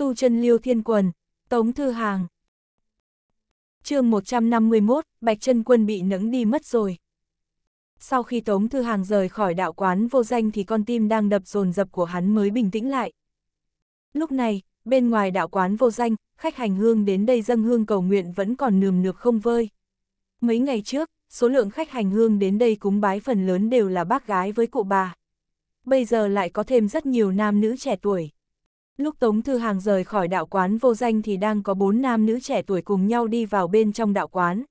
tu chân liêu thiên quần, tống thư hàng. chương 151, Bạch chân Quân bị nẫng đi mất rồi. Sau khi Tống Thư Hàng rời khỏi đạo quán vô danh thì con tim đang đập dồn dập của hắn mới bình tĩnh lại. Lúc này, bên ngoài đạo quán vô danh, khách hành hương đến đây dâng hương cầu nguyện vẫn còn nườm nượp không vơi. Mấy ngày trước, số lượng khách hành hương đến đây cúng bái phần lớn đều là bác gái với cụ bà. Bây giờ lại có thêm rất nhiều nam nữ trẻ tuổi. Lúc Tống Thư Hàng rời khỏi đạo quán vô danh thì đang có bốn nam nữ trẻ tuổi cùng nhau đi vào bên trong đạo quán.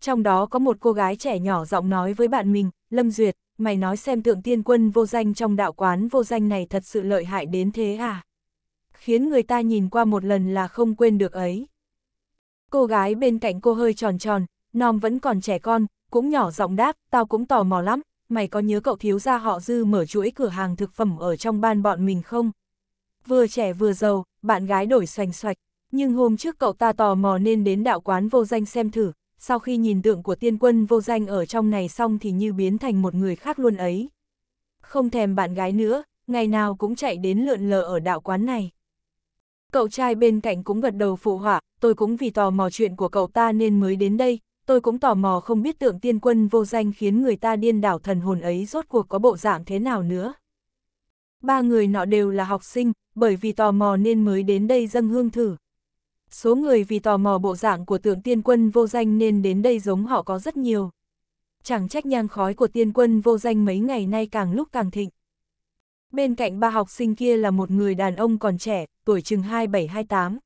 Trong đó có một cô gái trẻ nhỏ giọng nói với bạn mình, Lâm Duyệt, mày nói xem tượng tiên quân vô danh trong đạo quán vô danh này thật sự lợi hại đến thế à? Khiến người ta nhìn qua một lần là không quên được ấy. Cô gái bên cạnh cô hơi tròn tròn, nom vẫn còn trẻ con, cũng nhỏ giọng đáp, tao cũng tò mò lắm, mày có nhớ cậu thiếu gia họ dư mở chuỗi cửa hàng thực phẩm ở trong ban bọn mình không? vừa trẻ vừa giàu, bạn gái đổi xoành xoạch. Nhưng hôm trước cậu ta tò mò nên đến đạo quán vô danh xem thử, sau khi nhìn tượng của tiên quân vô danh ở trong này xong thì như biến thành một người khác luôn ấy. Không thèm bạn gái nữa, ngày nào cũng chạy đến lượn lờ ở đạo quán này. Cậu trai bên cạnh cũng gật đầu phụ họa, tôi cũng vì tò mò chuyện của cậu ta nên mới đến đây, tôi cũng tò mò không biết tượng tiên quân vô danh khiến người ta điên đảo thần hồn ấy rốt cuộc có bộ dạng thế nào nữa. Ba người nọ đều là học sinh, bởi vì tò mò nên mới đến đây dâng hương thử. Số người vì tò mò bộ dạng của tượng tiên quân vô danh nên đến đây giống họ có rất nhiều. Chẳng trách nhang khói của tiên quân vô danh mấy ngày nay càng lúc càng thịnh. Bên cạnh ba học sinh kia là một người đàn ông còn trẻ, tuổi chừng 27-28.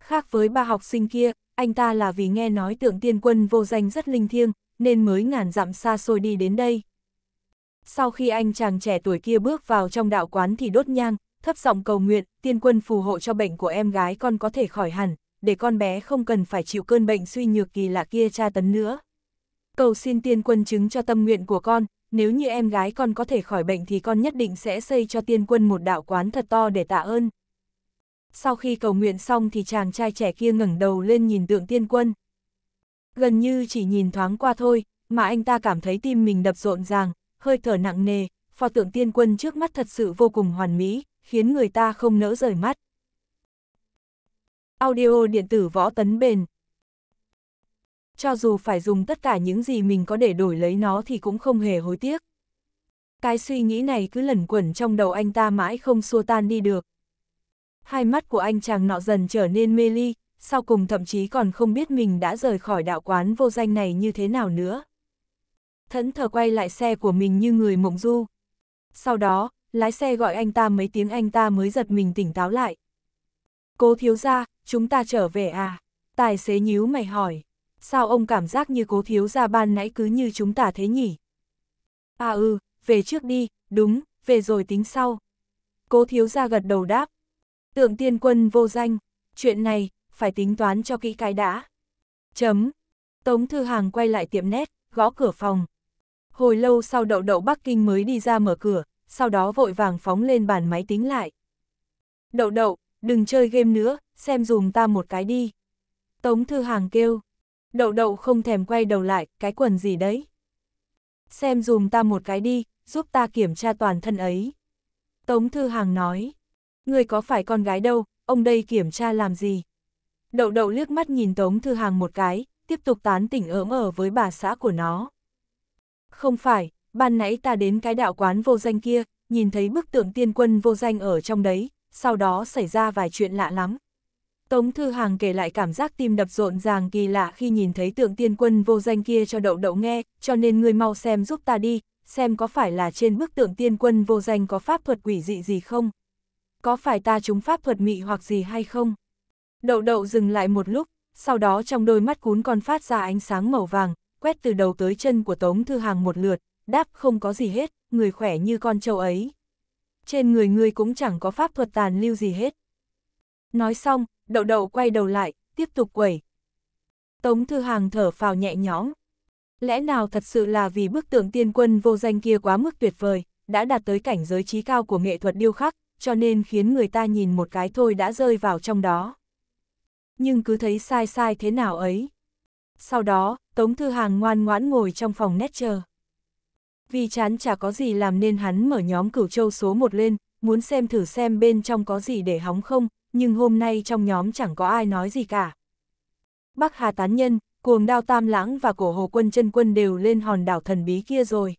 Khác với ba học sinh kia, anh ta là vì nghe nói tượng tiên quân vô danh rất linh thiêng, nên mới ngàn dặm xa xôi đi đến đây. Sau khi anh chàng trẻ tuổi kia bước vào trong đạo quán thì đốt nhang, thấp giọng cầu nguyện, tiên quân phù hộ cho bệnh của em gái con có thể khỏi hẳn, để con bé không cần phải chịu cơn bệnh suy nhược kỳ lạ kia tra tấn nữa. Cầu xin tiên quân chứng cho tâm nguyện của con, nếu như em gái con có thể khỏi bệnh thì con nhất định sẽ xây cho tiên quân một đạo quán thật to để tạ ơn. Sau khi cầu nguyện xong thì chàng trai trẻ kia ngẩng đầu lên nhìn tượng tiên quân. Gần như chỉ nhìn thoáng qua thôi, mà anh ta cảm thấy tim mình đập rộn ràng, hơi thở nặng nề, pho tượng tiên quân trước mắt thật sự vô cùng hoàn mỹ, khiến người ta không nỡ rời mắt. Audio điện tử võ tấn bền Cho dù phải dùng tất cả những gì mình có để đổi lấy nó thì cũng không hề hối tiếc. Cái suy nghĩ này cứ lẩn quẩn trong đầu anh ta mãi không xua tan đi được. Hai mắt của anh chàng nọ dần trở nên mê ly, sau cùng thậm chí còn không biết mình đã rời khỏi đạo quán vô danh này như thế nào nữa. Thẫn thờ quay lại xe của mình như người mộng du. Sau đó, lái xe gọi anh ta mấy tiếng anh ta mới giật mình tỉnh táo lại. Cố thiếu gia, chúng ta trở về à? Tài xế nhíu mày hỏi. Sao ông cảm giác như cố thiếu gia ban nãy cứ như chúng ta thế nhỉ? À ừ, về trước đi, đúng, về rồi tính sau. Cố thiếu gia gật đầu đáp. Tượng tiên quân vô danh, chuyện này, phải tính toán cho kỹ cái đã. Chấm. Tống Thư Hàng quay lại tiệm nét, gõ cửa phòng. Hồi lâu sau đậu đậu Bắc Kinh mới đi ra mở cửa, sau đó vội vàng phóng lên bàn máy tính lại. Đậu đậu, đừng chơi game nữa, xem dùm ta một cái đi. Tống Thư Hàng kêu. Đậu đậu không thèm quay đầu lại, cái quần gì đấy? Xem dùm ta một cái đi, giúp ta kiểm tra toàn thân ấy. Tống Thư Hàng nói. Người có phải con gái đâu, ông đây kiểm tra làm gì? Đậu đậu liếc mắt nhìn Tống Thư Hàng một cái, tiếp tục tán tỉnh ớm ở với bà xã của nó. Không phải, ban nãy ta đến cái đạo quán vô danh kia, nhìn thấy bức tượng tiên quân vô danh ở trong đấy, sau đó xảy ra vài chuyện lạ lắm. Tống Thư Hàng kể lại cảm giác tim đập rộn ràng kỳ lạ khi nhìn thấy tượng tiên quân vô danh kia cho đậu đậu nghe, cho nên ngươi mau xem giúp ta đi, xem có phải là trên bức tượng tiên quân vô danh có pháp thuật quỷ dị gì không? Có phải ta trúng pháp thuật mị hoặc gì hay không? Đậu đậu dừng lại một lúc, sau đó trong đôi mắt cún con phát ra ánh sáng màu vàng, quét từ đầu tới chân của Tống Thư Hàng một lượt, đáp không có gì hết, người khỏe như con trâu ấy. Trên người ngươi cũng chẳng có pháp thuật tàn lưu gì hết. Nói xong, đậu đậu quay đầu lại, tiếp tục quẩy. Tống Thư Hàng thở phào nhẹ nhõm. Lẽ nào thật sự là vì bức tượng tiên quân vô danh kia quá mức tuyệt vời, đã đạt tới cảnh giới trí cao của nghệ thuật điêu khắc, cho nên khiến người ta nhìn một cái thôi đã rơi vào trong đó. Nhưng cứ thấy sai sai thế nào ấy. Sau đó, Tống Thư Hàng ngoan ngoãn ngồi trong phòng nét chờ vì chán chả có gì làm nên hắn mở nhóm cửu châu số 1 lên, muốn xem thử xem bên trong có gì để hóng không, nhưng hôm nay trong nhóm chẳng có ai nói gì cả. Bắc Hà Tán Nhân, cuồng đao tam lãng và cổ hồ quân chân quân đều lên hòn đảo thần bí kia rồi.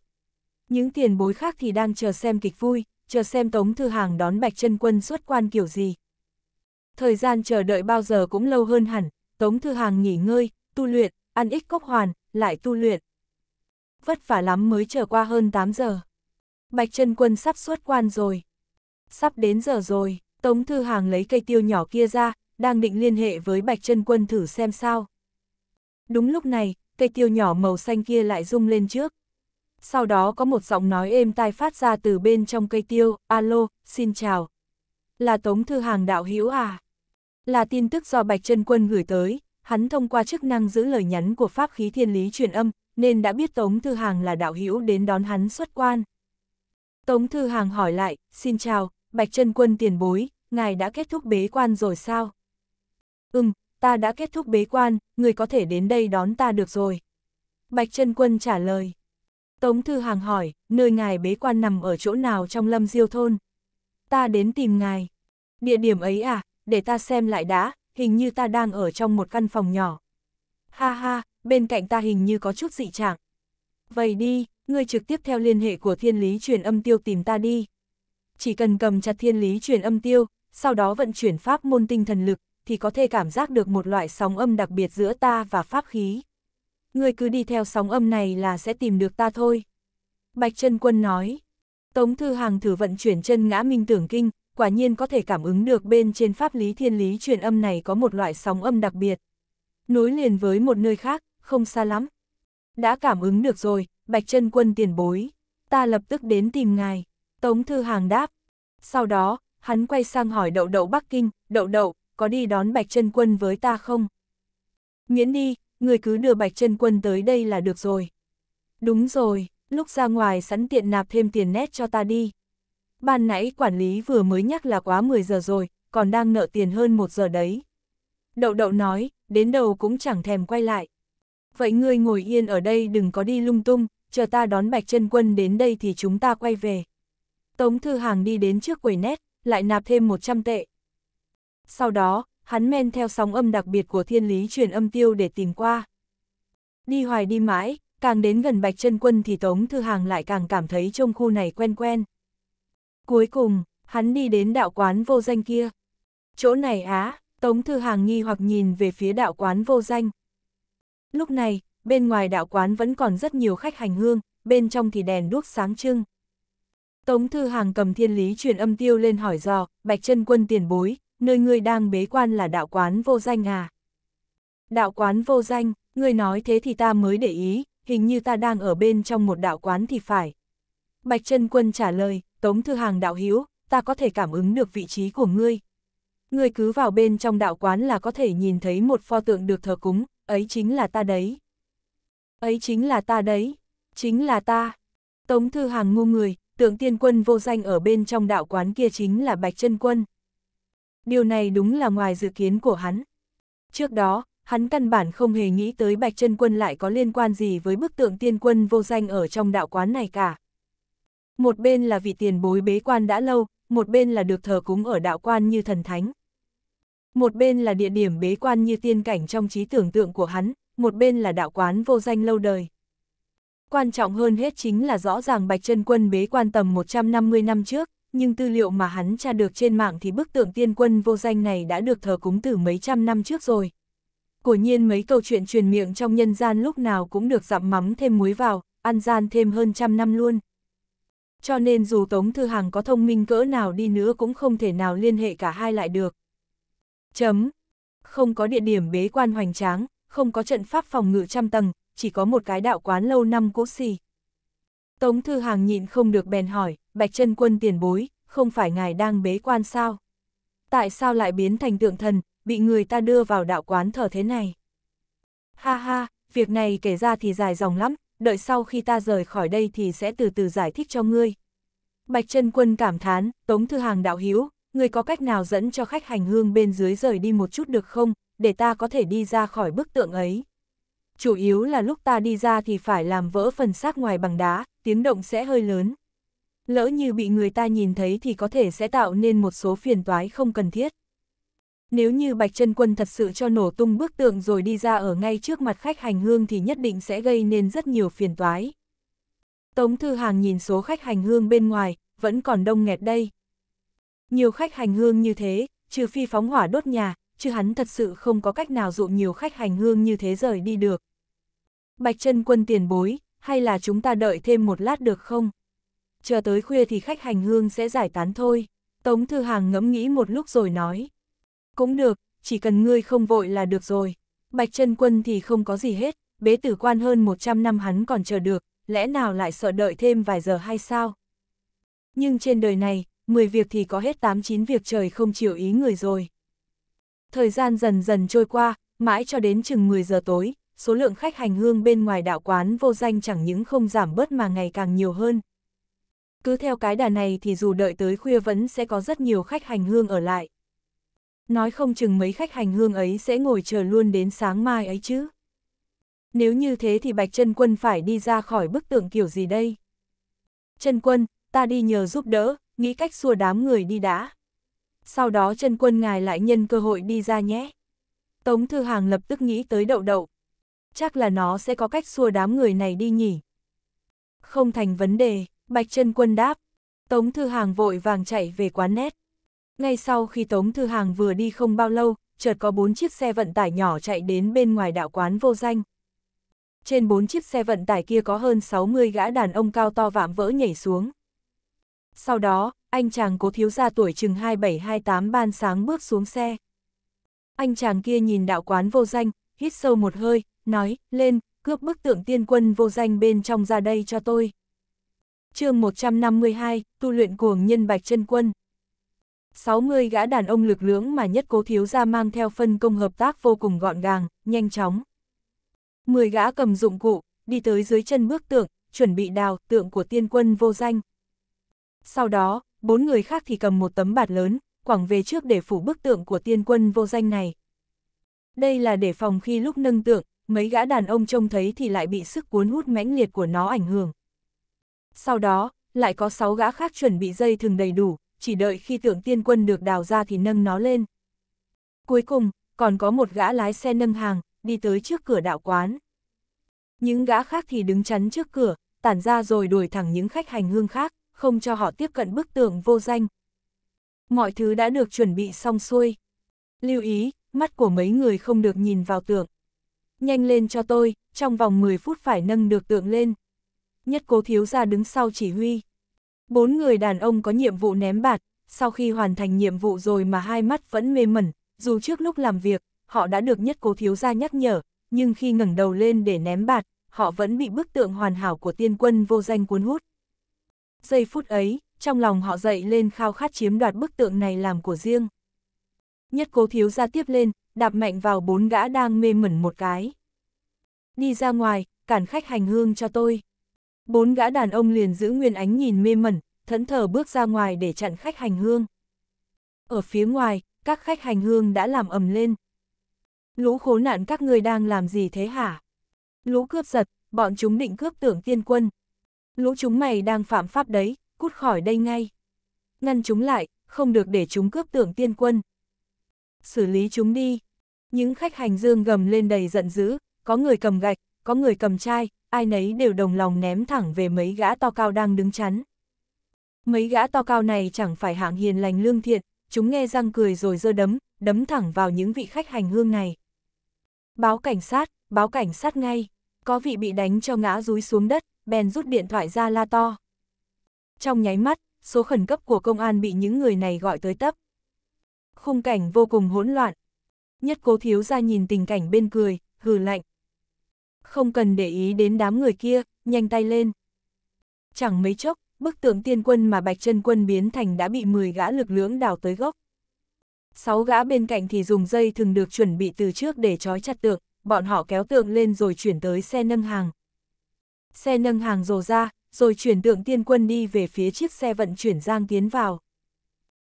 Những tiền bối khác thì đang chờ xem kịch vui, chờ xem Tống Thư Hàng đón Bạch chân quân xuất quan kiểu gì. Thời gian chờ đợi bao giờ cũng lâu hơn hẳn, Tống Thư Hàng nghỉ ngơi, tu luyện, ăn ít cốc hoàn, lại tu luyện, vất vả lắm mới trở qua hơn 8 giờ. Bạch chân quân sắp xuất quan rồi. Sắp đến giờ rồi, Tống Thư Hàng lấy cây tiêu nhỏ kia ra, đang định liên hệ với Bạch chân quân thử xem sao. Đúng lúc này, cây tiêu nhỏ màu xanh kia lại rung lên trước. Sau đó có một giọng nói êm tai phát ra từ bên trong cây tiêu, alo, xin chào. Là Tống Thư Hàng đạo hữu à? Là tin tức do Bạch chân quân gửi tới, hắn thông qua chức năng giữ lời nhắn của pháp khí thiên lý truyền âm, nên đã biết Tống Thư Hàng là đạo hữu đến đón hắn xuất quan. Tống Thư Hàng hỏi lại, xin chào, Bạch chân Quân tiền bối, ngài đã kết thúc bế quan rồi sao? Ừm, ta đã kết thúc bế quan, người có thể đến đây đón ta được rồi. Bạch chân Quân trả lời. Tống Thư Hàng hỏi, nơi ngài bế quan nằm ở chỗ nào trong lâm diêu thôn? Ta đến tìm ngài. Địa điểm ấy à, để ta xem lại đã, hình như ta đang ở trong một căn phòng nhỏ. Ha ha, bên cạnh ta hình như có chút dị trạng. Vậy đi, ngươi trực tiếp theo liên hệ của thiên lý truyền âm tiêu tìm ta đi. Chỉ cần cầm chặt thiên lý truyền âm tiêu, sau đó vận chuyển pháp môn tinh thần lực, thì có thể cảm giác được một loại sóng âm đặc biệt giữa ta và pháp khí. Ngươi cứ đi theo sóng âm này là sẽ tìm được ta thôi. Bạch chân Quân nói. Tống Thư Hàng thử vận chuyển chân ngã minh tưởng kinh, quả nhiên có thể cảm ứng được bên trên pháp lý thiên lý truyền âm này có một loại sóng âm đặc biệt. Nối liền với một nơi khác, không xa lắm. Đã cảm ứng được rồi, Bạch chân Quân tiền bối, ta lập tức đến tìm ngài, Tống Thư Hàng đáp. Sau đó, hắn quay sang hỏi đậu đậu Bắc Kinh, đậu đậu, có đi đón Bạch chân Quân với ta không? Miễn đi, người cứ đưa Bạch chân Quân tới đây là được rồi. Đúng rồi, lúc ra ngoài sẵn tiện nạp thêm tiền nét cho ta đi. Ban nãy quản lý vừa mới nhắc là quá 10 giờ rồi, còn đang nợ tiền hơn 1 giờ đấy. Đậu đậu nói, đến đầu cũng chẳng thèm quay lại vậy ngươi ngồi yên ở đây đừng có đi lung tung, chờ ta đón bạch chân quân đến đây thì chúng ta quay về. Tống Thư Hàng đi đến trước quầy nét, lại nạp thêm 100 tệ. Sau đó, hắn men theo sóng âm đặc biệt của thiên lý truyền âm tiêu để tìm qua. Đi hoài đi mãi, càng đến gần bạch chân quân thì Tống Thư Hàng lại càng cảm thấy trong khu này quen quen. Cuối cùng, hắn đi đến đạo quán vô danh kia. Chỗ này á, Tống Thư Hàng nghi hoặc nhìn về phía đạo quán vô danh. Lúc này, bên ngoài đạo quán vẫn còn rất nhiều khách hành hương, bên trong thì đèn đuốc sáng trưng. Tống Thư Hàng cầm thiên lý truyền âm tiêu lên hỏi dò, bạch chân quân tiền bối, nơi ngươi đang bế quan là đạo quán vô danh à? Đạo quán vô danh, ngươi nói thế thì ta mới để ý, hình như ta đang ở bên trong một đạo quán thì phải. Bạch chân quân trả lời, Tống Thư Hàng đạo hiếu ta có thể cảm ứng được vị trí của ngươi. Ngươi cứ vào bên trong đạo quán là có thể nhìn thấy một pho tượng được thờ cúng, ấy chính là ta đấy. Ấy chính là ta đấy, chính là ta. Tống Thư Hàng ngu người, tượng tiên quân vô danh ở bên trong đạo quán kia chính là Bạch chân Quân. Điều này đúng là ngoài dự kiến của hắn. Trước đó, hắn căn bản không hề nghĩ tới Bạch chân Quân lại có liên quan gì với bức tượng tiên quân vô danh ở trong đạo quán này cả. Một bên là vị tiền bối bế quan đã lâu, một bên là được thờ cúng ở đạo quan như thần thánh. Một bên là địa điểm bế quan như tiên cảnh trong trí tưởng tượng của hắn, một bên là đạo quán vô danh lâu đời. Quan trọng hơn hết chính là rõ ràng Bạch chân Quân bế quan tầm 150 năm trước, nhưng tư liệu mà hắn tra được trên mạng thì bức tượng tiên quân vô danh này đã được thờ cúng từ mấy trăm năm trước rồi. Cổ nhiên mấy câu chuyện truyền miệng trong nhân gian lúc nào cũng được dặm mắm thêm muối vào, ăn gian thêm hơn trăm năm luôn. Cho nên dù Tống Thư Hàng có thông minh cỡ nào đi nữa cũng không thể nào liên hệ cả hai lại được. Chấm. Không có địa điểm bế quan hoành tráng, không có trận pháp phòng ngự trăm tầng, chỉ có một cái đạo quán lâu năm cũ xì. Tống Thư Hàng nhịn không được bèn hỏi, Bạch chân Quân tiền bối, không phải ngài đang bế quan sao? Tại sao lại biến thành tượng thần, bị người ta đưa vào đạo quán thờ thế này? Ha ha, việc này kể ra thì dài dòng lắm, đợi sau khi ta rời khỏi đây thì sẽ từ từ giải thích cho ngươi. Bạch chân Quân cảm thán, Tống Thư Hàng đạo hiếu, người có cách nào dẫn cho khách hành hương bên dưới rời đi một chút được không, để ta có thể đi ra khỏi bức tượng ấy. Chủ yếu là lúc ta đi ra thì phải làm vỡ phần xác ngoài bằng đá, tiếng động sẽ hơi lớn. Lỡ như bị người ta nhìn thấy thì có thể sẽ tạo nên một số phiền toái không cần thiết. Nếu như Bạch Trân Quân thật sự cho nổ tung bức tượng rồi đi ra ở ngay trước mặt khách hành hương thì nhất định sẽ gây nên rất nhiều phiền toái. Tống Thư Hàng nhìn số khách hành hương bên ngoài, vẫn còn đông nghẹt đây, nhiều khách hành hương như thế, trừ phi phóng hỏa đốt nhà, chứ hắn thật sự không có cách nào dụ nhiều khách hành hương như thế rời đi được. Bạch chân quân tiền bối, hay là chúng ta đợi thêm một lát được không? Chờ tới khuya thì khách hành hương sẽ giải tán thôi. Tống Thư Hàng ngẫm nghĩ một lúc rồi nói. Cũng được, chỉ cần ngươi không vội là được rồi. Bạch chân quân thì không có gì hết, bế tử quan hơn 100 năm hắn còn chờ được, lẽ nào lại sợ đợi thêm vài giờ hay sao? Nhưng trên đời này, 10 việc thì có hết 8-9 việc trời không chịu ý người rồi. Thời gian dần dần trôi qua, mãi cho đến chừng 10 giờ tối, số lượng khách hành hương bên ngoài đạo quán vô danh chẳng những không giảm bớt mà ngày càng nhiều hơn. Cứ theo cái đà này thì dù đợi tới khuya vẫn sẽ có rất nhiều khách hành hương ở lại. Nói không chừng mấy khách hành hương ấy sẽ ngồi chờ luôn đến sáng mai ấy chứ. Nếu như thế thì Bạch chân Quân phải đi ra khỏi bức tượng kiểu gì đây? chân Quân, ta đi nhờ giúp đỡ, nghĩ cách xua đám người đi đã. Sau đó chân quân ngài lại nhân cơ hội đi ra nhé. Tống Thư Hàng lập tức nghĩ tới đậu đậu. Chắc là nó sẽ có cách xua đám người này đi nhỉ. Không thành vấn đề, Bạch chân quân đáp. Tống Thư Hàng vội vàng chạy về quán nét. Ngay sau khi Tống Thư Hàng vừa đi không bao lâu, chợt có bốn chiếc xe vận tải nhỏ chạy đến bên ngoài đạo quán vô danh. Trên bốn chiếc xe vận tải kia có hơn 60 gã đàn ông cao to vạm vỡ nhảy xuống. Sau đó, anh chàng cố thiếu gia tuổi chừng 27-28 ban sáng bước xuống xe. Anh chàng kia nhìn đạo quán vô danh, hít sâu một hơi, nói, lên, cướp bức tượng tiên quân vô danh bên trong ra đây cho tôi. chương 152, tu luyện cuồng nhân bạch chân quân. 60 gã đàn ông lực lưỡng mà nhất cố thiếu gia mang theo phân công hợp tác vô cùng gọn gàng, nhanh chóng. 10 gã cầm dụng cụ, đi tới dưới chân bước tượng, chuẩn bị đào tượng của tiên quân vô danh. Sau đó, bốn người khác thì cầm một tấm bạt lớn, quẳng về trước để phủ bức tượng của tiên quân vô danh này. Đây là để phòng khi lúc nâng tượng, mấy gã đàn ông trông thấy thì lại bị sức cuốn hút mãnh liệt của nó ảnh hưởng. Sau đó, lại có sáu gã khác chuẩn bị dây thường đầy đủ, chỉ đợi khi tượng tiên quân được đào ra thì nâng nó lên. Cuối cùng, còn có một gã lái xe nâng hàng, đi tới trước cửa đạo quán. Những gã khác thì đứng chắn trước cửa, tản ra rồi đuổi thẳng những khách hành hương khác không cho họ tiếp cận bức tường vô danh. Mọi thứ đã được chuẩn bị xong xuôi. Lưu ý, mắt của mấy người không được nhìn vào tượng. Nhanh lên cho tôi, trong vòng 10 phút phải nâng được tượng lên. Nhất cố thiếu ra đứng sau chỉ huy. Bốn người đàn ông có nhiệm vụ ném bạt, sau khi hoàn thành nhiệm vụ rồi mà hai mắt vẫn mê mẩn, dù trước lúc làm việc, họ đã được nhất cố thiếu ra nhắc nhở, nhưng khi ngẩng đầu lên để ném bạt, họ vẫn bị bức tượng hoàn hảo của tiên quân vô danh cuốn hút giây phút ấy, trong lòng họ dậy lên khao khát chiếm đoạt bức tượng này làm của riêng. Nhất cố thiếu ra tiếp lên, đạp mạnh vào bốn gã đang mê mẩn một cái. Đi ra ngoài, cản khách hành hương cho tôi. Bốn gã đàn ông liền giữ nguyên ánh nhìn mê mẩn, thẫn thờ bước ra ngoài để chặn khách hành hương. Ở phía ngoài, các khách hành hương đã làm ầm lên. Lũ khốn nạn các người đang làm gì thế hả? Lũ cướp giật, bọn chúng định cướp tưởng tiên quân, Lũ chúng mày đang phạm pháp đấy, cút khỏi đây ngay. Ngăn chúng lại, không được để chúng cướp tưởng tiên quân. Xử lý chúng đi. Những khách hành dương gầm lên đầy giận dữ, có người cầm gạch, có người cầm chai, ai nấy đều đồng lòng ném thẳng về mấy gã to cao đang đứng chắn. Mấy gã to cao này chẳng phải hạng hiền lành lương thiện, chúng nghe răng cười rồi giơ đấm, đấm thẳng vào những vị khách hành hương này. Báo cảnh sát, báo cảnh sát ngay, có vị bị đánh cho ngã rúi xuống đất, bèn rút điện thoại ra la to. Trong nháy mắt, số khẩn cấp của công an bị những người này gọi tới tấp. Khung cảnh vô cùng hỗn loạn. Nhất cố thiếu ra nhìn tình cảnh bên cười, hừ lạnh. Không cần để ý đến đám người kia, nhanh tay lên. Chẳng mấy chốc, bức tượng tiên quân mà bạch chân quân biến thành đã bị 10 gã lực lưỡng đào tới gốc. Sáu gã bên cạnh thì dùng dây thường được chuẩn bị từ trước để trói chặt tượng, bọn họ kéo tượng lên rồi chuyển tới xe nâng hàng, Xe nâng hàng rồ ra, rồi chuyển tượng tiên quân đi về phía chiếc xe vận chuyển giang tiến vào.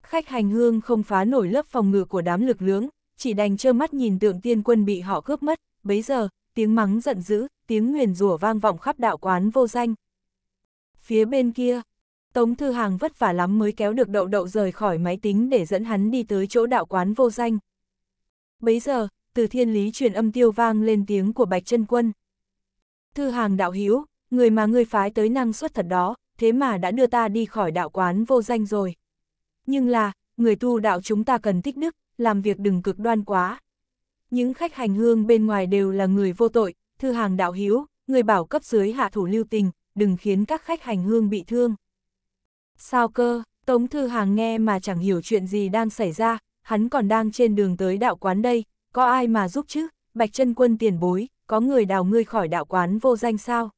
Khách hành hương không phá nổi lớp phòng ngự của đám lực lưỡng, chỉ đành trơ mắt nhìn tượng tiên quân bị họ cướp mất, bấy giờ, tiếng mắng giận dữ, tiếng nguyền rủa vang vọng khắp đạo quán vô danh. Phía bên kia, Tống Thư Hàng vất vả lắm mới kéo được đậu đậu rời khỏi máy tính để dẫn hắn đi tới chỗ đạo quán vô danh. Bấy giờ, từ thiên lý truyền âm tiêu vang lên tiếng của Bạch chân Quân. Thư hàng đạo hữu người mà ngươi phái tới năng suất thật đó, thế mà đã đưa ta đi khỏi đạo quán vô danh rồi. Nhưng là, người tu đạo chúng ta cần tích đức, làm việc đừng cực đoan quá. Những khách hành hương bên ngoài đều là người vô tội, thư hàng đạo hữu người bảo cấp dưới hạ thủ lưu tình, đừng khiến các khách hành hương bị thương. Sao cơ, Tống Thư Hàng nghe mà chẳng hiểu chuyện gì đang xảy ra, hắn còn đang trên đường tới đạo quán đây, có ai mà giúp chứ, Bạch chân Quân tiền bối, có người đào ngươi khỏi đạo quán vô danh sao?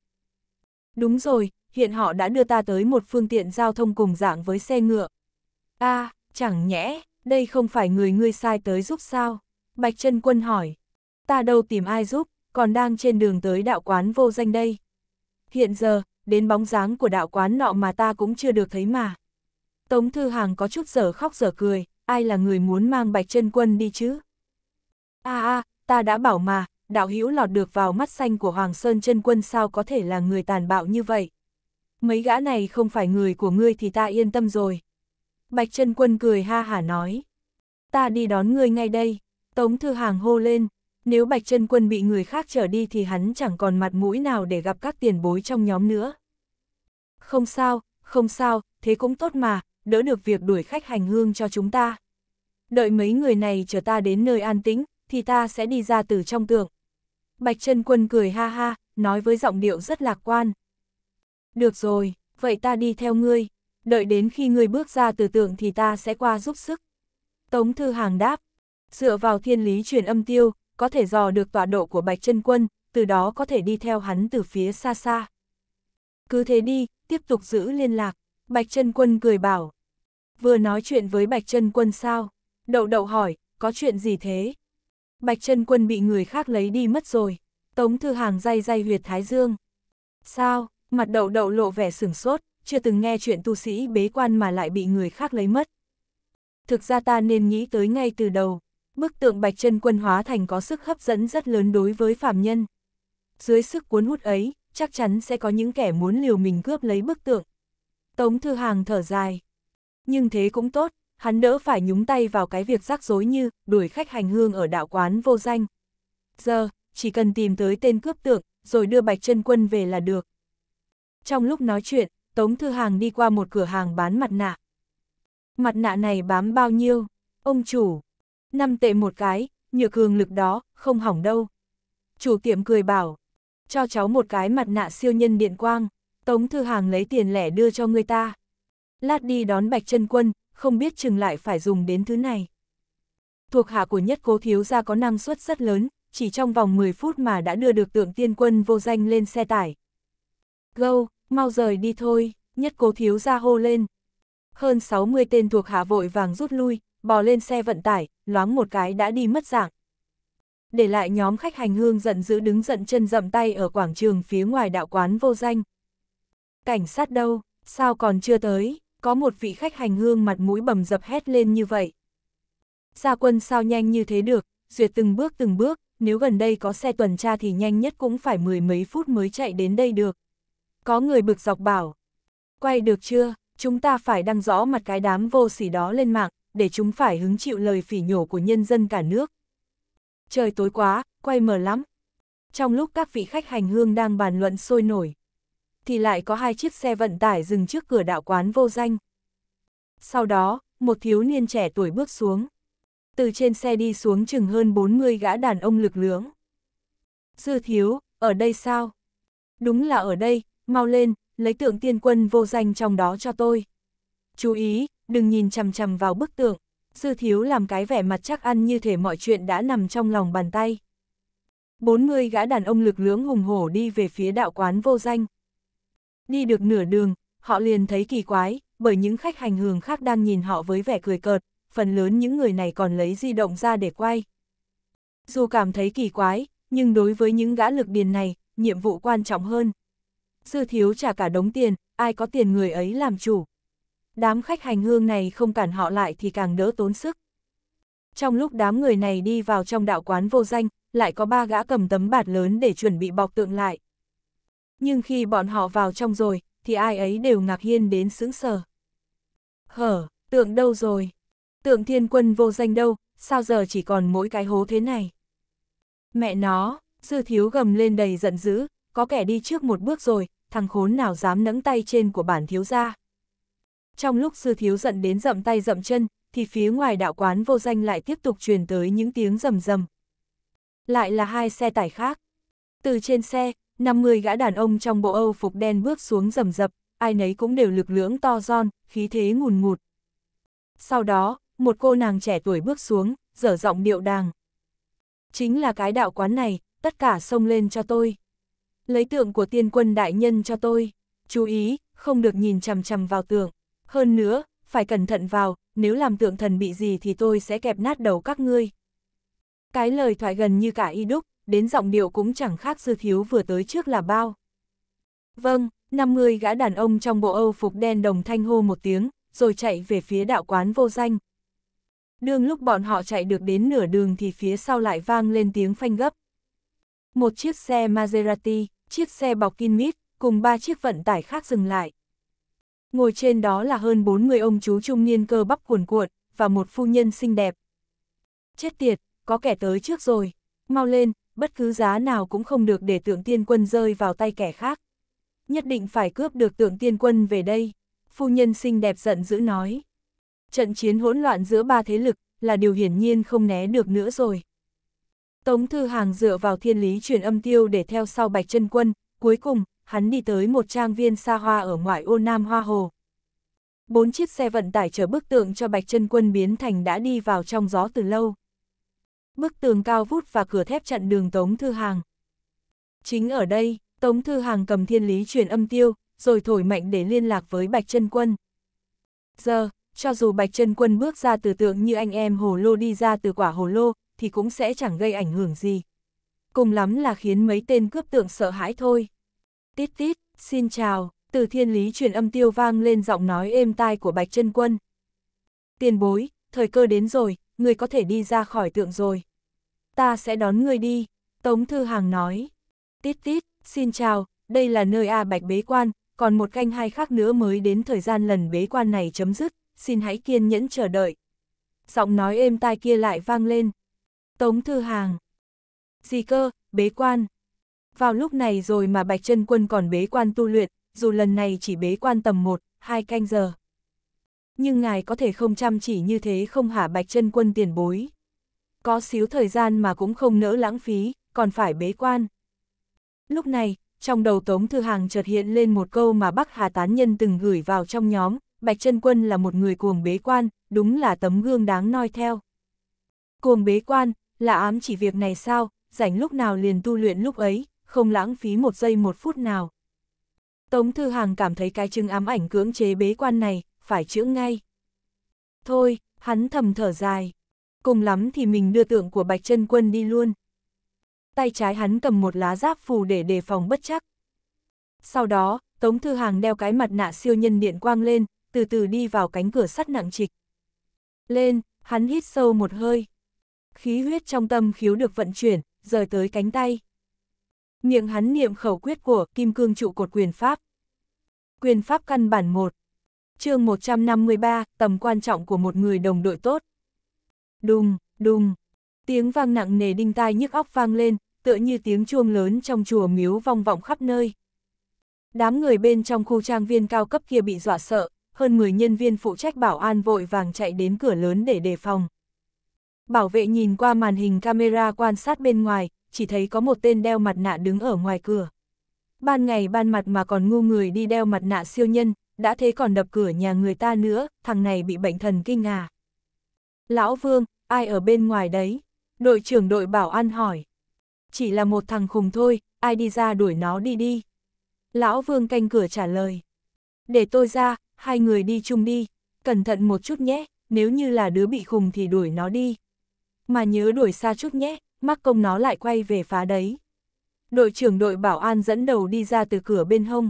Đúng rồi, hiện họ đã đưa ta tới một phương tiện giao thông cùng dạng với xe ngựa. a à, chẳng nhẽ, đây không phải người ngươi sai tới giúp sao? Bạch chân Quân hỏi. Ta đâu tìm ai giúp, còn đang trên đường tới đạo quán vô danh đây. Hiện giờ, đến bóng dáng của đạo quán nọ mà ta cũng chưa được thấy mà. Tống Thư Hàng có chút giở khóc giở cười, ai là người muốn mang Bạch chân Quân đi chứ? a à, a à, ta đã bảo mà, đạo hữu lọt được vào mắt xanh của Hoàng Sơn chân quân sao có thể là người tàn bạo như vậy. Mấy gã này không phải người của ngươi thì ta yên tâm rồi. Bạch chân quân cười ha hả nói. Ta đi đón ngươi ngay đây. Tống thư hàng hô lên. Nếu bạch chân quân bị người khác trở đi thì hắn chẳng còn mặt mũi nào để gặp các tiền bối trong nhóm nữa. Không sao, không sao, thế cũng tốt mà, đỡ được việc đuổi khách hành hương cho chúng ta. Đợi mấy người này chờ ta đến nơi an tĩnh, thì ta sẽ đi ra từ trong tượng. Bạch chân Quân cười ha ha, nói với giọng điệu rất lạc quan. Được rồi, vậy ta đi theo ngươi, đợi đến khi ngươi bước ra từ tượng thì ta sẽ qua giúp sức. Tống Thư Hàng đáp, dựa vào thiên lý truyền âm tiêu, có thể dò được tọa độ của Bạch chân Quân, từ đó có thể đi theo hắn từ phía xa xa. Cứ thế đi, tiếp tục giữ liên lạc, Bạch chân Quân cười bảo. Vừa nói chuyện với Bạch chân Quân sao? Đậu đậu hỏi, có chuyện gì thế? Bạch chân quân bị người khác lấy đi mất rồi. Tống Thư Hàng day day huyệt Thái Dương. Sao, mặt đậu đậu lộ vẻ sửng sốt, chưa từng nghe chuyện tu sĩ bế quan mà lại bị người khác lấy mất. Thực ra ta nên nghĩ tới ngay từ đầu, bức tượng bạch chân quân hóa thành có sức hấp dẫn rất lớn đối với phạm nhân. Dưới sức cuốn hút ấy, chắc chắn sẽ có những kẻ muốn liều mình cướp lấy bức tượng. Tống Thư Hàng thở dài. Nhưng thế cũng tốt, hắn đỡ phải nhúng tay vào cái việc rắc rối như đuổi khách hành hương ở đạo quán vô danh. Giờ, chỉ cần tìm tới tên cướp tượng, rồi đưa Bạch chân Quân về là được. Trong lúc nói chuyện, Tống Thư Hàng đi qua một cửa hàng bán mặt nạ. Mặt nạ này bám bao nhiêu? Ông chủ. năm tệ một cái, nhựa cường lực đó, không hỏng đâu. Chủ tiệm cười bảo. Cho cháu một cái mặt nạ siêu nhân điện quang. Tống Thư Hàng lấy tiền lẻ đưa cho người ta. Lát đi đón Bạch chân Quân, không biết chừng lại phải dùng đến thứ này. Thuộc hạ của nhất cố thiếu gia có năng suất rất lớn, chỉ trong vòng 10 phút mà đã đưa được tượng tiên quân vô danh lên xe tải. Gâu, mau rời đi thôi, nhất cố thiếu gia hô lên. Hơn 60 tên thuộc hạ vội vàng rút lui, bò lên xe vận tải, loáng một cái đã đi mất dạng. Để lại nhóm khách hành hương giận dữ đứng giận chân dậm tay ở quảng trường phía ngoài đạo quán vô danh. Cảnh sát đâu, sao còn chưa tới? có một vị khách hành hương mặt mũi bầm dập hét lên như vậy. Gia quân sao nhanh như thế được, duyệt từng bước từng bước, nếu gần đây có xe tuần tra thì nhanh nhất cũng phải mười mấy phút mới chạy đến đây được. Có người bực dọc bảo, quay được chưa, chúng ta phải đăng rõ mặt cái đám vô sỉ đó lên mạng, để chúng phải hứng chịu lời phỉ nhổ của nhân dân cả nước. Trời tối quá, quay mờ lắm. Trong lúc các vị khách hành hương đang bàn luận sôi nổi, thì lại có hai chiếc xe vận tải dừng trước cửa đạo quán vô danh. Sau đó, một thiếu niên trẻ tuổi bước xuống. Từ trên xe đi xuống chừng hơn 40 gã đàn ông lực lưỡng. sư thiếu, ở đây sao? Đúng là ở đây, mau lên, lấy tượng tiên quân vô danh trong đó cho tôi. Chú ý, đừng nhìn chằm chằm vào bức tượng. sư thiếu làm cái vẻ mặt chắc ăn như thể mọi chuyện đã nằm trong lòng bàn tay. 40 gã đàn ông lực lưỡng hùng hổ đi về phía đạo quán vô danh. Đi được nửa đường, họ liền thấy kỳ quái, bởi những khách hành hương khác đang nhìn họ với vẻ cười cợt, phần lớn những người này còn lấy di động ra để quay. Dù cảm thấy kỳ quái, nhưng đối với những gã lực điền này, nhiệm vụ quan trọng hơn. Dư thiếu trả cả đống tiền, ai có tiền người ấy làm chủ. Đám khách hành hương này không cản họ lại thì càng đỡ tốn sức. Trong lúc đám người này đi vào trong đạo quán vô danh, lại có ba gã cầm tấm bạt lớn để chuẩn bị bọc tượng lại. Nhưng khi bọn họ vào trong rồi, thì ai ấy đều ngạc nhiên đến sững sờ. Hở, tượng đâu rồi? Tượng thiên quân vô danh đâu, sao giờ chỉ còn mỗi cái hố thế này? Mẹ nó, sư thiếu gầm lên đầy giận dữ, có kẻ đi trước một bước rồi, thằng khốn nào dám nẫng tay trên của bản thiếu gia. Trong lúc sư thiếu giận đến dậm tay dậm chân, thì phía ngoài đạo quán vô danh lại tiếp tục truyền tới những tiếng rầm rầm. Lại là hai xe tải khác. Từ trên xe, 50 gã đàn ông trong bộ Âu phục đen bước xuống rầm rập, ai nấy cũng đều lực lưỡng to giòn, khí thế ngùn ngụt. Sau đó, một cô nàng trẻ tuổi bước xuống, dở giọng điệu đàng. Chính là cái đạo quán này, tất cả xông lên cho tôi. Lấy tượng của tiên quân đại nhân cho tôi. Chú ý, không được nhìn chằm chằm vào tượng. Hơn nữa, phải cẩn thận vào, nếu làm tượng thần bị gì thì tôi sẽ kẹp nát đầu các ngươi. Cái lời thoại gần như cả y đúc, đến giọng điệu cũng chẳng khác dư thiếu vừa tới trước là bao. Vâng, 50 gã đàn ông trong bộ Âu phục đen đồng thanh hô một tiếng, rồi chạy về phía đạo quán vô danh. Đương lúc bọn họ chạy được đến nửa đường thì phía sau lại vang lên tiếng phanh gấp. Một chiếc xe Maserati, chiếc xe bọc kinh mít, cùng ba chiếc vận tải khác dừng lại. Ngồi trên đó là hơn 40 ông chú trung niên cơ bắp cuồn cuộn, và một phu nhân xinh đẹp. Chết tiệt, có kẻ tới trước rồi, mau lên, bất cứ giá nào cũng không được để tượng tiên quân rơi vào tay kẻ khác. Nhất định phải cướp được tượng tiên quân về đây, phu nhân xinh đẹp giận dữ nói. Trận chiến hỗn loạn giữa ba thế lực là điều hiển nhiên không né được nữa rồi. Tống Thư Hàng dựa vào thiên lý truyền âm tiêu để theo sau Bạch chân Quân, cuối cùng, hắn đi tới một trang viên xa hoa ở ngoại ô Nam Hoa Hồ. Bốn chiếc xe vận tải chở bức tượng cho Bạch chân Quân biến thành đã đi vào trong gió từ lâu bức tường cao vút và cửa thép chặn đường Tống Thư Hàng. Chính ở đây, Tống Thư Hàng cầm thiên lý truyền âm tiêu, rồi thổi mạnh để liên lạc với Bạch chân Quân. Giờ, cho dù Bạch chân Quân bước ra từ tượng như anh em hồ lô đi ra từ quả hồ lô, thì cũng sẽ chẳng gây ảnh hưởng gì. Cùng lắm là khiến mấy tên cướp tượng sợ hãi thôi. Tít tít, xin chào, từ thiên lý truyền âm tiêu vang lên giọng nói êm tai của Bạch chân Quân. Tiền bối, thời cơ đến rồi, ngươi có thể đi ra khỏi tượng rồi. Ta sẽ đón ngươi đi, Tống Thư Hàng nói. Tít tít, xin chào, đây là nơi A Bạch bế quan, còn một canh hai khác nữa mới đến thời gian lần bế quan này chấm dứt, xin hãy kiên nhẫn chờ đợi. Giọng nói êm tai kia lại vang lên. Tống Thư Hàng. Gì cơ, bế quan. Vào lúc này rồi mà Bạch chân Quân còn bế quan tu luyện, dù lần này chỉ bế quan tầm 1, 2 canh giờ nhưng ngài có thể không chăm chỉ như thế không hả bạch chân quân tiền bối. Có xíu thời gian mà cũng không nỡ lãng phí, còn phải bế quan. Lúc này, trong đầu Tống Thư Hàng chợt hiện lên một câu mà Bắc Hà Tán Nhân từng gửi vào trong nhóm, Bạch chân Quân là một người cuồng bế quan, đúng là tấm gương đáng noi theo. Cuồng bế quan, là ám chỉ việc này sao, rảnh lúc nào liền tu luyện lúc ấy, không lãng phí một giây một phút nào. Tống Thư Hàng cảm thấy cái chưng ám ảnh cưỡng chế bế quan này, phải chữa ngay. Thôi, hắn thầm thở dài. Cùng lắm thì mình đưa tượng của Bạch chân Quân đi luôn. Tay trái hắn cầm một lá giáp phù để đề phòng bất chắc. Sau đó, Tống Thư Hàng đeo cái mặt nạ siêu nhân điện quang lên, từ từ đi vào cánh cửa sắt nặng trịch. Lên, hắn hít sâu một hơi. Khí huyết trong tâm khiếu được vận chuyển, rời tới cánh tay. Miệng hắn niệm khẩu quyết của Kim Cương trụ cột quyền pháp. Quyền pháp căn bản một chương 153, tầm quan trọng của một người đồng đội tốt. Đùng, đùng, tiếng vang nặng nề đinh tai nhức óc vang lên, tựa như tiếng chuông lớn trong chùa miếu vong vọng khắp nơi. Đám người bên trong khu trang viên cao cấp kia bị dọa sợ, hơn 10 nhân viên phụ trách bảo an vội vàng chạy đến cửa lớn để đề phòng. Bảo vệ nhìn qua màn hình camera quan sát bên ngoài, chỉ thấy có một tên đeo mặt nạ đứng ở ngoài cửa. Ban ngày ban mặt mà còn ngu người đi đeo mặt nạ siêu nhân, đã thế còn đập cửa nhà người ta nữa, thằng này bị bệnh thần kinh à. Lão Vương, ai ở bên ngoài đấy? Đội trưởng đội bảo an hỏi. Chỉ là một thằng khùng thôi, ai đi ra đuổi nó đi đi. Lão Vương canh cửa trả lời. Để tôi ra, hai người đi chung đi, cẩn thận một chút nhé, nếu như là đứa bị khùng thì đuổi nó đi. Mà nhớ đuổi xa chút nhé, mắc công nó lại quay về phá đấy. Đội trưởng đội bảo an dẫn đầu đi ra từ cửa bên hông,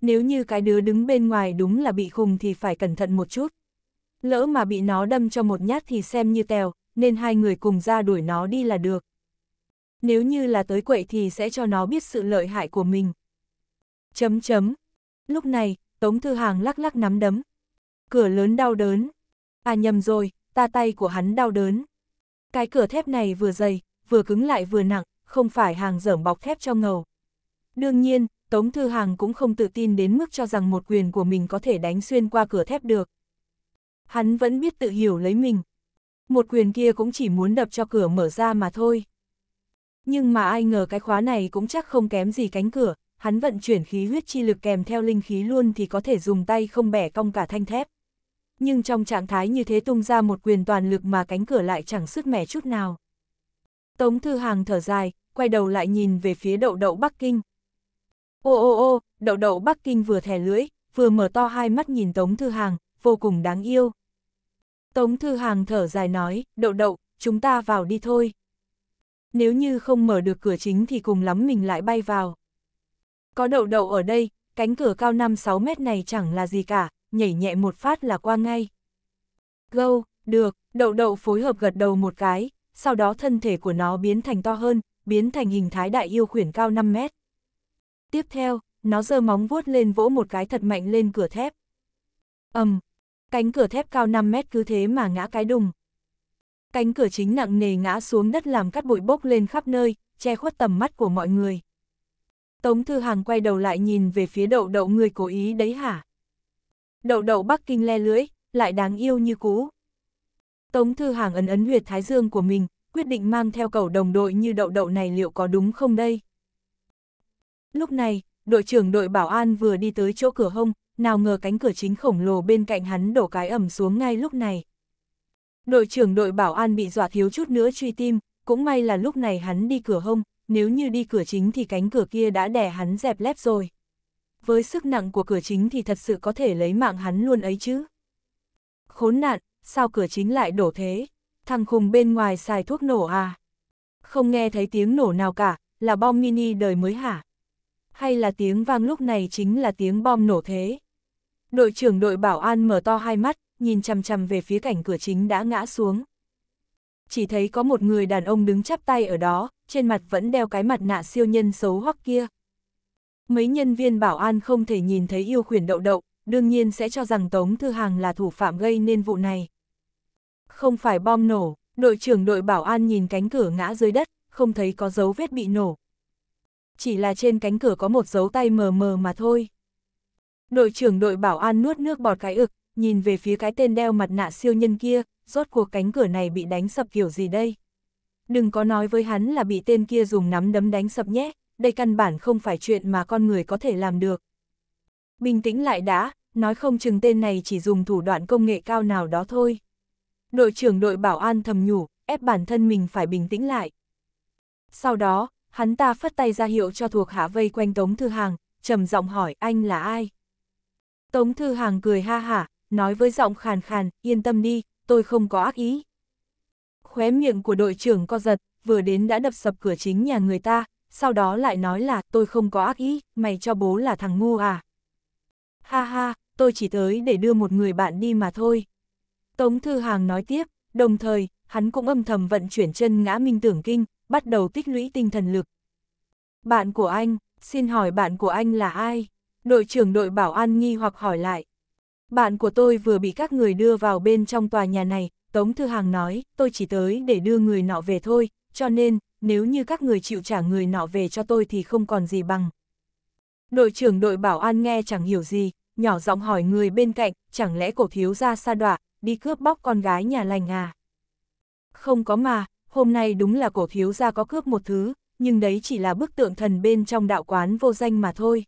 nếu như cái đứa đứng bên ngoài đúng là bị khùng thì phải cẩn thận một chút. Lỡ mà bị nó đâm cho một nhát thì xem như tèo, nên hai người cùng ra đuổi nó đi là được. Nếu như là tới quậy thì sẽ cho nó biết sự lợi hại của mình. Chấm chấm. Lúc này, Tống Thư Hàng lắc lắc nắm đấm. Cửa lớn đau đớn. À nhầm rồi, ta tay của hắn đau đớn. Cái cửa thép này vừa dày, vừa cứng lại vừa nặng, không phải hàng dởm bọc thép cho ngầu. Đương nhiên, Tống Thư Hàng cũng không tự tin đến mức cho rằng một quyền của mình có thể đánh xuyên qua cửa thép được. Hắn vẫn biết tự hiểu lấy mình. Một quyền kia cũng chỉ muốn đập cho cửa mở ra mà thôi. Nhưng mà ai ngờ cái khóa này cũng chắc không kém gì cánh cửa, hắn vận chuyển khí huyết chi lực kèm theo linh khí luôn thì có thể dùng tay không bẻ cong cả thanh thép. Nhưng trong trạng thái như thế tung ra một quyền toàn lực mà cánh cửa lại chẳng sức mẻ chút nào. Tống Thư Hàng thở dài, quay đầu lại nhìn về phía đậu đậu Bắc Kinh, Ô ô ô, đậu đậu Bắc Kinh vừa thẻ lưỡi, vừa mở to hai mắt nhìn Tống Thư Hàng, vô cùng đáng yêu. Tống Thư Hàng thở dài nói, đậu đậu, chúng ta vào đi thôi. Nếu như không mở được cửa chính thì cùng lắm mình lại bay vào. Có đậu đậu ở đây, cánh cửa cao 5-6 mét này chẳng là gì cả, nhảy nhẹ một phát là qua ngay. Gâu, được, đậu đậu phối hợp gật đầu một cái, sau đó thân thể của nó biến thành to hơn, biến thành hình thái đại yêu khuyển cao 5 mét. Tiếp theo, nó giơ móng vuốt lên vỗ một cái thật mạnh lên cửa thép. ầm, um, cánh cửa thép cao 5 mét cứ thế mà ngã cái đùng. Cánh cửa chính nặng nề ngã xuống đất làm cắt bụi bốc lên khắp nơi, che khuất tầm mắt của mọi người. Tống Thư Hàng quay đầu lại nhìn về phía đậu đậu người cố ý đấy hả? Đậu đậu Bắc Kinh le lưỡi, lại đáng yêu như cũ. Tống Thư Hàng ấn ấn huyệt thái dương của mình, quyết định mang theo cầu đồng đội như đậu đậu này liệu có đúng không đây? Lúc này, đội trưởng đội bảo an vừa đi tới chỗ cửa hông, nào ngờ cánh cửa chính khổng lồ bên cạnh hắn đổ cái ẩm xuống ngay lúc này. Đội trưởng đội bảo an bị dọa thiếu chút nữa truy tim, cũng may là lúc này hắn đi cửa hông, nếu như đi cửa chính thì cánh cửa kia đã đè hắn dẹp lép rồi. Với sức nặng của cửa chính thì thật sự có thể lấy mạng hắn luôn ấy chứ. Khốn nạn, sao cửa chính lại đổ thế? Thằng khùng bên ngoài xài thuốc nổ à? Không nghe thấy tiếng nổ nào cả, là bom mini đời mới hả? hay là tiếng vang lúc này chính là tiếng bom nổ thế. Đội trưởng đội bảo an mở to hai mắt, nhìn chằm chằm về phía cảnh cửa chính đã ngã xuống. Chỉ thấy có một người đàn ông đứng chắp tay ở đó, trên mặt vẫn đeo cái mặt nạ siêu nhân xấu hoắc kia. Mấy nhân viên bảo an không thể nhìn thấy yêu khuyển đậu đậu, đương nhiên sẽ cho rằng Tống Thư Hàng là thủ phạm gây nên vụ này. Không phải bom nổ, đội trưởng đội bảo an nhìn cánh cửa ngã dưới đất, không thấy có dấu vết bị nổ, chỉ là trên cánh cửa có một dấu tay mờ mờ mà thôi. Đội trưởng đội bảo an nuốt nước bọt cái ực, nhìn về phía cái tên đeo mặt nạ siêu nhân kia, rốt cuộc cánh cửa này bị đánh sập kiểu gì đây? Đừng có nói với hắn là bị tên kia dùng nắm đấm đánh sập nhé, đây căn bản không phải chuyện mà con người có thể làm được. Bình tĩnh lại đã, nói không chừng tên này chỉ dùng thủ đoạn công nghệ cao nào đó thôi. Đội trưởng đội bảo an thầm nhủ, ép bản thân mình phải bình tĩnh lại. Sau đó, hắn ta phất tay ra hiệu cho thuộc hạ vây quanh Tống Thư Hàng, trầm giọng hỏi anh là ai. Tống Thư Hàng cười ha hả, nói với giọng khàn khàn, yên tâm đi, tôi không có ác ý. Khóe miệng của đội trưởng co giật, vừa đến đã đập sập cửa chính nhà người ta, sau đó lại nói là tôi không có ác ý, mày cho bố là thằng ngu à. Ha ha, tôi chỉ tới để đưa một người bạn đi mà thôi. Tống Thư Hàng nói tiếp, đồng thời, hắn cũng âm thầm vận chuyển chân ngã minh tưởng kinh, bắt đầu tích lũy tinh thần lực. Bạn của anh, xin hỏi bạn của anh là ai? Đội trưởng đội bảo an nghi hoặc hỏi lại. Bạn của tôi vừa bị các người đưa vào bên trong tòa nhà này, Tống Thư Hàng nói, tôi chỉ tới để đưa người nọ về thôi, cho nên, nếu như các người chịu trả người nọ về cho tôi thì không còn gì bằng. Đội trưởng đội bảo an nghe chẳng hiểu gì, nhỏ giọng hỏi người bên cạnh, chẳng lẽ cổ thiếu ra sa đọa, đi cướp bóc con gái nhà lành à? Không có mà, hôm nay đúng là cổ thiếu gia có cướp một thứ, nhưng đấy chỉ là bức tượng thần bên trong đạo quán vô danh mà thôi.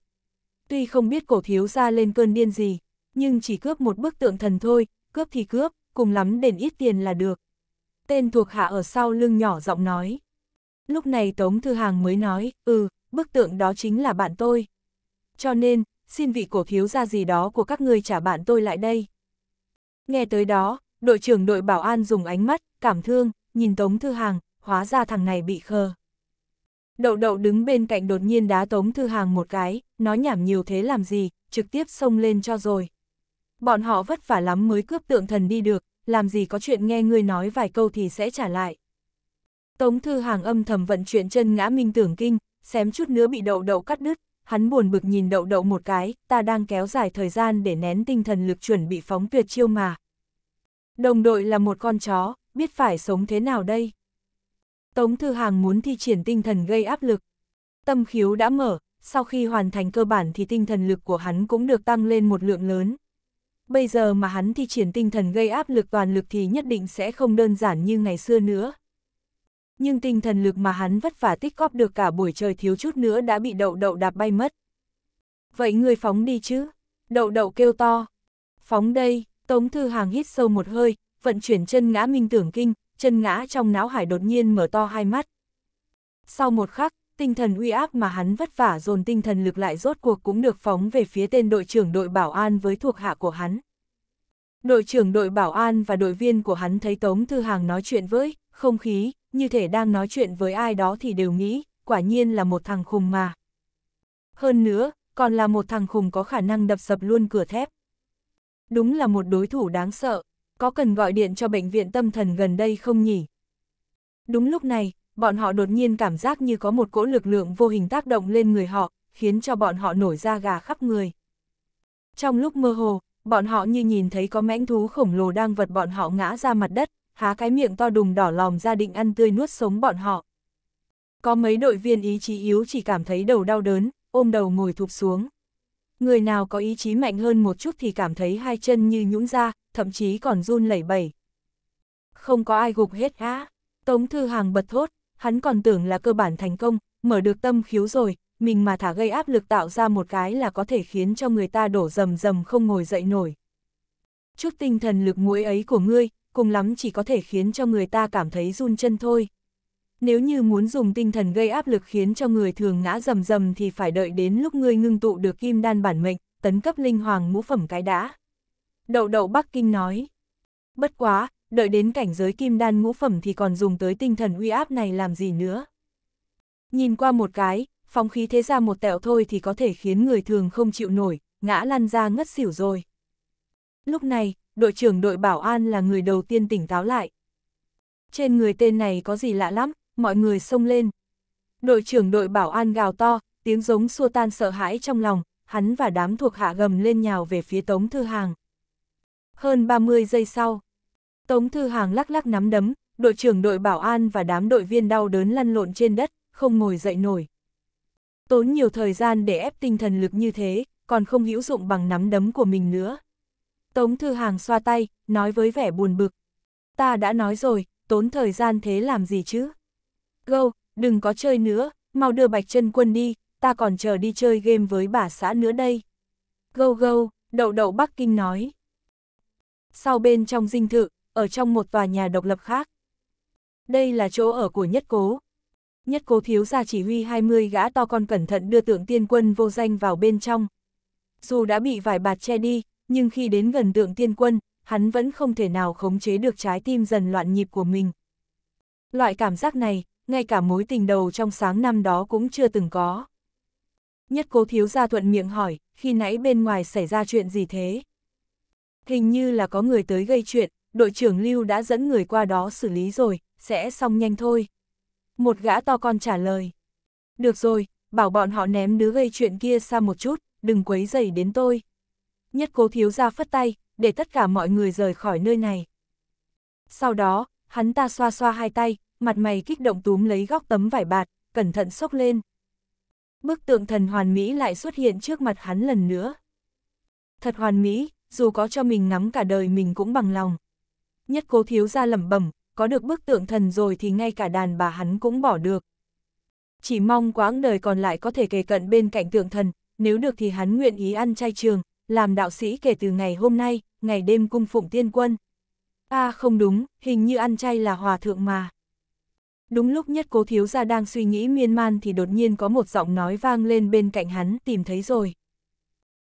Tuy không biết cổ thiếu gia lên cơn điên gì, nhưng chỉ cướp một bức tượng thần thôi, cướp thì cướp, cùng lắm đền ít tiền là được. Tên thuộc hạ ở sau lưng nhỏ giọng nói. Lúc này Tống Thư Hàng mới nói, ừ, bức tượng đó chính là bạn tôi. Cho nên, xin vị cổ thiếu gia gì đó của các ngươi trả bạn tôi lại đây. Nghe tới đó, đội trưởng đội bảo an dùng ánh mắt, cảm thương, nhìn Tống Thư Hàng, hóa ra thằng này bị khờ. Đậu đậu đứng bên cạnh đột nhiên đá Tống Thư Hàng một cái, nói nhảm nhiều thế làm gì, trực tiếp xông lên cho rồi. Bọn họ vất vả lắm mới cướp tượng thần đi được, làm gì có chuyện nghe người nói vài câu thì sẽ trả lại. Tống Thư Hàng âm thầm vận chuyển chân ngã minh tưởng kinh, xém chút nữa bị đậu đậu cắt đứt, hắn buồn bực nhìn đậu đậu một cái, ta đang kéo dài thời gian để nén tinh thần lực chuẩn bị phóng tuyệt chiêu mà. Đồng đội là một con chó, biết phải sống thế nào đây. Tống Thư Hàng muốn thi triển tinh thần gây áp lực. Tâm khiếu đã mở, sau khi hoàn thành cơ bản thì tinh thần lực của hắn cũng được tăng lên một lượng lớn. Bây giờ mà hắn thi triển tinh thần gây áp lực toàn lực thì nhất định sẽ không đơn giản như ngày xưa nữa. Nhưng tinh thần lực mà hắn vất vả tích góp được cả buổi trời thiếu chút nữa đã bị đậu đậu đạp bay mất. Vậy người phóng đi chứ? Đậu đậu kêu to. Phóng đây, Tống Thư Hàng hít sâu một hơi, vận chuyển chân ngã minh tưởng kinh, chân ngã trong não hải đột nhiên mở to hai mắt. Sau một khắc, tinh thần uy áp mà hắn vất vả dồn tinh thần lực lại rốt cuộc cũng được phóng về phía tên đội trưởng đội bảo an với thuộc hạ của hắn. Đội trưởng đội bảo an và đội viên của hắn thấy Tống Thư Hàng nói chuyện với, không khí, như thể đang nói chuyện với ai đó thì đều nghĩ, quả nhiên là một thằng khùng mà. Hơn nữa, còn là một thằng khùng có khả năng đập sập luôn cửa thép. Đúng là một đối thủ đáng sợ, có cần gọi điện cho bệnh viện tâm thần gần đây không nhỉ? Đúng lúc này, bọn họ đột nhiên cảm giác như có một cỗ lực lượng vô hình tác động lên người họ, khiến cho bọn họ nổi da gà khắp người. Trong lúc mơ hồ, bọn họ như nhìn thấy có mãnh thú khổng lồ đang vật bọn họ ngã ra mặt đất, há cái miệng to đùng đỏ lòm ra định ăn tươi nuốt sống bọn họ. Có mấy đội viên ý chí yếu chỉ cảm thấy đầu đau đớn, ôm đầu ngồi thụp xuống. Người nào có ý chí mạnh hơn một chút thì cảm thấy hai chân như nhũn ra, thậm chí còn run lẩy bẩy. Không có ai gục hết á. Tống Thư Hàng bật thốt, hắn còn tưởng là cơ bản thành công, mở được tâm khiếu rồi, mình mà thả gây áp lực tạo ra một cái là có thể khiến cho người ta đổ rầm rầm không ngồi dậy nổi. Chút tinh thần lực mũi ấy của ngươi, cùng lắm chỉ có thể khiến cho người ta cảm thấy run chân thôi. Nếu như muốn dùng tinh thần gây áp lực khiến cho người thường ngã rầm rầm thì phải đợi đến lúc ngươi ngưng tụ được kim đan bản mệnh, tấn cấp linh hoàng ngũ phẩm cái đã. Đậu đậu Bắc Kinh nói. Bất quá, đợi đến cảnh giới kim đan ngũ phẩm thì còn dùng tới tinh thần uy áp này làm gì nữa. Nhìn qua một cái, phóng khí thế ra một tẹo thôi thì có thể khiến người thường không chịu nổi, ngã lăn ra ngất xỉu rồi. Lúc này, đội trưởng đội bảo an là người đầu tiên tỉnh táo lại. Trên người tên này có gì lạ lắm, mọi người xông lên. Đội trưởng đội bảo an gào to, tiếng giống xua tan sợ hãi trong lòng, hắn và đám thuộc hạ gầm lên nhào về phía Tống Thư Hàng. Hơn 30 giây sau, Tống Thư Hàng lắc lắc nắm đấm, đội trưởng đội bảo an và đám đội viên đau đớn lăn lộn trên đất, không ngồi dậy nổi. Tốn nhiều thời gian để ép tinh thần lực như thế, còn không hữu dụng bằng nắm đấm của mình nữa. Tống Thư Hàng xoa tay, nói với vẻ buồn bực. Ta đã nói rồi, tốn thời gian thế làm gì chứ? Gâu, đừng có chơi nữa, mau đưa Bạch chân Quân đi, ta còn chờ đi chơi game với bà xã nữa đây. Gâu gâu, đậu đậu Bắc Kinh nói. Sau bên trong dinh thự, ở trong một tòa nhà độc lập khác. Đây là chỗ ở của nhất cố. Nhất cố thiếu gia chỉ huy 20 gã to con cẩn thận đưa tượng tiên quân vô danh vào bên trong. Dù đã bị vải bạt che đi, nhưng khi đến gần tượng tiên quân, hắn vẫn không thể nào khống chế được trái tim dần loạn nhịp của mình. Loại cảm giác này, ngay cả mối tình đầu trong sáng năm đó cũng chưa từng có. Nhất cố thiếu gia thuận miệng hỏi, khi nãy bên ngoài xảy ra chuyện gì thế? Hình như là có người tới gây chuyện, đội trưởng Lưu đã dẫn người qua đó xử lý rồi, sẽ xong nhanh thôi. Một gã to con trả lời. Được rồi, bảo bọn họ ném đứa gây chuyện kia xa một chút, đừng quấy dày đến tôi. Nhất cố thiếu gia phất tay, để tất cả mọi người rời khỏi nơi này. Sau đó, hắn ta xoa xoa hai tay, mặt mày kích động túm lấy góc tấm vải bạt, cẩn thận xốc lên. Bức tượng thần hoàn mỹ lại xuất hiện trước mặt hắn lần nữa. Thật hoàn mỹ, dù có cho mình ngắm cả đời mình cũng bằng lòng. Nhất cố thiếu ra lẩm bẩm, có được bức tượng thần rồi thì ngay cả đàn bà hắn cũng bỏ được. Chỉ mong quãng đời còn lại có thể kề cận bên cạnh tượng thần, nếu được thì hắn nguyện ý ăn chay trường, làm đạo sĩ kể từ ngày hôm nay, ngày đêm cung phụng tiên quân. a à, không đúng, hình như ăn chay là hòa thượng mà. Đúng lúc nhất cố thiếu gia đang suy nghĩ miên man thì đột nhiên có một giọng nói vang lên bên cạnh hắn tìm thấy rồi.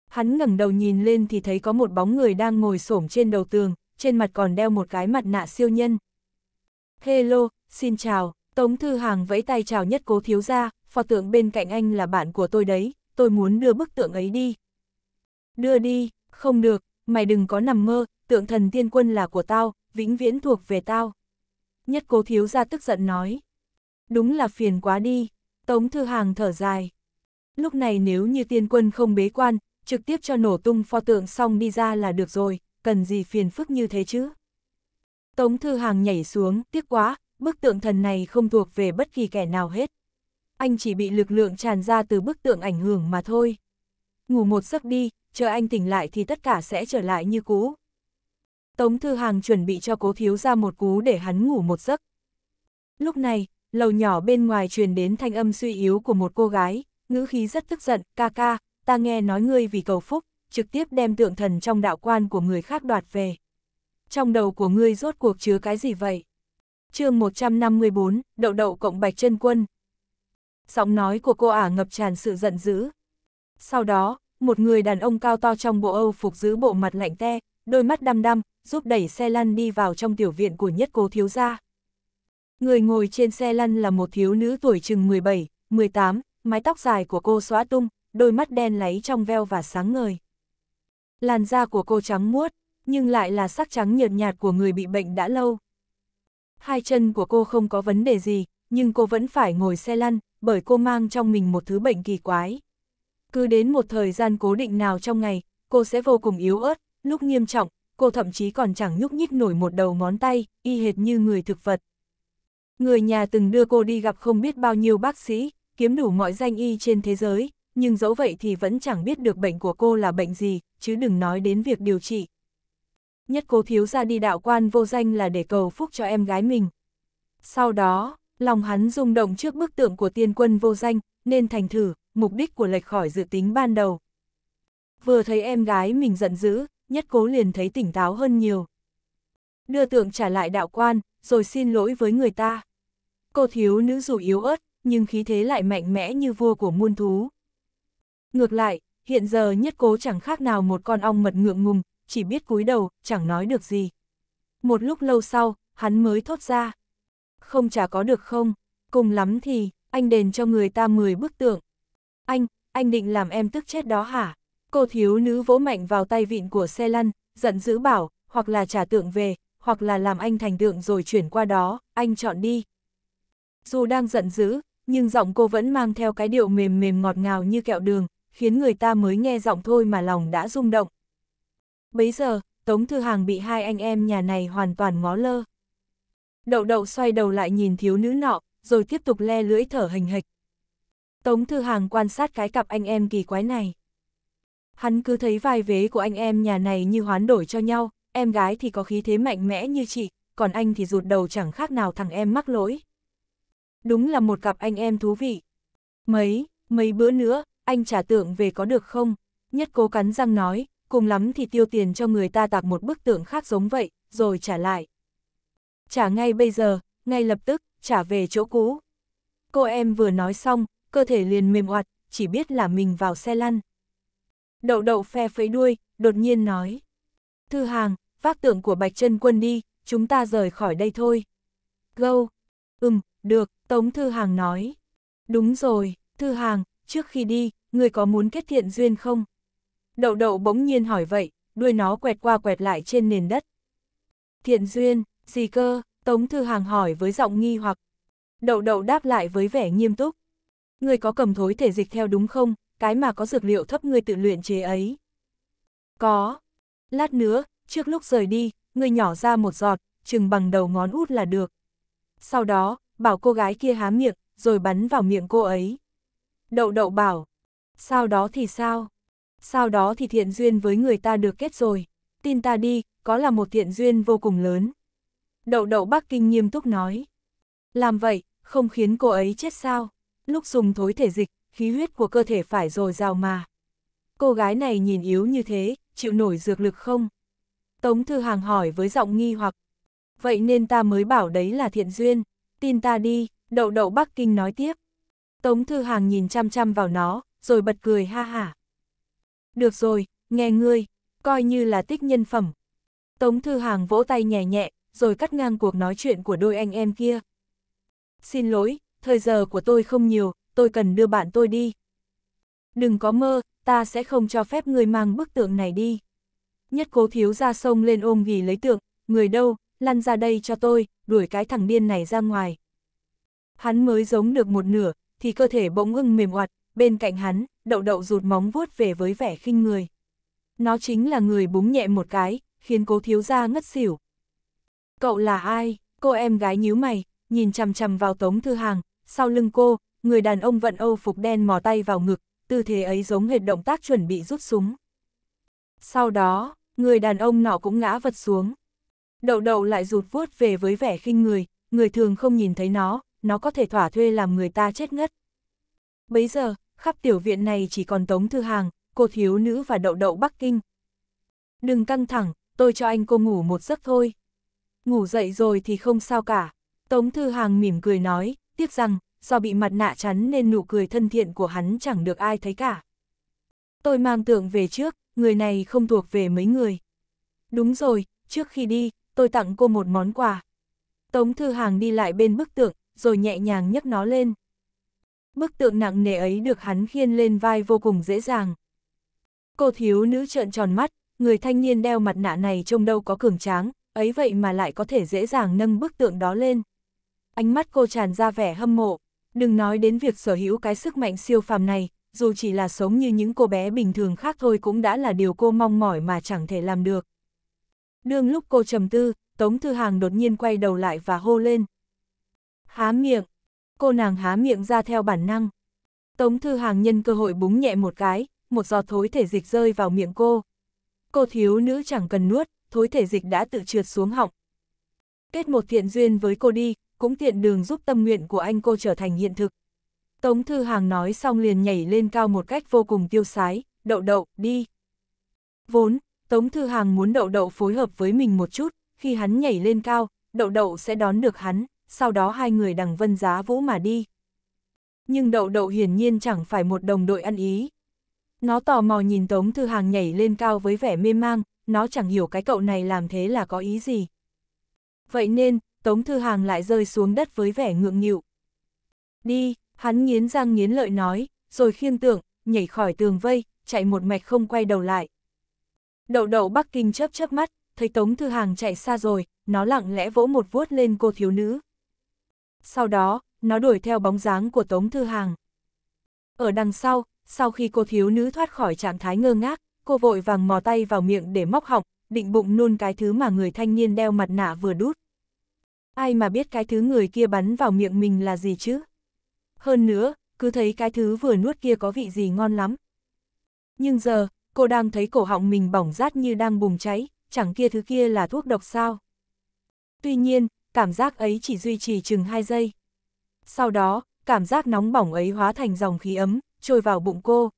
Hắn ngẩng đầu nhìn lên thì thấy có một bóng người đang ngồi xổm trên đầu tường, trên mặt còn đeo một cái mặt nạ siêu nhân. Hello, xin chào, Tống Thư Hàng vẫy tay chào nhất cố thiếu gia, phò tượng bên cạnh anh là bạn của tôi đấy, tôi muốn đưa bức tượng ấy đi. Đưa đi, không được, mày đừng có nằm mơ, tượng thần tiên quân là của tao, vĩnh viễn thuộc về tao. Nhất cố thiếu ra tức giận nói. Đúng là phiền quá đi, Tống Thư Hàng thở dài. Lúc này nếu như tiên quân không bế quan, trực tiếp cho nổ tung pho tượng xong đi ra là được rồi, cần gì phiền phức như thế chứ? Tống Thư Hàng nhảy xuống, tiếc quá, bức tượng thần này không thuộc về bất kỳ kẻ nào hết. Anh chỉ bị lực lượng tràn ra từ bức tượng ảnh hưởng mà thôi. Ngủ một giấc đi, chờ anh tỉnh lại thì tất cả sẽ trở lại như cũ. Tống Thư Hàng chuẩn bị cho cố thiếu ra một cú để hắn ngủ một giấc. Lúc này, lầu nhỏ bên ngoài truyền đến thanh âm suy yếu của một cô gái, ngữ khí rất tức giận, ca ca, ta nghe nói ngươi vì cầu phúc, trực tiếp đem tượng thần trong đạo quan của người khác đoạt về. Trong đầu của ngươi rốt cuộc chứa cái gì vậy? chương 154, Đậu Đậu Cộng Bạch chân Quân. Giọng nói của cô ả ngập tràn sự giận dữ. Sau đó, một người đàn ông cao to trong bộ Âu phục giữ bộ mặt lạnh te, đôi mắt đăm đăm, giúp đẩy xe lăn đi vào trong tiểu viện của nhất cố thiếu gia. Người ngồi trên xe lăn là một thiếu nữ tuổi chừng 17, 18, mái tóc dài của cô xóa tung, đôi mắt đen láy trong veo và sáng ngời. Làn da của cô trắng muốt, nhưng lại là sắc trắng nhợt nhạt của người bị bệnh đã lâu. Hai chân của cô không có vấn đề gì, nhưng cô vẫn phải ngồi xe lăn, bởi cô mang trong mình một thứ bệnh kỳ quái. Cứ đến một thời gian cố định nào trong ngày, cô sẽ vô cùng yếu ớt, lúc nghiêm trọng, cô thậm chí còn chẳng nhúc nhích nổi một đầu ngón tay, y hệt như người thực vật. Người nhà từng đưa cô đi gặp không biết bao nhiêu bác sĩ, kiếm đủ mọi danh y trên thế giới, nhưng dẫu vậy thì vẫn chẳng biết được bệnh của cô là bệnh gì, chứ đừng nói đến việc điều trị. Nhất cô thiếu ra đi đạo quan vô danh là để cầu phúc cho em gái mình. Sau đó, lòng hắn rung động trước bức tượng của tiên quân vô danh, nên thành thử, mục đích của lệch khỏi dự tính ban đầu. Vừa thấy em gái mình giận dữ, nhất cố liền thấy tỉnh táo hơn nhiều. Đưa tượng trả lại đạo quan, rồi xin lỗi với người ta. Cô thiếu nữ dù yếu ớt, nhưng khí thế lại mạnh mẽ như vua của muôn thú. Ngược lại, hiện giờ nhất cố chẳng khác nào một con ong mật ngượng ngùng, chỉ biết cúi đầu, chẳng nói được gì. Một lúc lâu sau, hắn mới thốt ra. Không trả có được không, cùng lắm thì, anh đền cho người ta 10 bức tượng. Anh, anh định làm em tức chết đó hả? Cô thiếu nữ vỗ mạnh vào tay vịn của xe lăn, giận dữ bảo, hoặc là trả tượng về, hoặc là làm anh thành tượng rồi chuyển qua đó, anh chọn đi. Dù đang giận dữ, nhưng giọng cô vẫn mang theo cái điệu mềm mềm ngọt ngào như kẹo đường, khiến người ta mới nghe giọng thôi mà lòng đã rung động. Bấy giờ, Tống Thư Hàng bị hai anh em nhà này hoàn toàn ngó lơ. Đậu đậu xoay đầu lại nhìn thiếu nữ nọ, rồi tiếp tục le lưỡi thở hình hịch. Tống Thư Hàng quan sát cái cặp anh em kỳ quái này. Hắn cứ thấy vai vế của anh em nhà này như hoán đổi cho nhau, em gái thì có khí thế mạnh mẽ như chị, còn anh thì rụt đầu chẳng khác nào thằng em mắc lỗi. Đúng là một cặp anh em thú vị. Mấy, mấy bữa nữa, anh trả tượng về có được không? Nhất cố cắn răng nói, cùng lắm thì tiêu tiền cho người ta tạc một bức tượng khác giống vậy, rồi trả lại. Trả ngay bây giờ, ngay lập tức, trả về chỗ cũ. Cô em vừa nói xong, cơ thể liền mềm oặt, chỉ biết là mình vào xe lăn. Đậu đậu phe phế đuôi, đột nhiên nói. Thư hàng, vác tượng của Bạch chân Quân đi, chúng ta rời khỏi đây thôi. Gâu. Ừm, được, Tống Thư Hàng nói. Đúng rồi, Thư Hàng, trước khi đi, người có muốn kết thiện duyên không? Đậu đậu bỗng nhiên hỏi vậy, đuôi nó quẹt qua quẹt lại trên nền đất. Thiện duyên, gì cơ? Tống Thư Hàng hỏi với giọng nghi hoặc. Đậu đậu đáp lại với vẻ nghiêm túc. Người có cầm thối thể dịch theo đúng không? cái mà có dược liệu thấp người tự luyện chế ấy. Có. Lát nữa, trước lúc rời đi, người nhỏ ra một giọt, chừng bằng đầu ngón út là được. Sau đó, bảo cô gái kia há miệng, rồi bắn vào miệng cô ấy. Đậu đậu bảo. Sau đó thì sao? Sau đó thì thiện duyên với người ta được kết rồi. Tin ta đi, có là một thiện duyên vô cùng lớn. Đậu đậu Bắc Kinh nghiêm túc nói. Làm vậy, không khiến cô ấy chết sao? Lúc dùng thối thể dịch, khí huyết của cơ thể phải dồi dào mà. Cô gái này nhìn yếu như thế, chịu nổi dược lực không? Tống Thư Hàng hỏi với giọng nghi hoặc. Vậy nên ta mới bảo đấy là thiện duyên, tin ta đi, đậu đậu Bắc Kinh nói tiếp. Tống Thư Hàng nhìn chăm chăm vào nó, rồi bật cười ha hả. Được rồi, nghe ngươi, coi như là tích nhân phẩm. Tống Thư Hàng vỗ tay nhẹ nhẹ, rồi cắt ngang cuộc nói chuyện của đôi anh em kia. Xin lỗi, thời giờ của tôi không nhiều, tôi cần đưa bạn tôi đi. Đừng có mơ, ta sẽ không cho phép người mang bức tượng này đi. Nhất cố thiếu ra sông lên ôm ghì lấy tượng, người đâu, lăn ra đây cho tôi, đuổi cái thằng điên này ra ngoài. Hắn mới giống được một nửa, thì cơ thể bỗng ưng mềm oặt, bên cạnh hắn, đậu đậu rụt móng vuốt về với vẻ khinh người. Nó chính là người búng nhẹ một cái, khiến cố thiếu ra ngất xỉu. Cậu là ai? Cô em gái nhíu mày, nhìn chằm chằm vào tống thư hàng, sau lưng cô, người đàn ông vận âu phục đen mò tay vào ngực, tư thế ấy giống hệt động tác chuẩn bị rút súng. Sau đó, người đàn ông nọ cũng ngã vật xuống. Đậu đậu lại rụt vuốt về với vẻ khinh người, người thường không nhìn thấy nó, nó có thể thỏa thuê làm người ta chết ngất. Bấy giờ, khắp tiểu viện này chỉ còn Tống Thư Hàng, cô thiếu nữ và đậu đậu Bắc Kinh. Đừng căng thẳng, tôi cho anh cô ngủ một giấc thôi. Ngủ dậy rồi thì không sao cả. Tống Thư Hàng mỉm cười nói, tiếc rằng, do bị mặt nạ chắn nên nụ cười thân thiện của hắn chẳng được ai thấy cả. Tôi mang tượng về trước, người này không thuộc về mấy người. Đúng rồi, trước khi đi, tôi tặng cô một món quà. Tống Thư Hàng đi lại bên bức tượng, rồi nhẹ nhàng nhấc nó lên. Bức tượng nặng nề ấy được hắn khiên lên vai vô cùng dễ dàng. Cô thiếu nữ trợn tròn mắt, người thanh niên đeo mặt nạ này trông đâu có cường tráng, ấy vậy mà lại có thể dễ dàng nâng bức tượng đó lên. Ánh mắt cô tràn ra vẻ hâm mộ, Đừng nói đến việc sở hữu cái sức mạnh siêu phàm này, dù chỉ là sống như những cô bé bình thường khác thôi cũng đã là điều cô mong mỏi mà chẳng thể làm được. Đương lúc cô trầm tư, Tống Thư Hàng đột nhiên quay đầu lại và hô lên. Há miệng! Cô nàng há miệng ra theo bản năng. Tống Thư Hàng nhân cơ hội búng nhẹ một cái, một giọt thối thể dịch rơi vào miệng cô. Cô thiếu nữ chẳng cần nuốt, thối thể dịch đã tự trượt xuống họng. Kết một thiện duyên với cô đi, cũng tiện đường giúp tâm nguyện của anh cô trở thành hiện thực. Tống Thư Hàng nói xong liền nhảy lên cao một cách vô cùng tiêu sái, đậu đậu, đi. Vốn, Tống Thư Hàng muốn đậu đậu phối hợp với mình một chút, khi hắn nhảy lên cao, đậu đậu sẽ đón được hắn, sau đó hai người đằng vân giá vũ mà đi. Nhưng đậu đậu hiển nhiên chẳng phải một đồng đội ăn ý. Nó tò mò nhìn Tống Thư Hàng nhảy lên cao với vẻ mê mang, nó chẳng hiểu cái cậu này làm thế là có ý gì. Vậy nên, Tống Thư Hàng lại rơi xuống đất với vẻ ngượng nghịu. Đi, hắn nghiến răng nghiến lợi nói, rồi khiêng tượng, nhảy khỏi tường vây, chạy một mạch không quay đầu lại. Đậu đậu Bắc Kinh chớp chớp mắt, thấy Tống Thư Hàng chạy xa rồi, nó lặng lẽ vỗ một vuốt lên cô thiếu nữ. Sau đó, nó đuổi theo bóng dáng của Tống Thư Hàng. Ở đằng sau, sau khi cô thiếu nữ thoát khỏi trạng thái ngơ ngác, cô vội vàng mò tay vào miệng để móc họng, định bụng nôn cái thứ mà người thanh niên đeo mặt nạ vừa đút. Ai mà biết cái thứ người kia bắn vào miệng mình là gì chứ? Hơn nữa, cứ thấy cái thứ vừa nuốt kia có vị gì ngon lắm. Nhưng giờ, cô đang thấy cổ họng mình bỏng rát như đang bùng cháy, chẳng kia thứ kia là thuốc độc sao. Tuy nhiên, cảm giác ấy chỉ duy trì chừng 2 giây. Sau đó, cảm giác nóng bỏng ấy hóa thành dòng khí ấm, trôi vào bụng cô.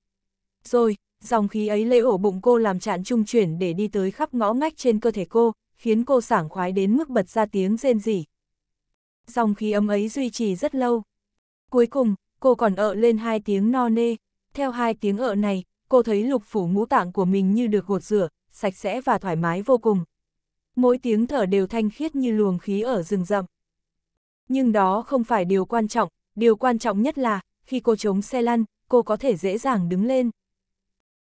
Rồi, dòng khí ấy lấy ổ bụng cô làm chạn trung chuyển để đi tới khắp ngõ ngách trên cơ thể cô, khiến cô sảng khoái đến mức bật ra tiếng rên rỉ. Dòng khí ấm ấy duy trì rất lâu. Cuối cùng, cô còn ợ lên hai tiếng no nê. Theo hai tiếng ợ này, cô thấy lục phủ ngũ tạng của mình như được gột rửa, sạch sẽ và thoải mái vô cùng. Mỗi tiếng thở đều thanh khiết như luồng khí ở rừng rậm. Nhưng đó không phải điều quan trọng, điều quan trọng nhất là, khi cô chống xe lăn, cô có thể dễ dàng đứng lên.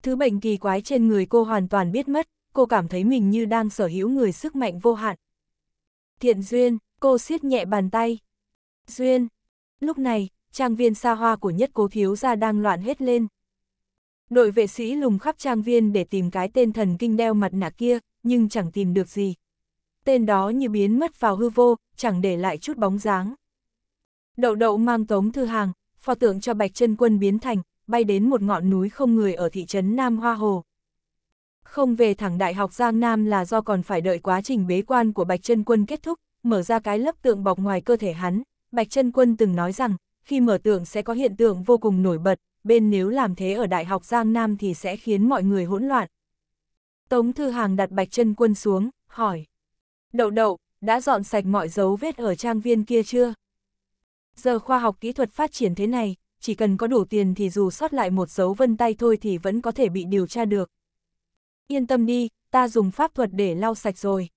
Thứ bệnh kỳ quái trên người cô hoàn toàn biết mất, cô cảm thấy mình như đang sở hữu người sức mạnh vô hạn. Thiện Duyên, cô siết nhẹ bàn tay. Duyên, lúc này, trang viên xa hoa của nhất cố thiếu gia đang loạn hết lên. Đội vệ sĩ lùng khắp trang viên để tìm cái tên thần kinh đeo mặt nạ kia, nhưng chẳng tìm được gì. Tên đó như biến mất vào hư vô, chẳng để lại chút bóng dáng. Đậu đậu mang tống thư hàng, phò tượng cho bạch chân quân biến thành, bay đến một ngọn núi không người ở thị trấn Nam Hoa Hồ không về thẳng Đại học Giang Nam là do còn phải đợi quá trình bế quan của Bạch chân Quân kết thúc, mở ra cái lớp tượng bọc ngoài cơ thể hắn. Bạch chân Quân từng nói rằng, khi mở tượng sẽ có hiện tượng vô cùng nổi bật, bên nếu làm thế ở Đại học Giang Nam thì sẽ khiến mọi người hỗn loạn. Tống Thư Hàng đặt Bạch chân Quân xuống, hỏi. Đậu đậu, đã dọn sạch mọi dấu vết ở trang viên kia chưa? Giờ khoa học kỹ thuật phát triển thế này, chỉ cần có đủ tiền thì dù sót lại một dấu vân tay thôi thì vẫn có thể bị điều tra được. Yên tâm đi, ta dùng pháp thuật để lau sạch rồi.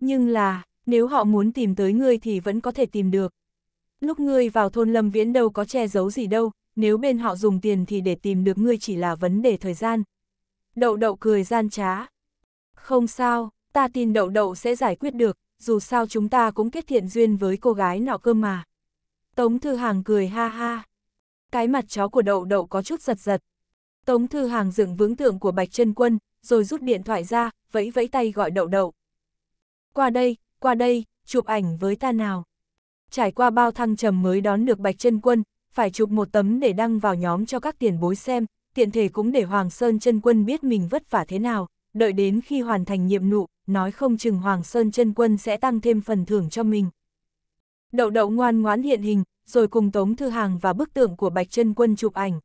Nhưng là, nếu họ muốn tìm tới ngươi thì vẫn có thể tìm được. Lúc ngươi vào thôn Lâm Viễn đâu có che giấu gì đâu, nếu bên họ dùng tiền thì để tìm được ngươi chỉ là vấn đề thời gian. Đậu đậu cười gian trá. Không sao, ta tin đậu đậu sẽ giải quyết được, dù sao chúng ta cũng kết thiện duyên với cô gái nọ cơ mà. Tống Thư Hàng cười ha ha. Cái mặt chó của đậu đậu có chút giật giật. Tống Thư Hàng dựng vững tượng của Bạch chân Quân, rồi rút điện thoại ra, vẫy vẫy tay gọi đậu đậu. Qua đây, qua đây, chụp ảnh với ta nào. Trải qua bao thăng trầm mới đón được Bạch chân Quân, phải chụp một tấm để đăng vào nhóm cho các tiền bối xem, tiện thể cũng để Hoàng Sơn chân Quân biết mình vất vả thế nào, đợi đến khi hoàn thành nhiệm vụ, nói không chừng Hoàng Sơn chân Quân sẽ tăng thêm phần thưởng cho mình. Đậu đậu ngoan ngoãn hiện hình, rồi cùng Tống Thư Hàng và bức tượng của Bạch chân Quân chụp ảnh.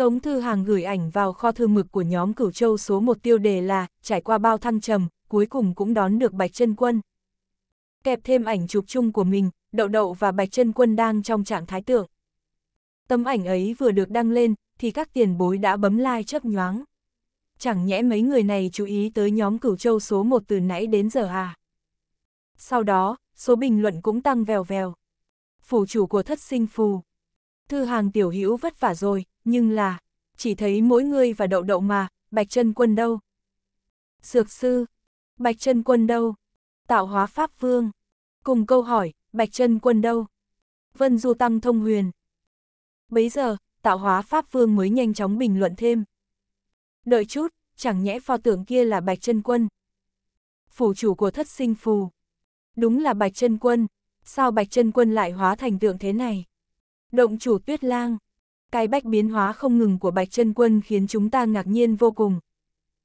Tống Thư Hàng gửi ảnh vào kho thư mực của nhóm cửu châu số một tiêu đề là, trải qua bao thăng trầm, cuối cùng cũng đón được Bạch chân Quân. Kẹp thêm ảnh chụp chung của mình, Đậu Đậu và Bạch chân Quân đang trong trạng thái tượng. Tấm ảnh ấy vừa được đăng lên, thì các tiền bối đã bấm like chấp nhoáng. Chẳng nhẽ mấy người này chú ý tới nhóm cửu châu số 1 từ nãy đến giờ à? Sau đó, số bình luận cũng tăng vèo vèo. Phủ chủ của thất sinh phù. Thư hàng tiểu hữu vất vả rồi, nhưng là, chỉ thấy mỗi người và đậu đậu mà, bạch chân quân đâu. Dược sư, bạch chân quân đâu, tạo hóa pháp vương, cùng câu hỏi, bạch chân quân đâu, vân du tăng thông huyền. Bấy giờ, tạo hóa pháp vương mới nhanh chóng bình luận thêm. Đợi chút, chẳng nhẽ pho tượng kia là bạch chân quân. Phủ chủ của thất sinh phù. Đúng là bạch chân quân, sao bạch chân quân lại hóa thành tượng thế này? Động chủ tuyết lang. Cái bách biến hóa không ngừng của bạch chân quân khiến chúng ta ngạc nhiên vô cùng.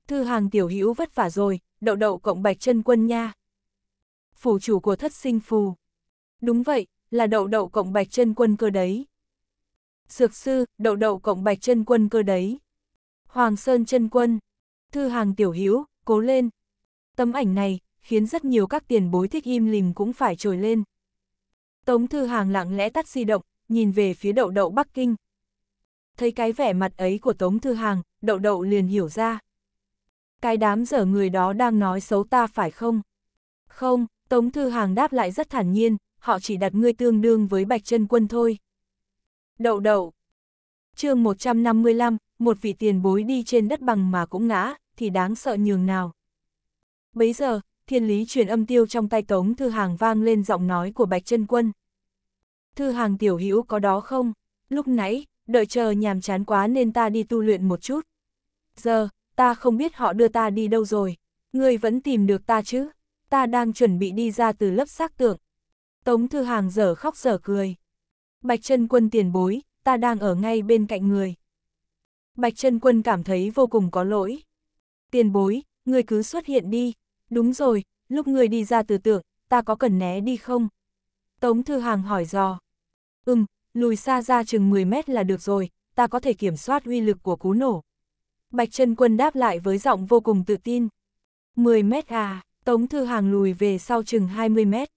Thư hàng tiểu hữu vất vả rồi, đậu đậu cộng bạch chân quân nha. Phủ chủ của thất sinh phù. Đúng vậy, là đậu đậu cộng bạch chân quân cơ đấy. Sược sư, đậu đậu cộng bạch chân quân cơ đấy. Hoàng Sơn chân quân. Thư hàng tiểu hữu cố lên. Tấm ảnh này, khiến rất nhiều các tiền bối thích im lìm cũng phải trồi lên. Tống Thư Hàng lặng lẽ tắt di động, nhìn về phía đậu đậu Bắc Kinh, thấy cái vẻ mặt ấy của Tống Thư Hàng, đậu đậu liền hiểu ra. Cái đám dở người đó đang nói xấu ta phải không? Không, Tống Thư Hàng đáp lại rất thản nhiên, họ chỉ đặt ngươi tương đương với Bạch chân Quân thôi. Đậu đậu. chương 155, một vị tiền bối đi trên đất bằng mà cũng ngã, thì đáng sợ nhường nào. Bấy giờ, thiên lý truyền âm tiêu trong tay Tống Thư Hàng vang lên giọng nói của Bạch chân Quân. Thư Hàng tiểu hữu có đó không? Lúc nãy, đợi chờ nhàm chán quá nên ta đi tu luyện một chút. Giờ, ta không biết họ đưa ta đi đâu rồi, người vẫn tìm được ta chứ, ta đang chuẩn bị đi ra từ lớp xác tượng. Tống Thư Hàng dở khóc dở cười. Bạch chân Quân tiền bối, ta đang ở ngay bên cạnh người. Bạch chân Quân cảm thấy vô cùng có lỗi. Tiền bối, người cứ xuất hiện đi. Đúng rồi, lúc người đi ra từ tượng, ta có cần né đi không? Tống Thư Hàng hỏi dò. Ừm, lùi xa ra chừng 10 mét là được rồi, ta có thể kiểm soát uy lực của cú nổ. Bạch chân Quân đáp lại với giọng vô cùng tự tin. 10 mét à, Tống Thư Hàng lùi về sau chừng 20 mét.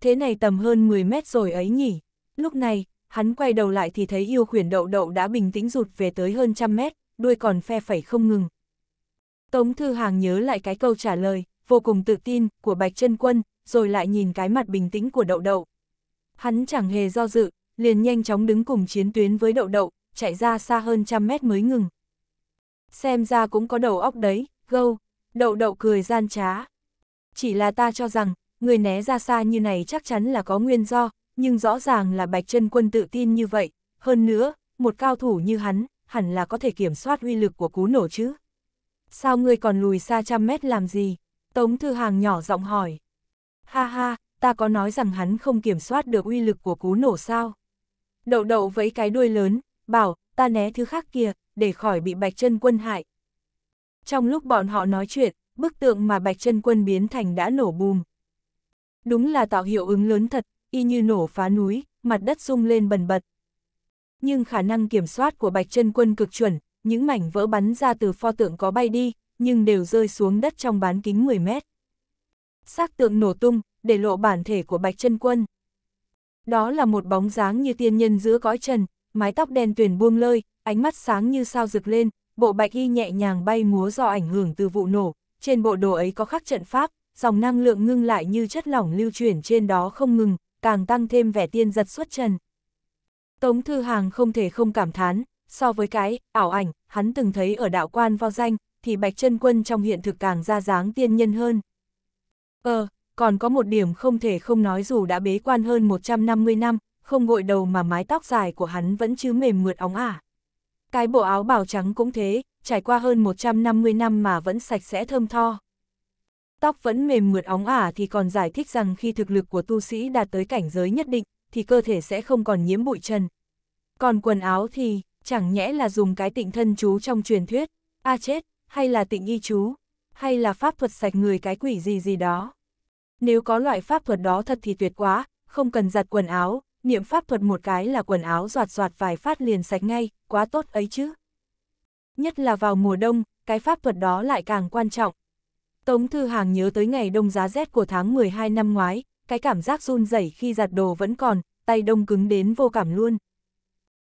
Thế này tầm hơn 10 mét rồi ấy nhỉ. Lúc này, hắn quay đầu lại thì thấy yêu khuyển đậu đậu đã bình tĩnh rụt về tới hơn trăm mét, đuôi còn phe phẩy không ngừng. Tống Thư Hàng nhớ lại cái câu trả lời, vô cùng tự tin, của Bạch chân Quân, rồi lại nhìn cái mặt bình tĩnh của đậu đậu. Hắn chẳng hề do dự, liền nhanh chóng đứng cùng chiến tuyến với đậu đậu, chạy ra xa hơn trăm mét mới ngừng. Xem ra cũng có đầu óc đấy, gâu, đậu đậu cười gian trá. Chỉ là ta cho rằng, người né ra xa như này chắc chắn là có nguyên do, nhưng rõ ràng là Bạch chân Quân tự tin như vậy. Hơn nữa, một cao thủ như hắn, hẳn là có thể kiểm soát uy lực của cú nổ chứ. Sao ngươi còn lùi xa trăm mét làm gì? Tống Thư Hàng nhỏ giọng hỏi. Ha ha, ta có nói rằng hắn không kiểm soát được uy lực của cú nổ sao? Đậu đậu với cái đuôi lớn, bảo, ta né thứ khác kia, để khỏi bị bạch chân quân hại. Trong lúc bọn họ nói chuyện, bức tượng mà bạch chân quân biến thành đã nổ bùm. Đúng là tạo hiệu ứng lớn thật, y như nổ phá núi, mặt đất rung lên bần bật. Nhưng khả năng kiểm soát của bạch chân quân cực chuẩn, những mảnh vỡ bắn ra từ pho tượng có bay đi, nhưng đều rơi xuống đất trong bán kính 10 mét. Xác tượng nổ tung, để lộ bản thể của bạch chân quân. Đó là một bóng dáng như tiên nhân giữa cõi trần, mái tóc đen tuyền buông lơi, ánh mắt sáng như sao rực lên, bộ bạch y nhẹ nhàng bay múa do ảnh hưởng từ vụ nổ, trên bộ đồ ấy có khắc trận pháp, dòng năng lượng ngưng lại như chất lỏng lưu chuyển trên đó không ngừng, càng tăng thêm vẻ tiên giật xuất trần. Tống Thư Hàng không thể không cảm thán, so với cái ảo ảnh hắn từng thấy ở đạo quan vào danh, thì Bạch chân Quân trong hiện thực càng ra dáng tiên nhân hơn. Ờ, còn có một điểm không thể không nói dù đã bế quan hơn 150 năm, không gội đầu mà mái tóc dài của hắn vẫn chứ mềm mượt óng ả. Cái bộ áo bào trắng cũng thế, trải qua hơn 150 năm mà vẫn sạch sẽ thơm tho. Tóc vẫn mềm mượt óng ả thì còn giải thích rằng khi thực lực của tu sĩ đạt tới cảnh giới nhất định, thì cơ thể sẽ không còn nhiễm bụi trần. Còn quần áo thì, chẳng nhẽ là dùng cái tịnh thân chú trong truyền thuyết, a chết, hay là tịnh y chú, hay là pháp thuật sạch người cái quỷ gì gì đó. Nếu có loại pháp thuật đó thật thì tuyệt quá, không cần giặt quần áo, niệm pháp thuật một cái là quần áo giọt giọt vài phát liền sạch ngay, quá tốt ấy chứ. Nhất là vào mùa đông, cái pháp thuật đó lại càng quan trọng. Tống Thư Hàng nhớ tới ngày đông giá rét của tháng 12 năm ngoái, cái cảm giác run rẩy khi giặt đồ vẫn còn, tay đông cứng đến vô cảm luôn.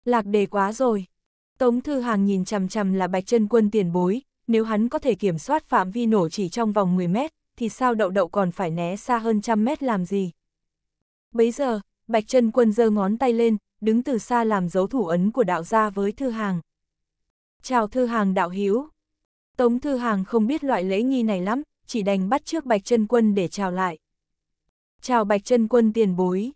Lạc đề quá rồi. Tống Thư Hàng nhìn chằm chằm là bạch chân quân tiền bối, nếu hắn có thể kiểm soát phạm vi nổ chỉ trong vòng 10 mét, thì sao đậu đậu còn phải né xa hơn trăm mét làm gì. Bấy giờ, Bạch chân Quân giơ ngón tay lên, đứng từ xa làm dấu thủ ấn của đạo gia với Thư Hàng. Chào Thư Hàng đạo hiếu. Tống Thư Hàng không biết loại lễ nghi này lắm, chỉ đành bắt trước Bạch chân Quân để chào lại. Chào Bạch chân Quân tiền bối.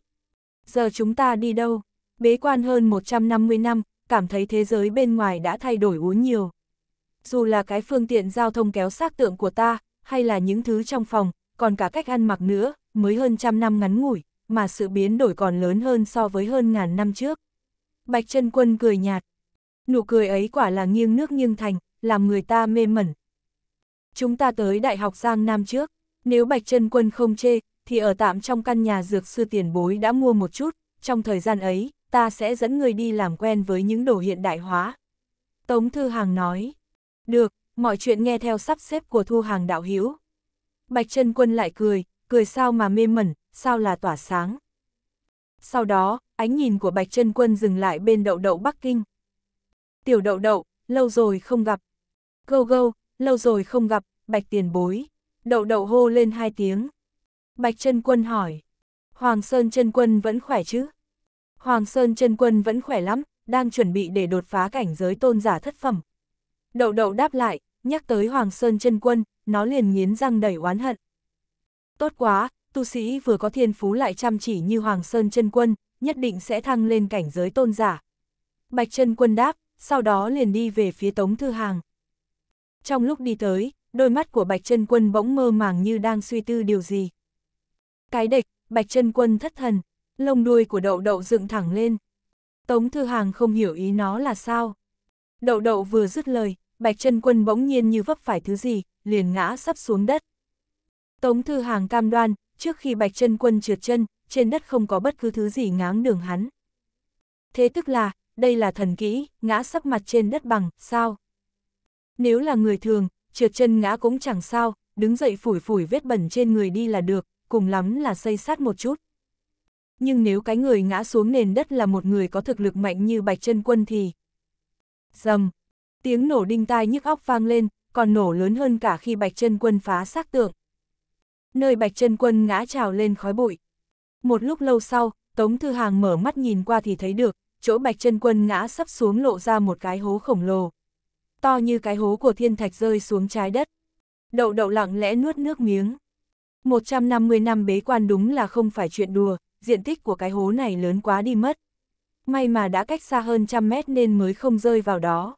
Giờ chúng ta đi đâu? Bế quan hơn 150 năm, cảm thấy thế giới bên ngoài đã thay đổi uốn nhiều. Dù là cái phương tiện giao thông kéo xác tượng của ta, hay là những thứ trong phòng, còn cả cách ăn mặc nữa, mới hơn trăm năm ngắn ngủi, mà sự biến đổi còn lớn hơn so với hơn ngàn năm trước. Bạch chân Quân cười nhạt. Nụ cười ấy quả là nghiêng nước nghiêng thành, làm người ta mê mẩn. Chúng ta tới Đại học Giang Nam trước, nếu Bạch chân Quân không chê, thì ở tạm trong căn nhà dược sư tiền bối đã mua một chút, trong thời gian ấy, ta sẽ dẫn người đi làm quen với những đồ hiện đại hóa. Tống Thư Hàng nói, được, mọi chuyện nghe theo sắp xếp của thu hàng đạo hữu Bạch chân quân lại cười, cười sao mà mê mẩn, sao là tỏa sáng. Sau đó, ánh nhìn của Bạch chân quân dừng lại bên đậu đậu Bắc Kinh. Tiểu đậu đậu, lâu rồi không gặp. Gâu gâu, lâu rồi không gặp, Bạch tiền bối. Đậu đậu hô lên hai tiếng. Bạch chân quân hỏi. Hoàng Sơn chân quân vẫn khỏe chứ? Hoàng Sơn chân quân vẫn khỏe lắm, đang chuẩn bị để đột phá cảnh giới tôn giả thất phẩm, Đậu đậu đáp lại, nhắc tới Hoàng Sơn chân quân, nó liền nghiến răng đầy oán hận. Tốt quá, tu sĩ vừa có thiên phú lại chăm chỉ như Hoàng Sơn chân quân, nhất định sẽ thăng lên cảnh giới tôn giả. Bạch chân quân đáp, sau đó liền đi về phía Tống Thư Hàng. Trong lúc đi tới, đôi mắt của Bạch chân quân bỗng mơ màng như đang suy tư điều gì. Cái địch, Bạch chân quân thất thần, lông đuôi của đậu đậu dựng thẳng lên. Tống Thư Hàng không hiểu ý nó là sao. Đậu đậu vừa dứt lời, Bạch chân Quân bỗng nhiên như vấp phải thứ gì, liền ngã sắp xuống đất. Tống Thư Hàng cam đoan, trước khi Bạch chân Quân trượt chân, trên đất không có bất cứ thứ gì ngáng đường hắn. Thế tức là, đây là thần kỹ, ngã sắp mặt trên đất bằng, sao? Nếu là người thường, trượt chân ngã cũng chẳng sao, đứng dậy phủi phủi vết bẩn trên người đi là được, cùng lắm là xây sát một chút. Nhưng nếu cái người ngã xuống nền đất là một người có thực lực mạnh như Bạch chân Quân thì... Dầm, tiếng nổ đinh tai nhức óc vang lên, còn nổ lớn hơn cả khi Bạch chân Quân phá xác tượng. Nơi Bạch chân Quân ngã trào lên khói bụi. Một lúc lâu sau, Tống Thư Hàng mở mắt nhìn qua thì thấy được, chỗ Bạch chân Quân ngã sắp xuống lộ ra một cái hố khổng lồ. To như cái hố của thiên thạch rơi xuống trái đất. Đậu đậu lặng lẽ nuốt nước miếng. 150 năm bế quan đúng là không phải chuyện đùa, diện tích của cái hố này lớn quá đi mất. May mà đã cách xa hơn trăm mét nên mới không rơi vào đó.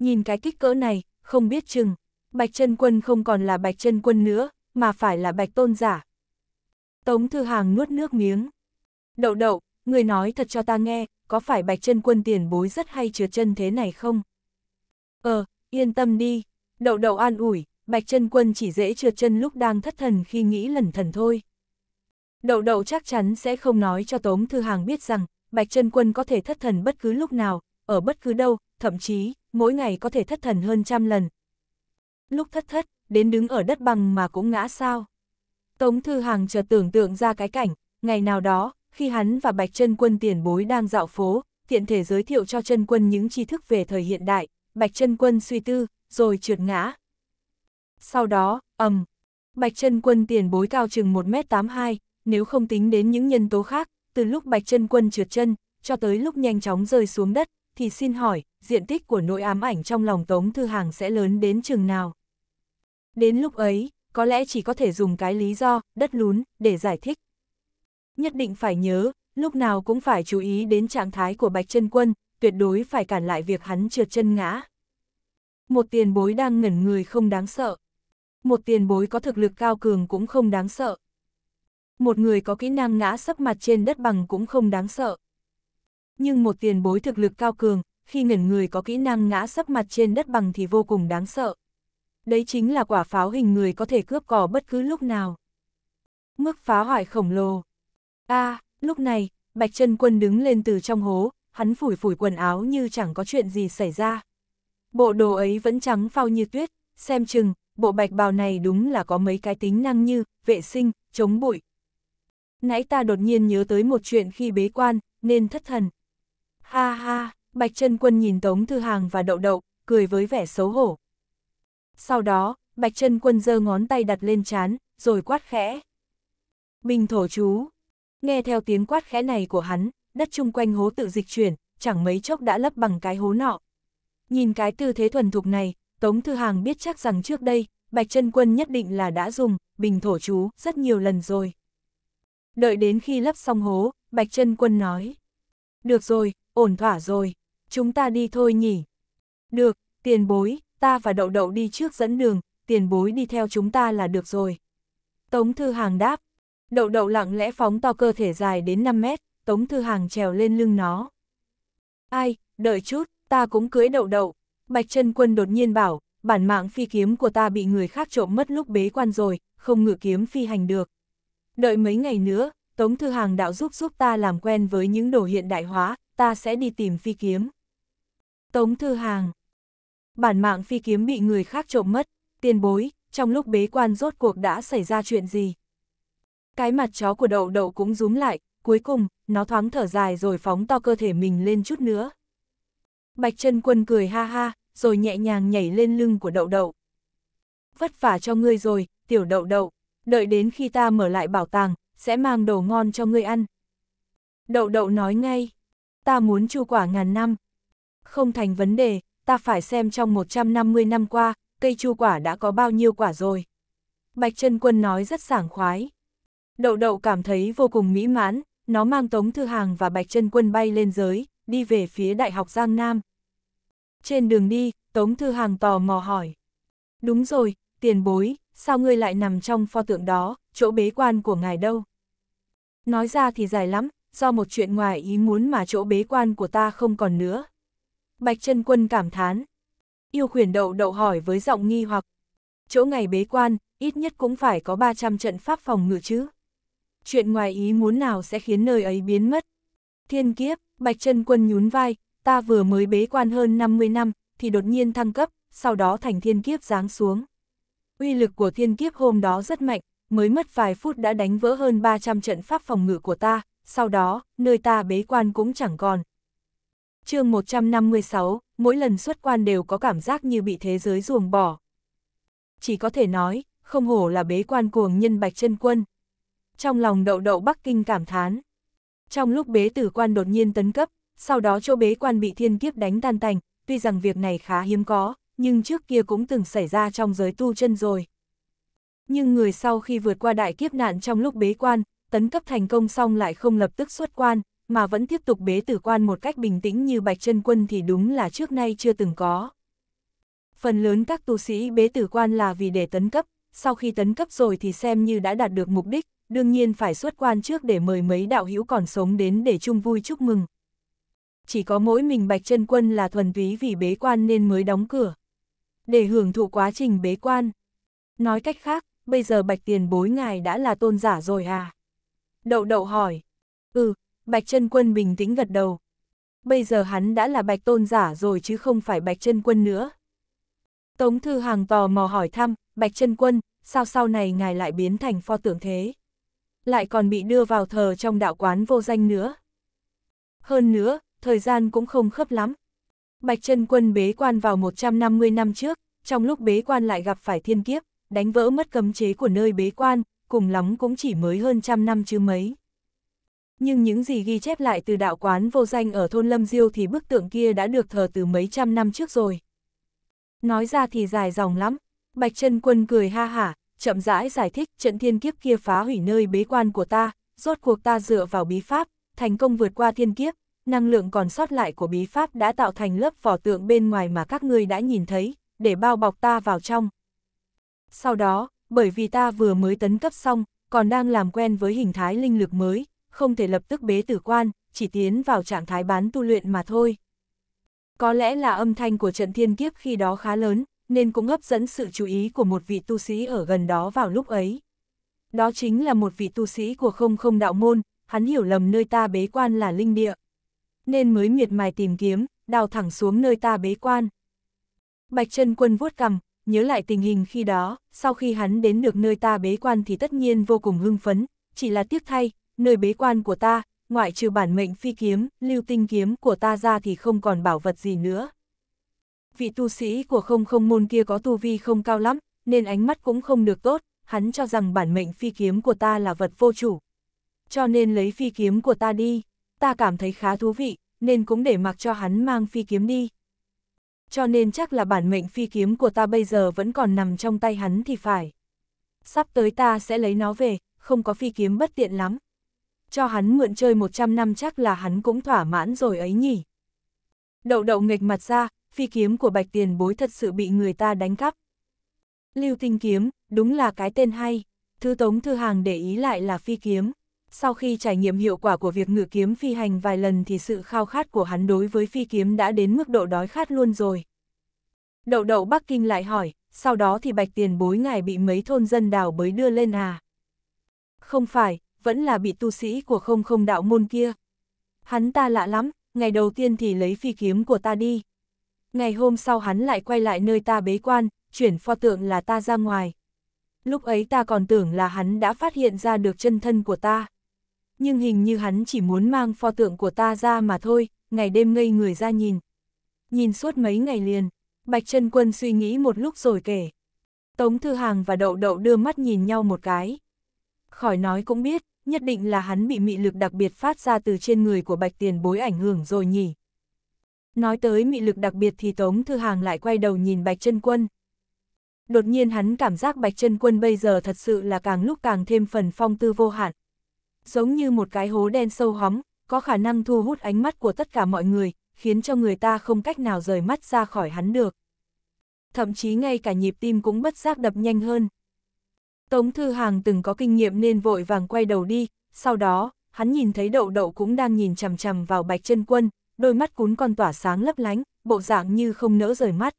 Nhìn cái kích cỡ này, không biết chừng, Bạch chân Quân không còn là Bạch chân Quân nữa, mà phải là Bạch Tôn giả. Tống Thư Hàng nuốt nước miếng. Đậu đậu, người nói thật cho ta nghe, có phải Bạch chân Quân tiền bối rất hay trượt chân thế này không? Ờ, yên tâm đi, đậu đậu an ủi, Bạch chân Quân chỉ dễ trượt chân lúc đang thất thần khi nghĩ lẩn thần thôi. Đậu đậu chắc chắn sẽ không nói cho Tống Thư Hàng biết rằng, Bạch chân Quân có thể thất thần bất cứ lúc nào, ở bất cứ đâu, thậm chí, mỗi ngày có thể thất thần hơn trăm lần. Lúc thất thất, đến đứng ở đất bằng mà cũng ngã sao. Tống Thư Hàng chợt tưởng tượng ra cái cảnh, ngày nào đó, khi hắn và Bạch chân Quân tiền bối đang dạo phố, tiện thể giới thiệu cho chân Quân những tri thức về thời hiện đại, Bạch chân Quân suy tư, rồi trượt ngã. Sau đó, ầm, Bạch chân Quân tiền bối cao chừng 1m82, nếu không tính đến những nhân tố khác, từ lúc Bạch chân Quân trượt chân, cho tới lúc nhanh chóng rơi xuống đất, thì xin hỏi, diện tích của nỗi ám ảnh trong lòng Tống Thư Hàng sẽ lớn đến chừng nào? Đến lúc ấy, có lẽ chỉ có thể dùng cái lý do, đất lún, để giải thích. Nhất định phải nhớ, lúc nào cũng phải chú ý đến trạng thái của Bạch chân Quân, tuyệt đối phải cản lại việc hắn trượt chân ngã. Một tiền bối đang ngẩn người không đáng sợ. Một tiền bối có thực lực cao cường cũng không đáng sợ. Một người có kỹ năng ngã sấp mặt trên đất bằng cũng không đáng sợ. Nhưng một tiền bối thực lực cao cường, khi ngẩn người có kỹ năng ngã sắp mặt trên đất bằng thì vô cùng đáng sợ. Đấy chính là quả pháo hình người có thể cướp cỏ bất cứ lúc nào. Mức phá hoại khổng lồ. a à, lúc này, Bạch chân Quân đứng lên từ trong hố, hắn phủi phủi quần áo như chẳng có chuyện gì xảy ra. Bộ đồ ấy vẫn trắng phao như tuyết, xem chừng, bộ bạch bào này đúng là có mấy cái tính năng như vệ sinh, chống bụi. Nãy ta đột nhiên nhớ tới một chuyện khi bế quan, nên thất thần. Ha ha, Bạch Trân Quân nhìn Tống Thư Hàng và Đậu Đậu, cười với vẻ xấu hổ. Sau đó, Bạch Trân Quân giơ ngón tay đặt lên chán, rồi quát khẽ. Bình thổ chú. Nghe theo tiếng quát khẽ này của hắn, đất chung quanh hố tự dịch chuyển, chẳng mấy chốc đã lấp bằng cái hố nọ. Nhìn cái tư thế thuần thục này, Tống Thư Hàng biết chắc rằng trước đây, Bạch Trân Quân nhất định là đã dùng bình thổ chú rất nhiều lần rồi. Đợi đến khi lấp xong hố, Bạch Trân Quân nói được rồi, ổn thỏa rồi, chúng ta đi thôi nhỉ. Được, tiền bối, ta và đậu đậu đi trước dẫn đường, tiền bối đi theo chúng ta là được rồi. Tống Thư Hàng đáp, đậu đậu lặng lẽ phóng to cơ thể dài đến 5 mét, Tống Thư Hàng trèo lên lưng nó. Ai, đợi chút, ta cũng cưới đậu đậu. Bạch chân Quân đột nhiên bảo, bản mạng phi kiếm của ta bị người khác trộm mất lúc bế quan rồi, không ngự kiếm phi hành được. Đợi mấy ngày nữa, Tống Thư Hàng đạo giúp giúp ta làm quen với những đồ hiện đại hóa, ta sẽ đi tìm phi kiếm. Tống Thư Hàng Bản mạng phi kiếm bị người khác trộm mất, tiền bối, trong lúc bế quan rốt cuộc đã xảy ra chuyện gì? Cái mặt chó của đậu đậu cũng rúm lại, cuối cùng, nó thoáng thở dài rồi phóng to cơ thể mình lên chút nữa. Bạch chân quân cười ha ha, rồi nhẹ nhàng nhảy lên lưng của đậu đậu. Vất vả cho ngươi rồi, tiểu đậu đậu, đợi đến khi ta mở lại bảo tàng, sẽ mang đồ ngon cho ngươi ăn. Đậu đậu nói ngay, ta muốn chu quả ngàn năm. Không thành vấn đề, ta phải xem trong 150 năm qua, cây chu quả đã có bao nhiêu quả rồi. Bạch chân Quân nói rất sảng khoái. Đậu đậu cảm thấy vô cùng mỹ mãn, nó mang Tống Thư Hàng và Bạch chân Quân bay lên giới, đi về phía Đại học Giang Nam. Trên đường đi, Tống Thư Hàng tò mò hỏi. Đúng rồi, tiền bối, sao ngươi lại nằm trong pho tượng đó, chỗ bế quan của ngài đâu? Nói ra thì dài lắm, do một chuyện ngoài ý muốn mà chỗ bế quan của ta không còn nữa. Bạch chân quân cảm thán. Yêu khuyển đậu đậu hỏi với giọng nghi hoặc. Chỗ ngày bế quan, ít nhất cũng phải có 300 trận pháp phòng ngự chứ. Chuyện ngoài ý muốn nào sẽ khiến nơi ấy biến mất. Thiên kiếp, bạch chân quân nhún vai, ta vừa mới bế quan hơn 50 năm, thì đột nhiên thăng cấp, sau đó thành thiên kiếp giáng xuống. Uy lực của thiên kiếp hôm đó rất mạnh, mới mất vài phút đã đánh vỡ hơn 300 trận pháp phòng ngự của ta, sau đó, nơi ta bế quan cũng chẳng còn. chương 156, mỗi lần xuất quan đều có cảm giác như bị thế giới ruồng bỏ. Chỉ có thể nói, không hổ là bế quan cuồng nhân bạch chân quân. Trong lòng đậu đậu Bắc Kinh cảm thán. Trong lúc bế tử quan đột nhiên tấn cấp, sau đó chỗ bế quan bị thiên kiếp đánh tan tành, tuy rằng việc này khá hiếm có, nhưng trước kia cũng từng xảy ra trong giới tu chân rồi. Nhưng người sau khi vượt qua đại kiếp nạn trong lúc bế quan, tấn cấp thành công xong lại không lập tức xuất quan, mà vẫn tiếp tục bế tử quan một cách bình tĩnh như bạch chân quân thì đúng là trước nay chưa từng có. Phần lớn các tu sĩ bế tử quan là vì để tấn cấp, sau khi tấn cấp rồi thì xem như đã đạt được mục đích, đương nhiên phải xuất quan trước để mời mấy đạo hữu còn sống đến để chung vui chúc mừng. Chỉ có mỗi mình Bạch chân Quân là thuần túy vì bế quan nên mới đóng cửa. Để hưởng thụ quá trình bế quan. Nói cách khác, bây giờ bạch tiền bối ngài đã là tôn giả rồi à? Đậu đậu hỏi. Ừ, bạch chân quân bình tĩnh gật đầu. Bây giờ hắn đã là bạch tôn giả rồi chứ không phải bạch chân quân nữa. Tống Thư Hàng tò mò hỏi thăm, bạch chân quân, sao sau này ngài lại biến thành pho tượng thế? Lại còn bị đưa vào thờ trong đạo quán vô danh nữa. Hơn nữa, thời gian cũng không khớp lắm. Bạch chân quân bế quan vào 150 năm trước, trong lúc bế quan lại gặp phải thiên kiếp, đánh vỡ mất cấm chế của nơi bế quan, cùng lắm cũng chỉ mới hơn trăm năm chứ mấy. Nhưng những gì ghi chép lại từ đạo quán vô danh ở thôn Lâm Diêu thì bức tượng kia đã được thờ từ mấy trăm năm trước rồi. Nói ra thì dài dòng lắm, Bạch chân Quân cười ha hả, chậm rãi giải thích trận thiên kiếp kia phá hủy nơi bế quan của ta, rốt cuộc ta dựa vào bí pháp, thành công vượt qua thiên kiếp, năng lượng còn sót lại của bí pháp đã tạo thành lớp vỏ tượng bên ngoài mà các ngươi đã nhìn thấy, để bao bọc ta vào trong, sau đó, bởi vì ta vừa mới tấn cấp xong, còn đang làm quen với hình thái linh lực mới, không thể lập tức bế tử quan, chỉ tiến vào trạng thái bán tu luyện mà thôi. Có lẽ là âm thanh của trận thiên kiếp khi đó khá lớn, nên cũng hấp dẫn sự chú ý của một vị tu sĩ ở gần đó vào lúc ấy. Đó chính là một vị tu sĩ của không không đạo môn, hắn hiểu lầm nơi ta bế quan là linh địa. Nên mới miệt mài tìm kiếm, đào thẳng xuống nơi ta bế quan. Bạch chân quân vuốt cầm, nhớ lại tình hình khi đó, sau khi hắn đến được nơi ta bế quan thì tất nhiên vô cùng hưng phấn, chỉ là tiếc thay, nơi bế quan của ta, ngoại trừ bản mệnh phi kiếm, lưu tinh kiếm của ta ra thì không còn bảo vật gì nữa. Vị tu sĩ của không không môn kia có tu vi không cao lắm, nên ánh mắt cũng không được tốt, hắn cho rằng bản mệnh phi kiếm của ta là vật vô chủ. Cho nên lấy phi kiếm của ta đi, ta cảm thấy khá thú vị, nên cũng để mặc cho hắn mang phi kiếm đi. Cho nên chắc là bản mệnh phi kiếm của ta bây giờ vẫn còn nằm trong tay hắn thì phải. Sắp tới ta sẽ lấy nó về, không có phi kiếm bất tiện lắm. Cho hắn mượn chơi 100 năm chắc là hắn cũng thỏa mãn rồi ấy nhỉ. Đậu đậu nghịch mặt ra, phi kiếm của bạch tiền bối thật sự bị người ta đánh cắp. Lưu tinh kiếm, đúng là cái tên hay. thư tống thư hàng để ý lại là phi kiếm. Sau khi trải nghiệm hiệu quả của việc ngự kiếm phi hành vài lần thì sự khao khát của hắn đối với phi kiếm đã đến mức độ đói khát luôn rồi. Đậu đậu Bắc Kinh lại hỏi, sau đó thì bạch tiền bối ngài bị mấy thôn dân đào bới đưa lên à? Không phải, vẫn là bị tu sĩ của không không đạo môn kia. Hắn ta lạ lắm, ngày đầu tiên thì lấy phi kiếm của ta đi. Ngày hôm sau hắn lại quay lại nơi ta bế quan, chuyển pho tượng là ta ra ngoài. Lúc ấy ta còn tưởng là hắn đã phát hiện ra được chân thân của ta nhưng hình như hắn chỉ muốn mang pho tượng của ta ra mà thôi, ngày đêm ngây người ra nhìn. Nhìn suốt mấy ngày liền, Bạch chân Quân suy nghĩ một lúc rồi kể. Tống Thư Hàng và Đậu Đậu đưa mắt nhìn nhau một cái. Khỏi nói cũng biết, nhất định là hắn bị mị lực đặc biệt phát ra từ trên người của Bạch Tiền bối ảnh hưởng rồi nhỉ. Nói tới mị lực đặc biệt thì Tống Thư Hàng lại quay đầu nhìn Bạch chân Quân. Đột nhiên hắn cảm giác Bạch chân Quân bây giờ thật sự là càng lúc càng thêm phần phong tư vô hạn, giống như một cái hố đen sâu hóm, có khả năng thu hút ánh mắt của tất cả mọi người, khiến cho người ta không cách nào rời mắt ra khỏi hắn được. Thậm chí ngay cả nhịp tim cũng bất giác đập nhanh hơn. Tống Thư Hàng từng có kinh nghiệm nên vội vàng quay đầu đi, sau đó, hắn nhìn thấy đậu đậu cũng đang nhìn chằm chằm vào bạch chân quân, đôi mắt cún còn tỏa sáng lấp lánh, bộ dạng như không nỡ rời mắt.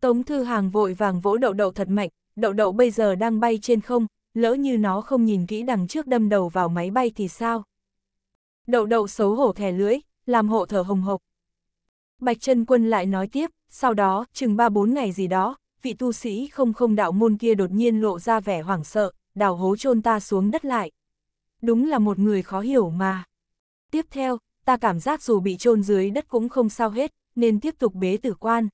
Tống Thư Hàng vội vàng vỗ đậu đậu thật mạnh, đậu đậu bây giờ đang bay trên không, lỡ như nó không nhìn kỹ đằng trước đâm đầu vào máy bay thì sao? Đậu đậu xấu hổ thẻ lưỡi, làm hộ thở hồng hộc. Bạch chân Quân lại nói tiếp, sau đó, chừng 3-4 ngày gì đó, vị tu sĩ không không đạo môn kia đột nhiên lộ ra vẻ hoảng sợ, đào hố chôn ta xuống đất lại. Đúng là một người khó hiểu mà. Tiếp theo, ta cảm giác dù bị chôn dưới đất cũng không sao hết, nên tiếp tục bế tử quan.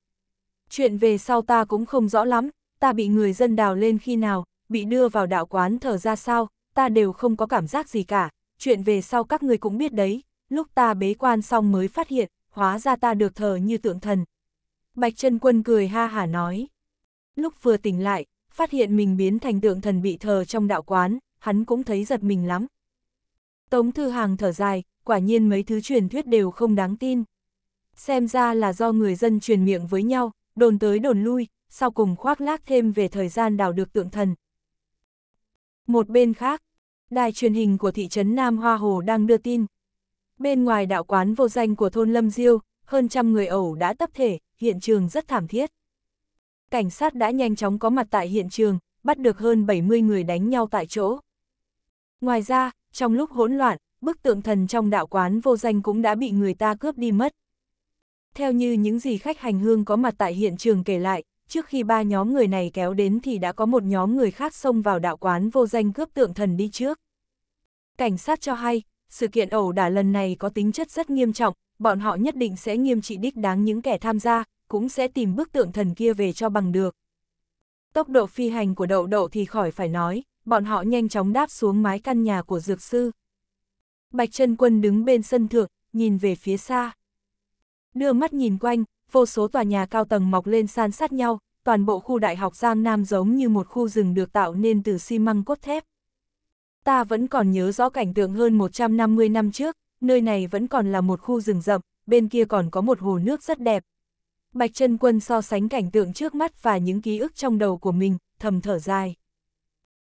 Chuyện về sau ta cũng không rõ lắm, ta bị người dân đào lên khi nào, bị đưa vào đạo quán thờ ra sao, ta đều không có cảm giác gì cả, chuyện về sau các người cũng biết đấy, lúc ta bế quan xong mới phát hiện, hóa ra ta được thờ như tượng thần. Bạch chân Quân cười ha hả nói. Lúc vừa tỉnh lại, phát hiện mình biến thành tượng thần bị thờ trong đạo quán, hắn cũng thấy giật mình lắm. Tống Thư Hàng thở dài, quả nhiên mấy thứ truyền thuyết đều không đáng tin. Xem ra là do người dân truyền miệng với nhau, đồn tới đồn lui, sau cùng khoác lác thêm về thời gian đào được tượng thần, một bên khác, đài truyền hình của thị trấn Nam Hoa Hồ đang đưa tin. Bên ngoài đạo quán vô danh của thôn Lâm Diêu, hơn trăm người ẩu đã tập thể, hiện trường rất thảm thiết. Cảnh sát đã nhanh chóng có mặt tại hiện trường, bắt được hơn 70 người đánh nhau tại chỗ. Ngoài ra, trong lúc hỗn loạn, bức tượng thần trong đạo quán vô danh cũng đã bị người ta cướp đi mất. Theo như những gì khách hành hương có mặt tại hiện trường kể lại, trước khi ba nhóm người này kéo đến thì đã có một nhóm người khác xông vào đạo quán vô danh cướp tượng thần đi trước. Cảnh sát cho hay, sự kiện ẩu đả lần này có tính chất rất nghiêm trọng, bọn họ nhất định sẽ nghiêm trị đích đáng những kẻ tham gia, cũng sẽ tìm bức tượng thần kia về cho bằng được. Tốc độ phi hành của đậu đậu thì khỏi phải nói, bọn họ nhanh chóng đáp xuống mái căn nhà của dược sư. Bạch chân Quân đứng bên sân thượng, nhìn về phía xa. Đưa mắt nhìn quanh, vô số tòa nhà cao tầng mọc lên san sát nhau, toàn bộ khu đại học Giang Nam giống như một khu rừng được tạo nên từ xi măng cốt thép. Ta vẫn còn nhớ rõ cảnh tượng hơn 150 năm trước, nơi này vẫn còn là một khu rừng rậm, bên kia còn có một hồ nước rất đẹp. Bạch chân Quân so sánh cảnh tượng trước mắt và những ký ức trong đầu của mình, thầm thở dài.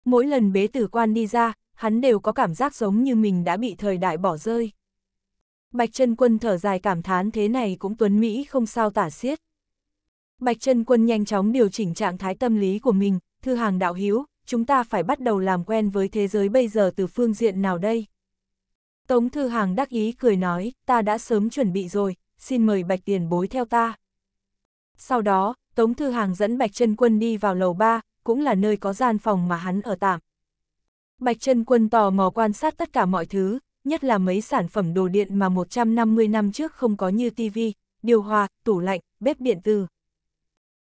Mỗi lần bế tử quan đi ra, hắn đều có cảm giác giống như mình đã bị thời đại bỏ rơi. Bạch chân quân thở dài cảm thán thế này cũng tuấn Mỹ không sao tả xiết. Bạch chân quân nhanh chóng điều chỉnh trạng thái tâm lý của mình, thư hàng đạo hiếu, chúng ta phải bắt đầu làm quen với thế giới bây giờ từ phương diện nào đây? Tống thư hàng đắc ý cười nói, ta đã sớm chuẩn bị rồi, xin mời bạch tiền bối theo ta. Sau đó, Tống Thư Hàng dẫn Bạch Trân Quân đi vào lầu 3, cũng là nơi có gian phòng mà hắn ở tạm. Bạch Trân Quân tò mò quan sát tất cả mọi thứ, nhất là mấy sản phẩm đồ điện mà 150 năm trước không có như tivi, điều hòa, tủ lạnh, bếp điện tử.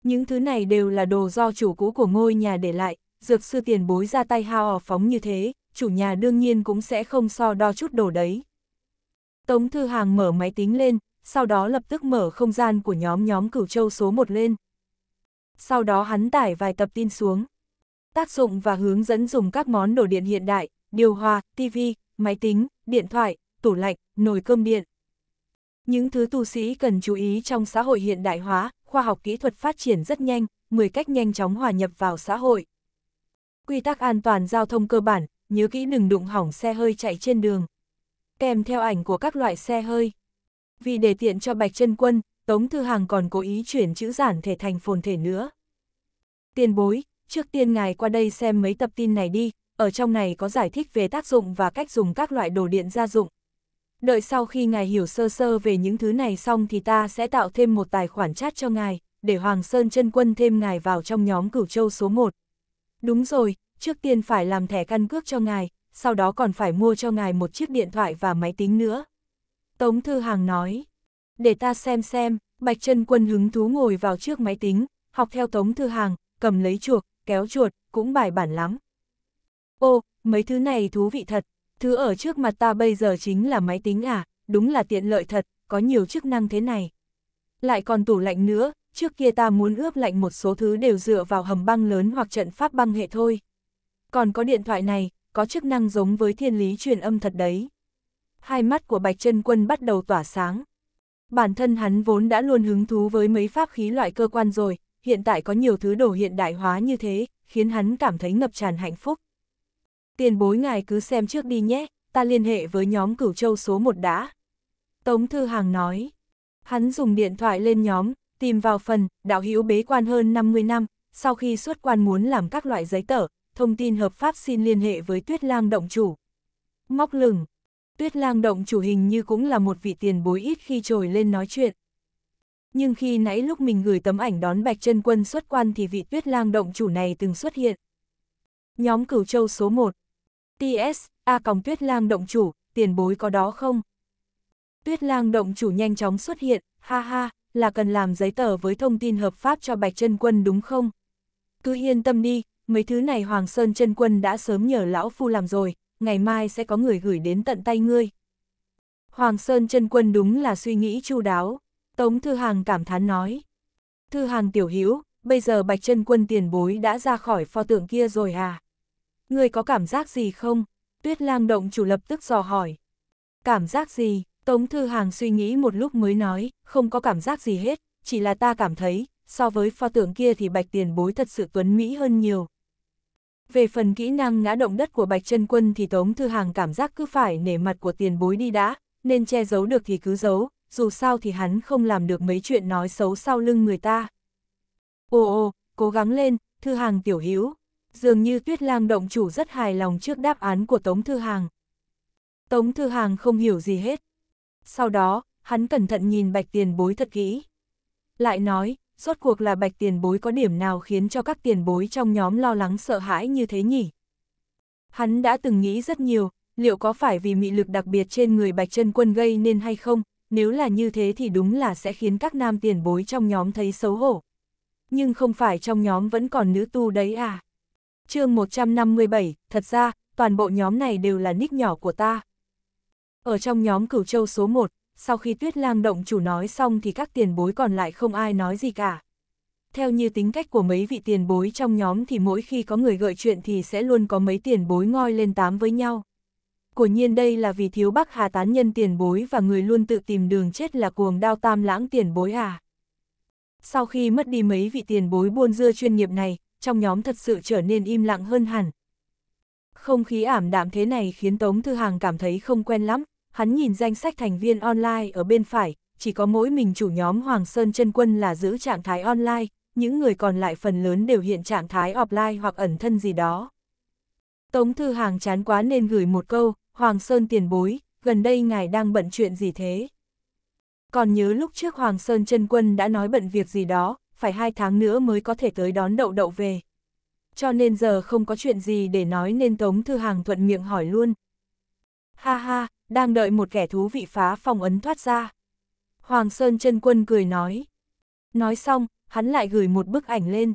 Những thứ này đều là đồ do chủ cũ của ngôi nhà để lại, dược sư tiền bối ra tay hao phóng như thế, chủ nhà đương nhiên cũng sẽ không so đo chút đồ đấy. Tống Thư Hàng mở máy tính lên, sau đó lập tức mở không gian của nhóm nhóm cửu châu số 1 lên. Sau đó hắn tải vài tập tin xuống. Tác dụng và hướng dẫn dùng các món đồ điện hiện đại, điều hòa, TV, máy tính, điện thoại, tủ lạnh, nồi cơm điện. Những thứ tu sĩ cần chú ý trong xã hội hiện đại hóa, khoa học kỹ thuật phát triển rất nhanh, 10 cách nhanh chóng hòa nhập vào xã hội. Quy tắc an toàn giao thông cơ bản, nhớ kỹ đừng đụng hỏng xe hơi chạy trên đường. Kèm theo ảnh của các loại xe hơi. Vì để tiện cho Bạch chân Quân, Tống Thư hằng còn cố ý chuyển chữ giản thể thành phồn thể nữa. Tiền bối, trước tiên ngài qua đây xem mấy tập tin này đi, ở trong này có giải thích về tác dụng và cách dùng các loại đồ điện gia dụng. Đợi sau khi ngài hiểu sơ sơ về những thứ này xong thì ta sẽ tạo thêm một tài khoản chat cho ngài, để Hoàng Sơn chân quân thêm ngài vào trong nhóm cửu châu số 1. Đúng rồi, trước tiên phải làm thẻ căn cước cho ngài, sau đó còn phải mua cho ngài một chiếc điện thoại và máy tính nữa. Tống Thư Hàng nói, để ta xem xem, Bạch chân Quân hứng thú ngồi vào trước máy tính, học theo Tống Thư Hàng, cầm lấy chuột kéo chuột, cũng bài bản lắm. Ô, mấy thứ này thú vị thật, thứ ở trước mặt ta bây giờ chính là máy tính à, đúng là tiện lợi thật, có nhiều chức năng thế này. Lại còn tủ lạnh nữa, trước kia ta muốn ướp lạnh một số thứ đều dựa vào hầm băng lớn hoặc trận pháp băng hệ thôi. Còn có điện thoại này, có chức năng giống với thiên lý truyền âm thật đấy. Hai mắt của Bạch chân Quân bắt đầu tỏa sáng. Bản thân hắn vốn đã luôn hứng thú với mấy pháp khí loại cơ quan rồi, hiện tại có nhiều thứ đồ hiện đại hóa như thế, khiến hắn cảm thấy ngập tràn hạnh phúc tiền bối ngài cứ xem trước đi nhé, ta liên hệ với nhóm cửu châu số 1 đã. Tống Thư Hàng nói, hắn dùng điện thoại lên nhóm, tìm vào phần, đạo hữu bế quan hơn 50 năm, sau khi xuất quan muốn làm các loại giấy tờ, thông tin hợp pháp xin liên hệ với tuyết lang động chủ. Móc lửng, tuyết lang động chủ hình như cũng là một vị tiền bối ít khi trồi lên nói chuyện. Nhưng khi nãy lúc mình gửi tấm ảnh đón Bạch chân Quân xuất quan thì vị tuyết lang động chủ này từng xuất hiện. Nhóm cửu châu số 1 ts a còng tuyết lang động chủ tiền bối có đó không tuyết lang động chủ nhanh chóng xuất hiện ha ha là cần làm giấy tờ với thông tin hợp pháp cho bạch chân quân đúng không cứ yên tâm đi mấy thứ này hoàng sơn chân quân đã sớm nhờ lão phu làm rồi ngày mai sẽ có người gửi đến tận tay ngươi hoàng sơn chân quân đúng là suy nghĩ chu đáo tống thư hàng cảm thán nói thư hàng tiểu hữu bây giờ bạch chân quân tiền bối đã ra khỏi pho tượng kia rồi à Người có cảm giác gì không? Tuyết lang động chủ lập tức dò hỏi. Cảm giác gì? Tống Thư Hàng suy nghĩ một lúc mới nói, không có cảm giác gì hết, chỉ là ta cảm thấy, so với pho tượng kia thì bạch tiền bối thật sự tuấn mỹ hơn nhiều. Về phần kỹ năng ngã động đất của bạch chân quân thì Tống Thư Hàng cảm giác cứ phải nể mặt của tiền bối đi đã, nên che giấu được thì cứ giấu, dù sao thì hắn không làm được mấy chuyện nói xấu sau lưng người ta. Ồ ồ, cố gắng lên, Thư Hàng tiểu hữu dường như tuyết lang động chủ rất hài lòng trước đáp án của Tống Thư Hàng. Tống Thư Hàng không hiểu gì hết. Sau đó, hắn cẩn thận nhìn bạch tiền bối thật kỹ. Lại nói, rốt cuộc là bạch tiền bối có điểm nào khiến cho các tiền bối trong nhóm lo lắng sợ hãi như thế nhỉ? Hắn đã từng nghĩ rất nhiều, liệu có phải vì mị lực đặc biệt trên người bạch chân quân gây nên hay không, nếu là như thế thì đúng là sẽ khiến các nam tiền bối trong nhóm thấy xấu hổ. Nhưng không phải trong nhóm vẫn còn nữ tu đấy à? chương 157, thật ra, toàn bộ nhóm này đều là nick nhỏ của ta. Ở trong nhóm cửu châu số 1, sau khi tuyết lang động chủ nói xong thì các tiền bối còn lại không ai nói gì cả. Theo như tính cách của mấy vị tiền bối trong nhóm thì mỗi khi có người gợi chuyện thì sẽ luôn có mấy tiền bối ngoi lên tám với nhau. Của nhiên đây là vì thiếu bắc hà tán nhân tiền bối và người luôn tự tìm đường chết là cuồng đao tam lãng tiền bối à. Sau khi mất đi mấy vị tiền bối buôn dưa chuyên nghiệp này, trong nhóm thật sự trở nên im lặng hơn hẳn. Không khí ảm đạm thế này khiến Tống Thư Hàng cảm thấy không quen lắm, hắn nhìn danh sách thành viên online ở bên phải, chỉ có mỗi mình chủ nhóm Hoàng Sơn chân Quân là giữ trạng thái online, những người còn lại phần lớn đều hiện trạng thái offline hoặc ẩn thân gì đó. Tống Thư Hàng chán quá nên gửi một câu, Hoàng Sơn tiền bối, gần đây ngài đang bận chuyện gì thế? Còn nhớ lúc trước Hoàng Sơn chân Quân đã nói bận việc gì đó, phải hai tháng nữa mới có thể tới đón đậu đậu về. Cho nên giờ không có chuyện gì để nói nên Tống Thư Hàng thuận miệng hỏi luôn. Ha ha, đang đợi một kẻ thú vị phá phòng ấn thoát ra. Hoàng Sơn chân Quân cười nói. Nói xong, hắn lại gửi một bức ảnh lên.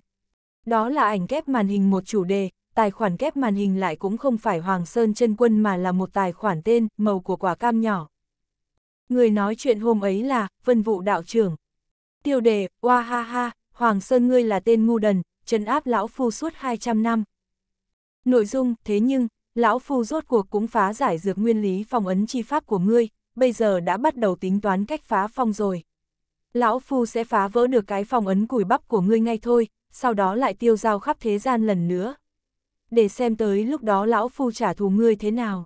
Đó là ảnh kép màn hình một chủ đề, tài khoản kép màn hình lại cũng không phải Hoàng Sơn chân Quân mà là một tài khoản tên, màu của quả cam nhỏ. Người nói chuyện hôm ấy là, Vân Vụ Đạo trưởng, tiêu đề, oa ha ha, Hoàng Sơn ngươi là tên ngu đần, trấn áp lão phu suốt 200 năm. Nội dung, thế nhưng, lão phu rốt cuộc cũng phá giải dược nguyên lý phong ấn chi pháp của ngươi, bây giờ đã bắt đầu tính toán cách phá phong rồi. Lão phu sẽ phá vỡ được cái phong ấn củi bắp của ngươi ngay thôi, sau đó lại tiêu giao khắp thế gian lần nữa. Để xem tới lúc đó lão phu trả thù ngươi thế nào.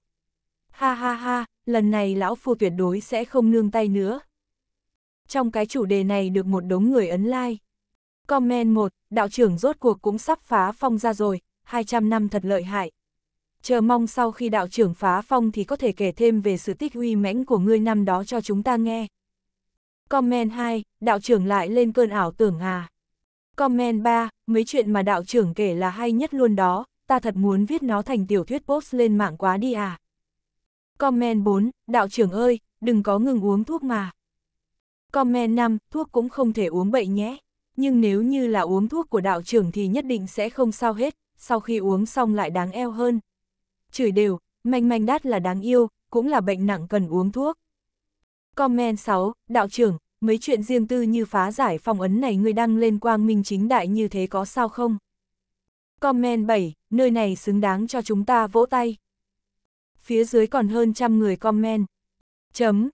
Ha ha ha, lần này lão phu tuyệt đối sẽ không nương tay nữa trong cái chủ đề này được một đống người ấn like. Comment 1, đạo trưởng rốt cuộc cũng sắp phá phong ra rồi, 200 năm thật lợi hại. Chờ mong sau khi đạo trưởng phá phong thì có thể kể thêm về sự tích uy mãnh của ngươi năm đó cho chúng ta nghe. Comment 2, đạo trưởng lại lên cơn ảo tưởng à. Comment 3, mấy chuyện mà đạo trưởng kể là hay nhất luôn đó, ta thật muốn viết nó thành tiểu thuyết post lên mạng quá đi à. Comment 4, đạo trưởng ơi, đừng có ngừng uống thuốc mà. Comment 5, thuốc cũng không thể uống bậy nhé. Nhưng nếu như là uống thuốc của đạo trưởng thì nhất định sẽ không sao hết, sau khi uống xong lại đáng eo hơn. Chửi đều, manh manh đát là đáng yêu, cũng là bệnh nặng cần uống thuốc. Comment 6, đạo trưởng, mấy chuyện riêng tư như phá giải phong ấn này người đăng lên quang minh chính đại như thế có sao không? Comment 7, nơi này xứng đáng cho chúng ta vỗ tay. Phía dưới còn hơn trăm người comment. Chấm,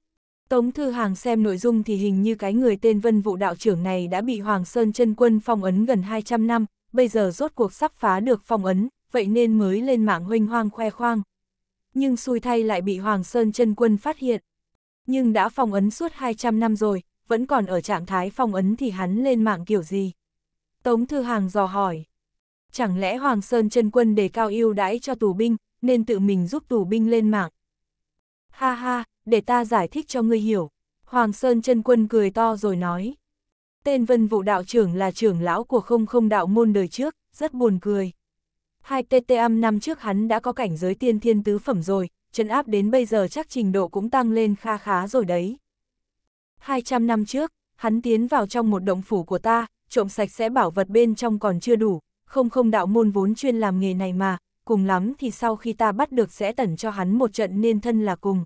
Tống Thư Hàng xem nội dung thì hình như cái người tên Vân Vũ Đạo trưởng này đã bị Hoàng Sơn chân Quân phong ấn gần 200 năm, bây giờ rốt cuộc sắp phá được phong ấn, vậy nên mới lên mạng huynh hoang khoe khoang. Nhưng xui thay lại bị Hoàng Sơn chân Quân phát hiện. Nhưng đã phong ấn suốt 200 năm rồi, vẫn còn ở trạng thái phong ấn thì hắn lên mạng kiểu gì? Tống Thư Hàng dò hỏi. Chẳng lẽ Hoàng Sơn chân Quân đề cao yêu đãi cho tù binh, nên tự mình giúp tù binh lên mạng, Ha ha, để ta giải thích cho ngươi hiểu. Hoàng Sơn chân Quân cười to rồi nói. Tên vân vụ đạo trưởng là trưởng lão của không không đạo môn đời trước, rất buồn cười. Hai TT âm năm trước hắn đã có cảnh giới tiên thiên tứ phẩm rồi, chân áp đến bây giờ chắc trình độ cũng tăng lên kha khá rồi đấy. 200 năm trước, hắn tiến vào trong một động phủ của ta, trộm sạch sẽ bảo vật bên trong còn chưa đủ, không không đạo môn vốn chuyên làm nghề này mà, cùng lắm thì sau khi ta bắt được sẽ tẩn cho hắn một trận nên thân là cùng.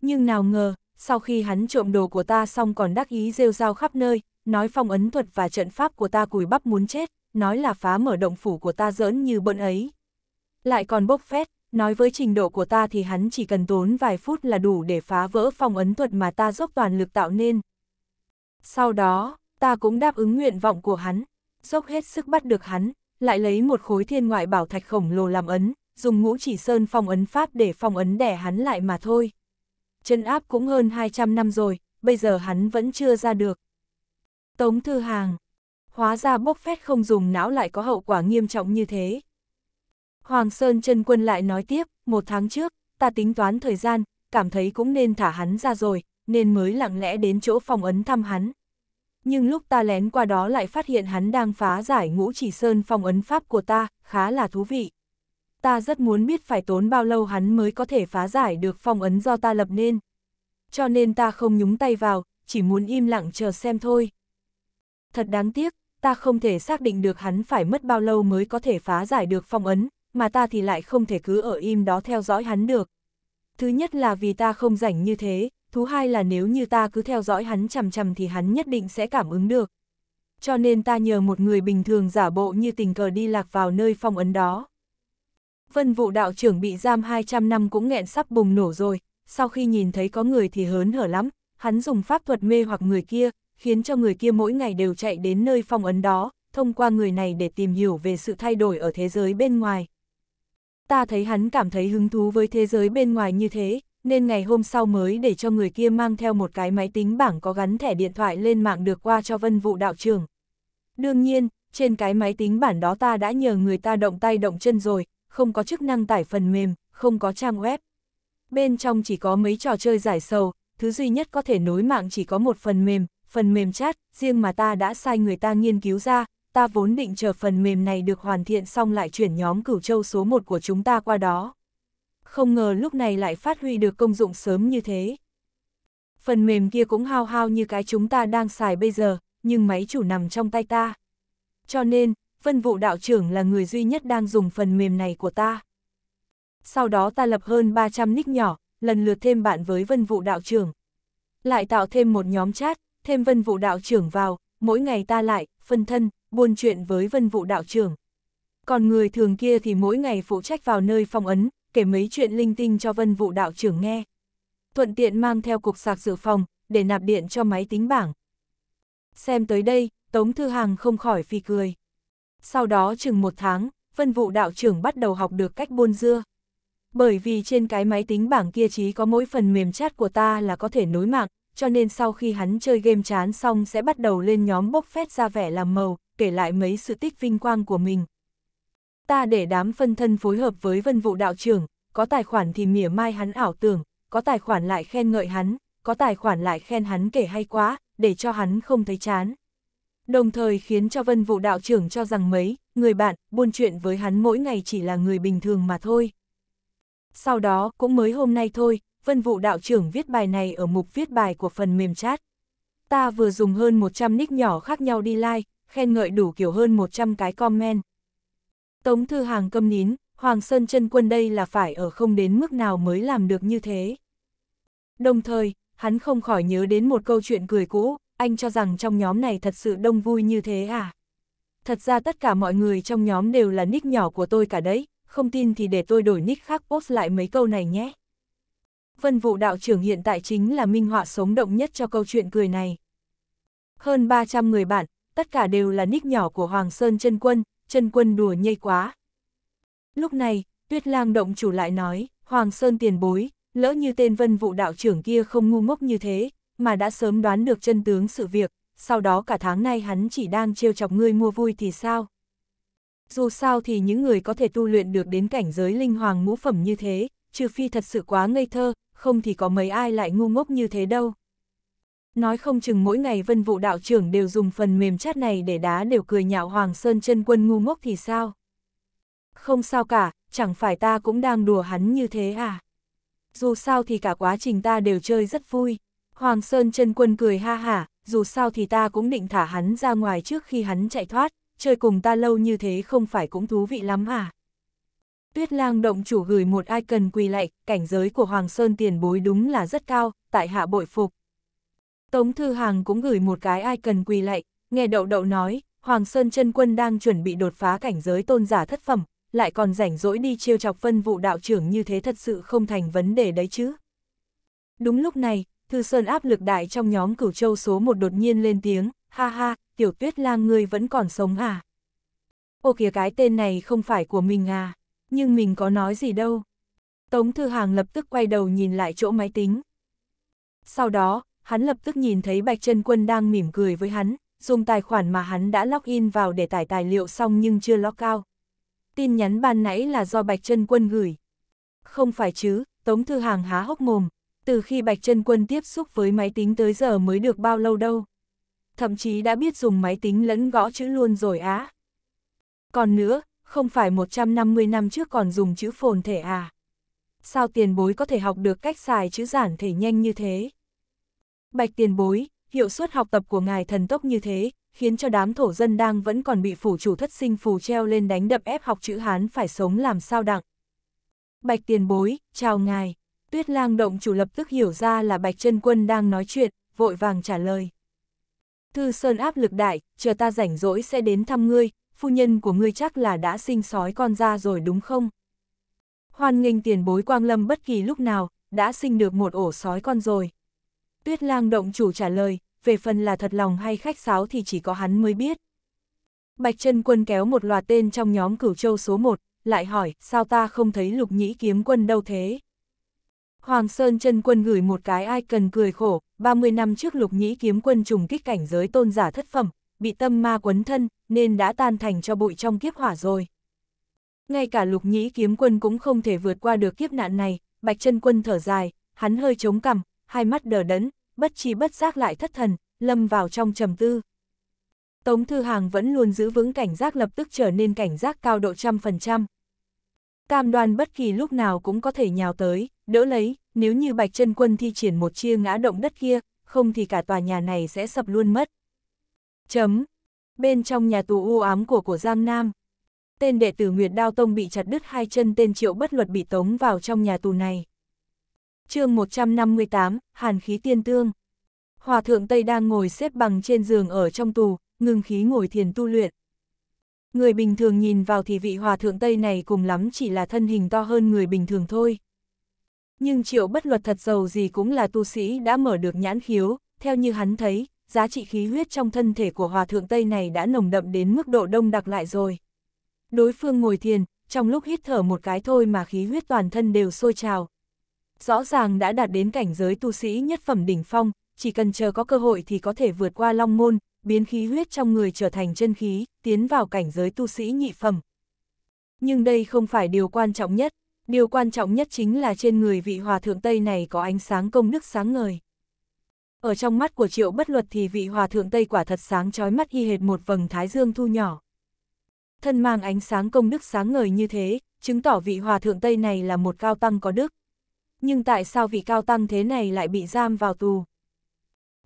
Nhưng nào ngờ, sau khi hắn trộm đồ của ta xong còn đắc ý rêu rao khắp nơi, nói phong ấn thuật và trận pháp của ta cùi bắp muốn chết, nói là phá mở động phủ của ta giỡn như bận ấy. Lại còn bốc phét, nói với trình độ của ta thì hắn chỉ cần tốn vài phút là đủ để phá vỡ phong ấn thuật mà ta dốc toàn lực tạo nên. Sau đó, ta cũng đáp ứng nguyện vọng của hắn, dốc hết sức bắt được hắn, lại lấy một khối thiên ngoại bảo thạch khổng lồ làm ấn, dùng ngũ chỉ sơn phong ấn pháp để phong ấn đẻ hắn lại mà thôi. Chân áp cũng hơn 200 năm rồi, bây giờ hắn vẫn chưa ra được. Tống Thư Hàng Hóa ra bốc phét không dùng não lại có hậu quả nghiêm trọng như thế. Hoàng Sơn chân Quân lại nói tiếp, một tháng trước, ta tính toán thời gian, cảm thấy cũng nên thả hắn ra rồi, nên mới lặng lẽ đến chỗ phong ấn thăm hắn nhưng lúc ta lén qua đó lại phát hiện hắn đang phá giải ngũ chỉ sơn phong ấn pháp của ta, khá là thú vị. Ta rất muốn biết phải tốn bao lâu hắn mới có thể phá giải được phong ấn do ta lập nên. Cho nên ta không nhúng tay vào, chỉ muốn im lặng chờ xem thôi. Thật đáng tiếc, ta không thể xác định được hắn phải mất bao lâu mới có thể phá giải được phong ấn, mà ta thì lại không thể cứ ở im đó theo dõi hắn được. Thứ nhất là vì ta không rảnh như thế, thứ hai là nếu như ta cứ theo dõi hắn chằm chằm thì hắn nhất định sẽ cảm ứng được. Cho nên ta nhờ một người bình thường giả bộ như tình cờ đi lạc vào nơi phong ấn đó. Vân vụ đạo trưởng bị giam 200 năm cũng nghẹn sắp bùng nổ rồi, sau khi nhìn thấy có người thì hớn hở lắm, hắn dùng pháp thuật mê hoặc người kia, khiến cho người kia mỗi ngày đều chạy đến nơi phong ấn đó, thông qua người này để tìm hiểu về sự thay đổi ở thế giới bên ngoài. Ta thấy hắn cảm thấy hứng thú với thế giới bên ngoài như thế, nên ngày hôm sau mới để cho người kia mang theo một cái máy tính bảng có gắn thẻ điện thoại lên mạng được qua cho vân vụ đạo trường. Đương nhiên, trên cái máy tính bản đó ta đã nhờ người ta động tay động chân rồi, không có chức năng tải phần mềm, không có trang web. Bên trong chỉ có mấy trò chơi giải sầu, thứ duy nhất có thể nối mạng chỉ có một phần mềm, phần mềm chat, riêng mà ta đã sai người ta nghiên cứu ra, ta vốn định chờ phần mềm này được hoàn thiện xong lại chuyển nhóm cửu châu số 1 của chúng ta qua đó không ngờ lúc này lại phát huy được công dụng sớm như thế. Phần mềm kia cũng hao hao như cái chúng ta đang xài bây giờ, nhưng máy chủ nằm trong tay ta. Cho nên, Vân Vụ Đạo trưởng là người duy nhất đang dùng phần mềm này của ta. Sau đó ta lập hơn 300 nick nhỏ, lần lượt thêm bạn với Vân Vụ Đạo trưởng. Lại tạo thêm một nhóm chat, thêm Vân Vụ Đạo trưởng vào, mỗi ngày ta lại, phân thân, buôn chuyện với Vân Vụ Đạo trưởng. Còn người thường kia thì mỗi ngày phụ trách vào nơi phong ấn, kể mấy chuyện linh tinh cho vân vụ đạo trưởng nghe. Thuận tiện mang theo cục sạc dự phòng, để nạp điện cho máy tính bảng. Xem tới đây, Tống Thư Hàng không khỏi phi cười. Sau đó chừng một tháng, vân vụ đạo trưởng bắt đầu học được cách buôn dưa. Bởi vì trên cái máy tính bảng kia chỉ có mỗi phần mềm chat của ta là có thể nối mạng, cho nên sau khi hắn chơi game chán xong sẽ bắt đầu lên nhóm bốc phét ra vẻ làm màu, kể lại mấy sự tích vinh quang của mình. Ta để đám phân thân phối hợp với vân vụ đạo trưởng, có tài khoản thì mỉa mai hắn ảo tưởng, có tài khoản lại khen ngợi hắn, có tài khoản lại khen hắn kể hay quá, để cho hắn không thấy chán. Đồng thời khiến cho vân vụ đạo trưởng cho rằng mấy, người bạn, buôn chuyện với hắn mỗi ngày chỉ là người bình thường mà thôi. Sau đó, cũng mới hôm nay thôi, vân vụ đạo trưởng viết bài này ở mục viết bài của phần mềm chat. Ta vừa dùng hơn 100 nick nhỏ khác nhau đi like, khen ngợi đủ kiểu hơn 100 cái comment, Tống Thư Hàng câm nín, Hoàng Sơn chân quân đây là phải ở không đến mức nào mới làm được như thế. Đồng thời, hắn không khỏi nhớ đến một câu chuyện cười cũ, anh cho rằng trong nhóm này thật sự đông vui như thế à? Thật ra tất cả mọi người trong nhóm đều là nick nhỏ của tôi cả đấy, không tin thì để tôi đổi nick khác post lại mấy câu này nhé. Vân vụ đạo trưởng hiện tại chính là minh họa sống động nhất cho câu chuyện cười này. Hơn 300 người bạn, tất cả đều là nick nhỏ của Hoàng Sơn chân Quân, chân quân đùa nhây quá. Lúc này, tuyết lang động chủ lại nói, Hoàng Sơn tiền bối, lỡ như tên vân vụ đạo trưởng kia không ngu ngốc như thế, mà đã sớm đoán được chân tướng sự việc, sau đó cả tháng nay hắn chỉ đang trêu chọc ngươi mua vui thì sao? Dù sao thì những người có thể tu luyện được đến cảnh giới linh hoàng ngũ phẩm như thế, trừ phi thật sự quá ngây thơ, không thì có mấy ai lại ngu ngốc như thế đâu. Nói không chừng mỗi ngày vân vụ đạo trưởng đều dùng phần mềm chat này để đá đều cười nhạo Hoàng Sơn chân quân ngu ngốc thì sao? Không sao cả, chẳng phải ta cũng đang đùa hắn như thế à? Dù sao thì cả quá trình ta đều chơi rất vui. Hoàng Sơn chân quân cười ha hả, dù sao thì ta cũng định thả hắn ra ngoài trước khi hắn chạy thoát, chơi cùng ta lâu như thế không phải cũng thú vị lắm à? Tuyết lang động chủ gửi một icon quỳ lạy, cảnh giới của Hoàng Sơn tiền bối đúng là rất cao, tại hạ bội phục. Tống Thư Hàng cũng gửi một cái ai cần quỳ lạy, nghe đậu đậu nói, Hoàng Sơn chân Quân đang chuẩn bị đột phá cảnh giới tôn giả thất phẩm, lại còn rảnh rỗi đi chiêu chọc phân vụ đạo trưởng như thế thật sự không thành vấn đề đấy chứ. Đúng lúc này, Thư Sơn áp lực đại trong nhóm cửu châu số một đột nhiên lên tiếng, ha ha, tiểu tuyết lang ngươi vẫn còn sống à? Ô kìa cái tên này không phải của mình à, nhưng mình có nói gì đâu. Tống Thư Hàng lập tức quay đầu nhìn lại chỗ máy tính. Sau đó, hắn lập tức nhìn thấy Bạch Trân Quân đang mỉm cười với hắn, dùng tài khoản mà hắn đã login vào để tải tài liệu xong nhưng chưa logout. Tin nhắn ban nãy là do Bạch Trân Quân gửi. Không phải chứ, Tống Thư Hàng há hốc mồm, từ khi Bạch Trân Quân tiếp xúc với máy tính tới giờ mới được bao lâu đâu. Thậm chí đã biết dùng máy tính lẫn gõ chữ luôn rồi á. Còn nữa, không phải 150 năm trước còn dùng chữ phồn thể à. Sao tiền bối có thể học được cách xài chữ giản thể nhanh như thế? Bạch tiền bối, hiệu suất học tập của ngài thần tốc như thế, khiến cho đám thổ dân đang vẫn còn bị phủ chủ thất sinh phù treo lên đánh đập ép học chữ Hán phải sống làm sao đặng. Bạch tiền bối, chào ngài. Tuyết lang động chủ lập tức hiểu ra là Bạch chân Quân đang nói chuyện, vội vàng trả lời. Thư Sơn áp lực đại, chờ ta rảnh rỗi sẽ đến thăm ngươi, phu nhân của ngươi chắc là đã sinh sói con ra rồi đúng không? Hoan nghênh tiền bối quang lâm bất kỳ lúc nào, đã sinh được một ổ sói con rồi. Tuyết lang động chủ trả lời, về phần là thật lòng hay khách sáo thì chỉ có hắn mới biết. Bạch chân quân kéo một loạt tên trong nhóm cửu châu số 1, lại hỏi, sao ta không thấy lục nhĩ kiếm quân đâu thế? Hoàng Sơn chân quân gửi một cái ai cần cười khổ, 30 năm trước lục nhĩ kiếm quân trùng kích cảnh giới tôn giả thất phẩm, bị tâm ma quấn thân, nên đã tan thành cho bụi trong kiếp hỏa rồi. Ngay cả lục nhĩ kiếm quân cũng không thể vượt qua được kiếp nạn này, bạch chân quân thở dài, hắn hơi chống cằm, hai mắt đờ đẫn, bất chi bất giác lại thất thần, lâm vào trong trầm tư. Tống Thư Hàng vẫn luôn giữ vững cảnh giác lập tức trở nên cảnh giác cao độ trăm phần trăm. Cam đoan bất kỳ lúc nào cũng có thể nhào tới, đỡ lấy, nếu như Bạch chân Quân thi triển một chia ngã động đất kia, không thì cả tòa nhà này sẽ sập luôn mất. Chấm. Bên trong nhà tù u ám của của Giang Nam, tên đệ tử Nguyệt Đao Tông bị chặt đứt hai chân tên triệu bất luật bị tống vào trong nhà tù này chương 158, Hàn khí tiên tương. Hòa thượng Tây đang ngồi xếp bằng trên giường ở trong tù, ngừng khí ngồi thiền tu luyện. Người bình thường nhìn vào thì vị hòa thượng Tây này cùng lắm chỉ là thân hình to hơn người bình thường thôi. Nhưng triệu bất luật thật giàu gì cũng là tu sĩ đã mở được nhãn khiếu, theo như hắn thấy, giá trị khí huyết trong thân thể của hòa thượng Tây này đã nồng đậm đến mức độ đông đặc lại rồi. Đối phương ngồi thiền, trong lúc hít thở một cái thôi mà khí huyết toàn thân đều sôi trào, rõ ràng đã đạt đến cảnh giới tu sĩ nhất phẩm đỉnh phong, chỉ cần chờ có cơ hội thì có thể vượt qua long môn, biến khí huyết trong người trở thành chân khí, tiến vào cảnh giới tu sĩ nhị phẩm. Nhưng đây không phải điều quan trọng nhất, điều quan trọng nhất chính là trên người vị hòa thượng Tây này có ánh sáng công đức sáng ngời. Ở trong mắt của triệu bất luật thì vị hòa thượng Tây quả thật sáng trói mắt y hệt một vầng thái dương thu nhỏ. Thân mang ánh sáng công đức sáng ngời như thế, chứng tỏ vị hòa thượng Tây này là một cao tăng có đức nhưng tại sao vị cao tăng thế này lại bị giam vào tù?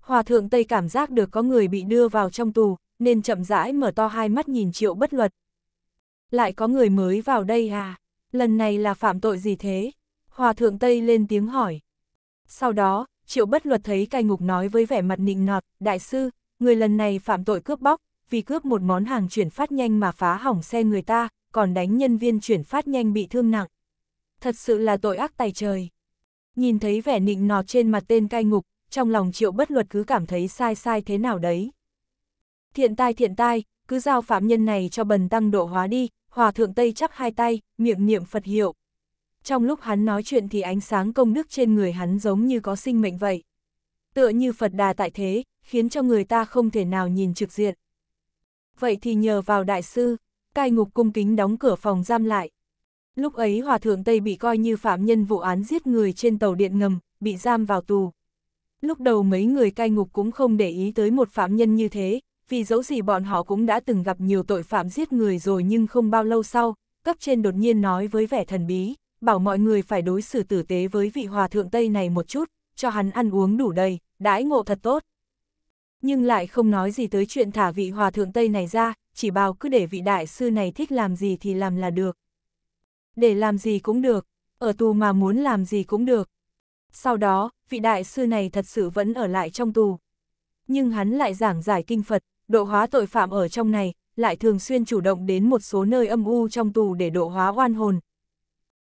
Hòa thượng Tây cảm giác được có người bị đưa vào trong tù, nên chậm rãi mở to hai mắt nhìn triệu bất luật. Lại có người mới vào đây à? Lần này là phạm tội gì thế? Hòa thượng Tây lên tiếng hỏi. Sau đó, triệu bất luật thấy cai ngục nói với vẻ mặt nịnh nọt, đại sư, người lần này phạm tội cướp bóc, vì cướp một món hàng chuyển phát nhanh mà phá hỏng xe người ta, còn đánh nhân viên chuyển phát nhanh bị thương nặng. Thật sự là tội ác tài trời nhìn thấy vẻ nịnh nọt trên mặt tên cai ngục, trong lòng triệu bất luật cứ cảm thấy sai sai thế nào đấy. Thiện tai thiện tai, cứ giao phạm nhân này cho bần tăng độ hóa đi, hòa thượng Tây chắp hai tay, miệng niệm Phật hiệu. Trong lúc hắn nói chuyện thì ánh sáng công đức trên người hắn giống như có sinh mệnh vậy. Tựa như Phật đà tại thế, khiến cho người ta không thể nào nhìn trực diện. Vậy thì nhờ vào đại sư, cai ngục cung kính đóng cửa phòng giam lại. Lúc ấy Hòa Thượng Tây bị coi như phạm nhân vụ án giết người trên tàu điện ngầm, bị giam vào tù. Lúc đầu mấy người cai ngục cũng không để ý tới một phạm nhân như thế, vì dẫu gì bọn họ cũng đã từng gặp nhiều tội phạm giết người rồi nhưng không bao lâu sau, cấp trên đột nhiên nói với vẻ thần bí, bảo mọi người phải đối xử tử tế với vị Hòa Thượng Tây này một chút, cho hắn ăn uống đủ đầy, đãi ngộ thật tốt. Nhưng lại không nói gì tới chuyện thả vị Hòa Thượng Tây này ra, chỉ bảo cứ để vị đại sư này thích làm gì thì làm là được để làm gì cũng được, ở tù mà muốn làm gì cũng được. Sau đó, vị đại sư này thật sự vẫn ở lại trong tù. Nhưng hắn lại giảng giải kinh Phật, độ hóa tội phạm ở trong này, lại thường xuyên chủ động đến một số nơi âm u trong tù để độ hóa oan hồn.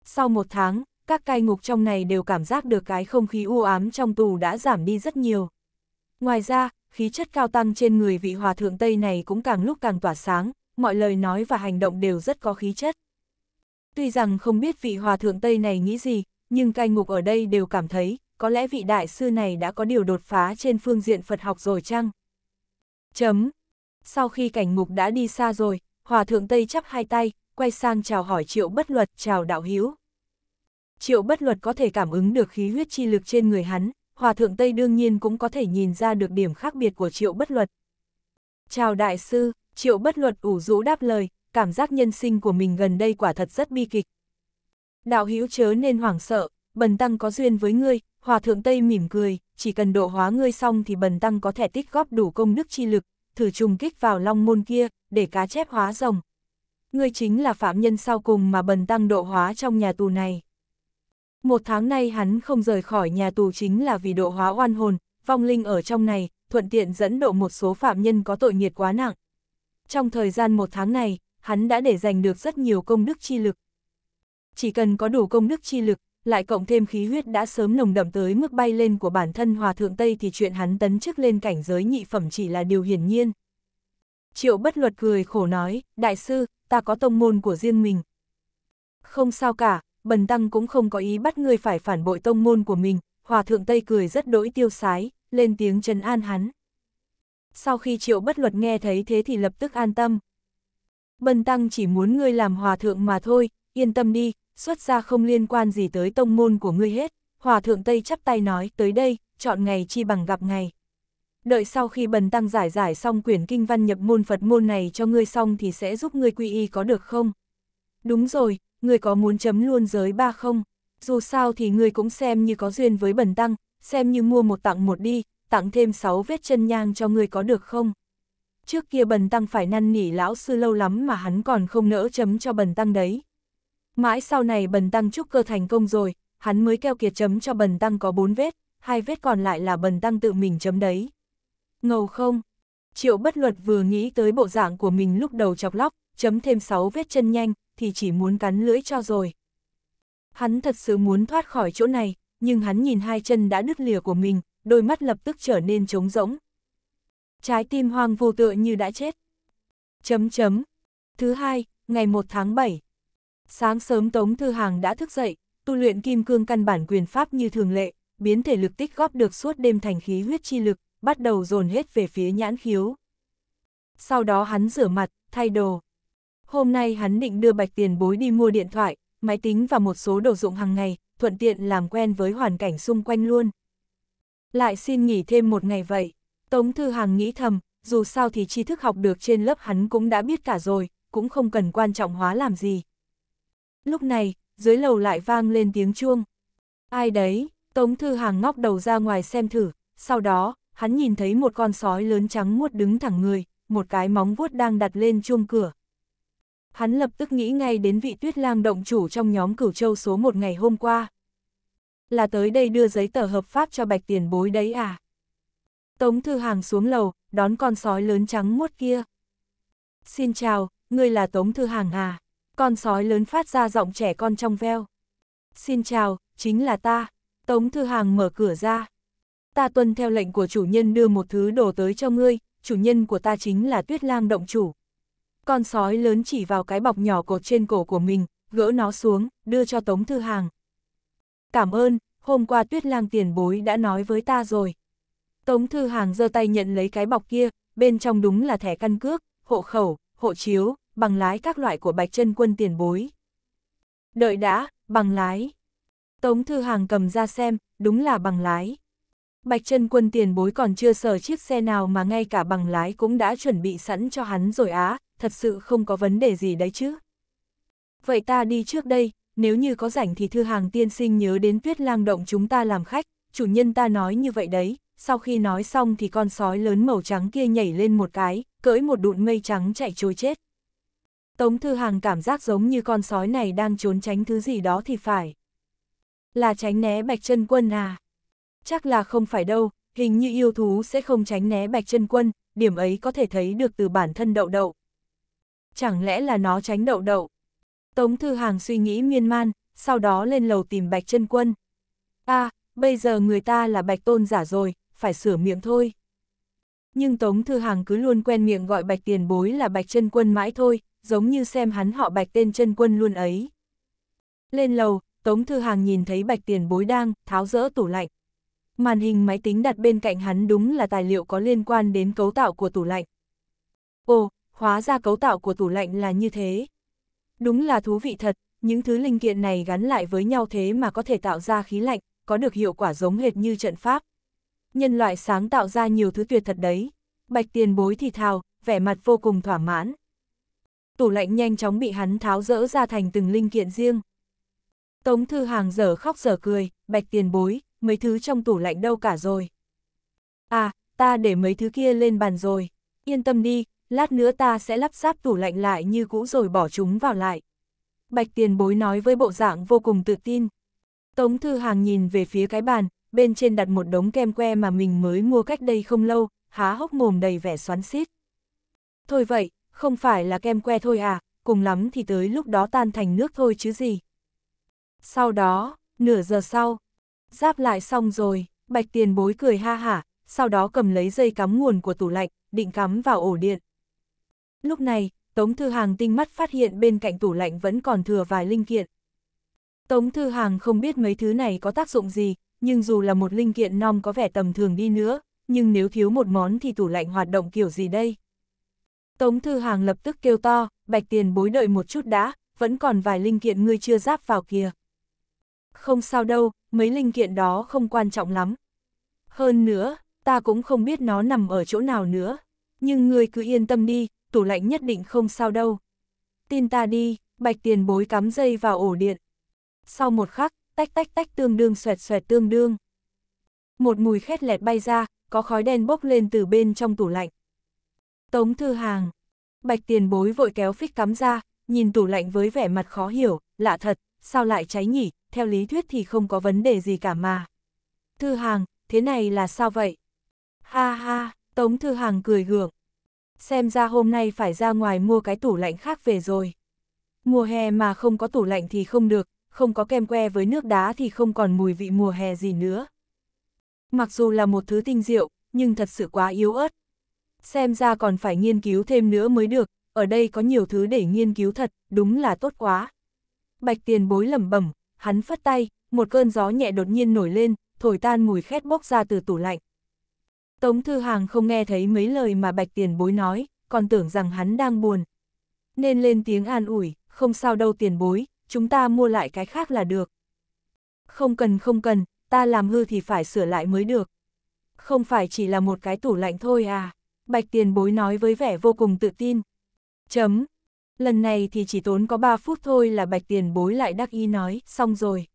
Sau một tháng, các cai ngục trong này đều cảm giác được cái không khí u ám trong tù đã giảm đi rất nhiều. Ngoài ra, khí chất cao tăng trên người vị hòa thượng Tây này cũng càng lúc càng tỏa sáng, mọi lời nói và hành động đều rất có khí chất. Tuy rằng không biết vị hòa thượng Tây này nghĩ gì, nhưng cai ngục ở đây đều cảm thấy, có lẽ vị đại sư này đã có điều đột phá trên phương diện Phật học rồi chăng? Chấm. Sau khi cảnh ngục đã đi xa rồi, hòa thượng Tây chắp hai tay, quay sang chào hỏi triệu bất luật, chào đạo hiếu. Triệu bất luật có thể cảm ứng được khí huyết chi lực trên người hắn, hòa thượng Tây đương nhiên cũng có thể nhìn ra được điểm khác biệt của triệu bất luật. Chào đại sư, triệu bất luật ủ rũ đáp lời, cảm giác nhân sinh của mình gần đây quả thật rất bi kịch. Đạo hữu chớ nên hoảng sợ, bần tăng có duyên với ngươi, hòa thượng Tây mỉm cười, chỉ cần độ hóa ngươi xong thì bần tăng có thể tích góp đủ công đức chi lực, thử trùng kích vào long môn kia, để cá chép hóa rồng. Ngươi chính là phạm nhân sau cùng mà bần tăng độ hóa trong nhà tù này. Một tháng nay hắn không rời khỏi nhà tù chính là vì độ hóa oan hồn, vong linh ở trong này, thuận tiện dẫn độ một số phạm nhân có tội nghiệt quá nặng. Trong thời gian một tháng này, hắn đã để giành được rất nhiều công đức chi lực. Chỉ cần có đủ công đức chi lực, lại cộng thêm khí huyết đã sớm nồng đậm tới mức bay lên của bản thân Hòa Thượng Tây thì chuyện hắn tấn chức lên cảnh giới nhị phẩm chỉ là điều hiển nhiên. Triệu bất luật cười khổ nói, đại sư, ta có tông môn của riêng mình. Không sao cả, bần tăng cũng không có ý bắt ngươi phải phản bội tông môn của mình, Hòa Thượng Tây cười rất đỗi tiêu sái, lên tiếng trấn an hắn. Sau khi triệu bất luật nghe thấy thế thì lập tức an tâm, bần tăng chỉ muốn ngươi làm hòa thượng mà thôi, yên tâm đi, xuất gia không liên quan gì tới tông môn của ngươi hết. Hòa thượng Tây chắp tay nói, tới đây, chọn ngày chi bằng gặp ngày. Đợi sau khi bần tăng giải giải xong quyển kinh văn nhập môn Phật môn này cho ngươi xong thì sẽ giúp ngươi quy y có được không? Đúng rồi, ngươi có muốn chấm luôn giới ba không? Dù sao thì ngươi cũng xem như có duyên với bần tăng, xem như mua một tặng một đi, tặng thêm sáu vết chân nhang cho ngươi có được không? trước kia bần tăng phải năn nỉ lão sư lâu lắm mà hắn còn không nỡ chấm cho bần tăng đấy. Mãi sau này bần tăng trúc cơ thành công rồi, hắn mới keo kiệt chấm cho bần tăng có bốn vết, hai vết còn lại là bần tăng tự mình chấm đấy. Ngầu không? Triệu bất luật vừa nghĩ tới bộ dạng của mình lúc đầu chọc lóc, chấm thêm sáu vết chân nhanh, thì chỉ muốn cắn lưỡi cho rồi. Hắn thật sự muốn thoát khỏi chỗ này, nhưng hắn nhìn hai chân đã đứt lìa của mình, đôi mắt lập tức trở nên trống rỗng, Trái tim hoang vô tựa như đã chết. Chấm chấm. Thứ hai, ngày 1 tháng 7. Sáng sớm Tống Thư Hàng đã thức dậy, tu luyện kim cương căn bản quyền pháp như thường lệ, biến thể lực tích góp được suốt đêm thành khí huyết chi lực, bắt đầu dồn hết về phía nhãn khiếu. Sau đó hắn rửa mặt, thay đồ. Hôm nay hắn định đưa bạch tiền bối đi mua điện thoại, máy tính và một số đồ dụng hàng ngày, thuận tiện làm quen với hoàn cảnh xung quanh luôn. Lại xin nghỉ thêm một ngày vậy. Tống Thư Hàng nghĩ thầm, dù sao thì tri thức học được trên lớp hắn cũng đã biết cả rồi, cũng không cần quan trọng hóa làm gì. Lúc này, dưới lầu lại vang lên tiếng chuông. Ai đấy, Tống Thư Hàng ngóc đầu ra ngoài xem thử, sau đó, hắn nhìn thấy một con sói lớn trắng muốt đứng thẳng người, một cái móng vuốt đang đặt lên chuông cửa. Hắn lập tức nghĩ ngay đến vị tuyết lang động chủ trong nhóm cửu châu số một ngày hôm qua. Là tới đây đưa giấy tờ hợp pháp cho bạch tiền bối đấy à? Tống Thư Hàng xuống lầu, đón con sói lớn trắng muốt kia. Xin chào, ngươi là Tống Thư Hàng à? Con sói lớn phát ra giọng trẻ con trong veo. Xin chào, chính là ta. Tống Thư Hàng mở cửa ra. Ta tuân theo lệnh của chủ nhân đưa một thứ đồ tới cho ngươi, chủ nhân của ta chính là Tuyết Lang Động Chủ. Con sói lớn chỉ vào cái bọc nhỏ cột trên cổ của mình, gỡ nó xuống, đưa cho Tống Thư Hàng. Cảm ơn, hôm qua Tuyết Lang tiền bối đã nói với ta rồi. Tống Thư Hàng giơ tay nhận lấy cái bọc kia, bên trong đúng là thẻ căn cước, hộ khẩu, hộ chiếu, bằng lái các loại của bạch Trân quân tiền bối. Đợi đã, bằng lái. Tống Thư Hàng cầm ra xem, đúng là bằng lái. Bạch Trân quân tiền bối còn chưa sờ chiếc xe nào mà ngay cả bằng lái cũng đã chuẩn bị sẵn cho hắn rồi á, thật sự không có vấn đề gì đấy chứ. Vậy ta đi trước đây, nếu như có rảnh thì Thư Hàng tiên sinh nhớ đến tuyết lang động chúng ta làm khách, chủ nhân ta nói như vậy đấy, sau khi nói xong thì con sói lớn màu trắng kia nhảy lên một cái, cưỡi một đụn mây trắng chạy trôi chết. Tống Thư Hàng cảm giác giống như con sói này đang trốn tránh thứ gì đó thì phải. Là tránh né bạch chân quân à? Chắc là không phải đâu, hình như yêu thú sẽ không tránh né bạch chân quân, điểm ấy có thể thấy được từ bản thân đậu đậu. Chẳng lẽ là nó tránh đậu đậu? Tống Thư Hàng suy nghĩ miên man, sau đó lên lầu tìm bạch chân quân. a à, bây giờ người ta là bạch tôn giả rồi, phải sửa miệng thôi. Nhưng Tống Thư Hàng cứ luôn quen miệng gọi Bạch tiền bối là Bạch chân quân mãi thôi, giống như xem hắn họ Bạch tên chân quân luôn ấy. Lên lầu, Tống Thư Hàng nhìn thấy Bạch tiền bối đang tháo rỡ tủ lạnh. Màn hình máy tính đặt bên cạnh hắn đúng là tài liệu có liên quan đến cấu tạo của tủ lạnh. Ồ, hóa ra cấu tạo của tủ lạnh là như thế. Đúng là thú vị thật, những thứ linh kiện này gắn lại với nhau thế mà có thể tạo ra khí lạnh, có được hiệu quả giống hệt như trận pháp. Nhân loại sáng tạo ra nhiều thứ tuyệt thật đấy. Bạch tiền bối thì thào, vẻ mặt vô cùng thỏa mãn. Tủ lạnh nhanh chóng bị hắn tháo rỡ ra thành từng linh kiện riêng. Tống Thư Hàng dở khóc dở cười, bạch tiền bối, mấy thứ trong tủ lạnh đâu cả rồi. À, ta để mấy thứ kia lên bàn rồi. Yên tâm đi, lát nữa ta sẽ lắp ráp tủ lạnh lại như cũ rồi bỏ chúng vào lại. Bạch tiền bối nói với bộ dạng vô cùng tự tin. Tống Thư Hàng nhìn về phía cái bàn, bên trên đặt một đống kem que mà mình mới mua cách đây không lâu, há hốc mồm đầy vẻ xoắn xít. Thôi vậy, không phải là kem que thôi à, cùng lắm thì tới lúc đó tan thành nước thôi chứ gì. Sau đó, nửa giờ sau, giáp lại xong rồi, bạch tiền bối cười ha hả, sau đó cầm lấy dây cắm nguồn của tủ lạnh, định cắm vào ổ điện. Lúc này, Tống Thư Hàng tinh mắt phát hiện bên cạnh tủ lạnh vẫn còn thừa vài linh kiện. Tống Thư Hàng không biết mấy thứ này có tác dụng gì, nhưng dù là một linh kiện non có vẻ tầm thường đi nữa, nhưng nếu thiếu một món thì tủ lạnh hoạt động kiểu gì đây? Tống Thư Hàng lập tức kêu to, bạch tiền bối đợi một chút đã, vẫn còn vài linh kiện ngươi chưa giáp vào kìa. Không sao đâu, mấy linh kiện đó không quan trọng lắm. Hơn nữa, ta cũng không biết nó nằm ở chỗ nào nữa. Nhưng ngươi cứ yên tâm đi, tủ lạnh nhất định không sao đâu. Tin ta đi, bạch tiền bối cắm dây vào ổ điện. Sau một khắc, tách tách tách tương đương xoẹt xoẹt tương đương. Một mùi khét lẹt bay ra, có khói đen bốc lên từ bên trong tủ lạnh. Tống thư hàng. Bạch tiền bối vội kéo phích cắm ra, nhìn tủ lạnh với vẻ mặt khó hiểu, lạ thật, sao lại cháy nhỉ, theo lý thuyết thì không có vấn đề gì cả mà. Thư hàng, thế này là sao vậy? Ha ha, Tống Thư Hàng cười gượng. Xem ra hôm nay phải ra ngoài mua cái tủ lạnh khác về rồi. Mùa hè mà không có tủ lạnh thì không được, không có kem que với nước đá thì không còn mùi vị mùa hè gì nữa. Mặc dù là một thứ tinh diệu, nhưng thật sự quá yếu ớt. Xem ra còn phải nghiên cứu thêm nữa mới được, ở đây có nhiều thứ để nghiên cứu thật, đúng là tốt quá. Bạch tiền bối lẩm bẩm, hắn phất tay, một cơn gió nhẹ đột nhiên nổi lên, thổi tan mùi khét bốc ra từ tủ lạnh. Tống Thư Hàng không nghe thấy mấy lời mà Bạch Tiền Bối nói, còn tưởng rằng hắn đang buồn. Nên lên tiếng an ủi, không sao đâu Tiền Bối, chúng ta mua lại cái khác là được. Không cần không cần, ta làm hư thì phải sửa lại mới được. Không phải chỉ là một cái tủ lạnh thôi à, bạch tiền bối nói với vẻ vô cùng tự tin. Chấm. Lần này thì chỉ tốn có 3 phút thôi là bạch tiền bối lại đắc ý nói, xong rồi.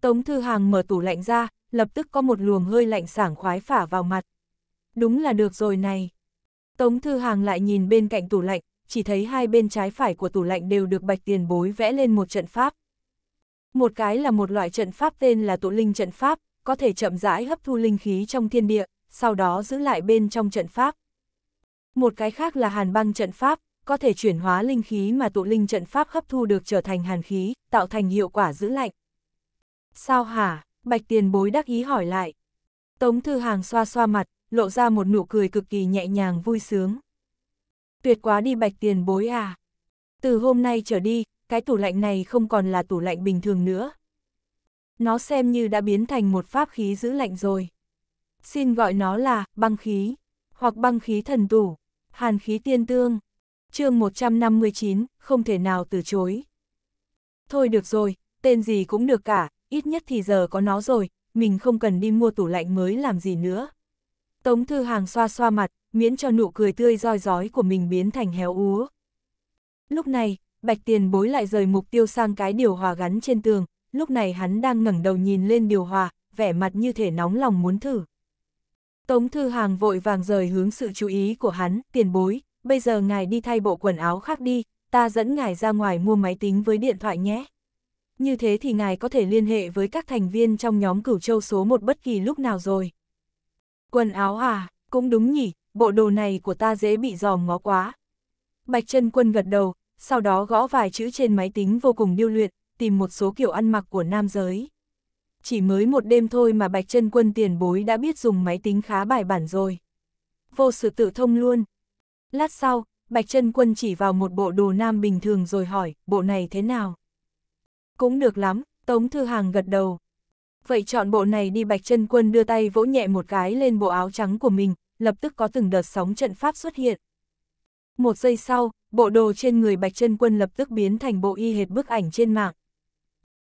Tống Thư Hàng mở tủ lạnh ra, lập tức có một luồng hơi lạnh sảng khoái phả vào mặt. Đúng là được rồi này. Tống Thư Hàng lại nhìn bên cạnh tủ lạnh, chỉ thấy hai bên trái phải của tủ lạnh đều được bạch tiền bối vẽ lên một trận pháp. Một cái là một loại trận pháp tên là tụ linh trận pháp, có thể chậm rãi hấp thu linh khí trong thiên địa, sau đó giữ lại bên trong trận pháp. Một cái khác là hàn băng trận pháp, có thể chuyển hóa linh khí mà tụ linh trận pháp hấp thu được trở thành hàn khí, tạo thành hiệu quả giữ lạnh. Sao hả? Bạch tiền bối đắc ý hỏi lại. Tống thư hàng xoa xoa mặt, lộ ra một nụ cười cực kỳ nhẹ nhàng vui sướng tuyệt quá đi bạch tiền bối à. Từ hôm nay trở đi, cái tủ lạnh này không còn là tủ lạnh bình thường nữa. Nó xem như đã biến thành một pháp khí giữ lạnh rồi. Xin gọi nó là băng khí, hoặc băng khí thần tủ, hàn khí tiên tương. chương 159, không thể nào từ chối. Thôi được rồi, tên gì cũng được cả, ít nhất thì giờ có nó rồi, mình không cần đi mua tủ lạnh mới làm gì nữa. Tống Thư Hàng xoa xoa mặt, miễn cho nụ cười tươi roi rói của mình biến thành héo úa. Lúc này, bạch tiền bối lại rời mục tiêu sang cái điều hòa gắn trên tường, lúc này hắn đang ngẩng đầu nhìn lên điều hòa, vẻ mặt như thể nóng lòng muốn thử. Tống Thư Hàng vội vàng rời hướng sự chú ý của hắn, tiền bối, bây giờ ngài đi thay bộ quần áo khác đi, ta dẫn ngài ra ngoài mua máy tính với điện thoại nhé. Như thế thì ngài có thể liên hệ với các thành viên trong nhóm cửu châu số một bất kỳ lúc nào rồi. Quần áo à, cũng đúng nhỉ, bộ đồ này của ta dễ bị dòm ngó quá. Bạch chân quân gật đầu, sau đó gõ vài chữ trên máy tính vô cùng điêu luyện, tìm một số kiểu ăn mặc của nam giới. Chỉ mới một đêm thôi mà Bạch chân quân tiền bối đã biết dùng máy tính khá bài bản rồi. Vô sự tự thông luôn. Lát sau, Bạch chân quân chỉ vào một bộ đồ nam bình thường rồi hỏi, bộ này thế nào? Cũng được lắm, Tống Thư Hàng gật đầu. Vậy chọn bộ này đi Bạch chân Quân đưa tay vỗ nhẹ một cái lên bộ áo trắng của mình, lập tức có từng đợt sóng trận pháp xuất hiện. Một giây sau, bộ đồ trên người Bạch chân Quân lập tức biến thành bộ y hệt bức ảnh trên mạng.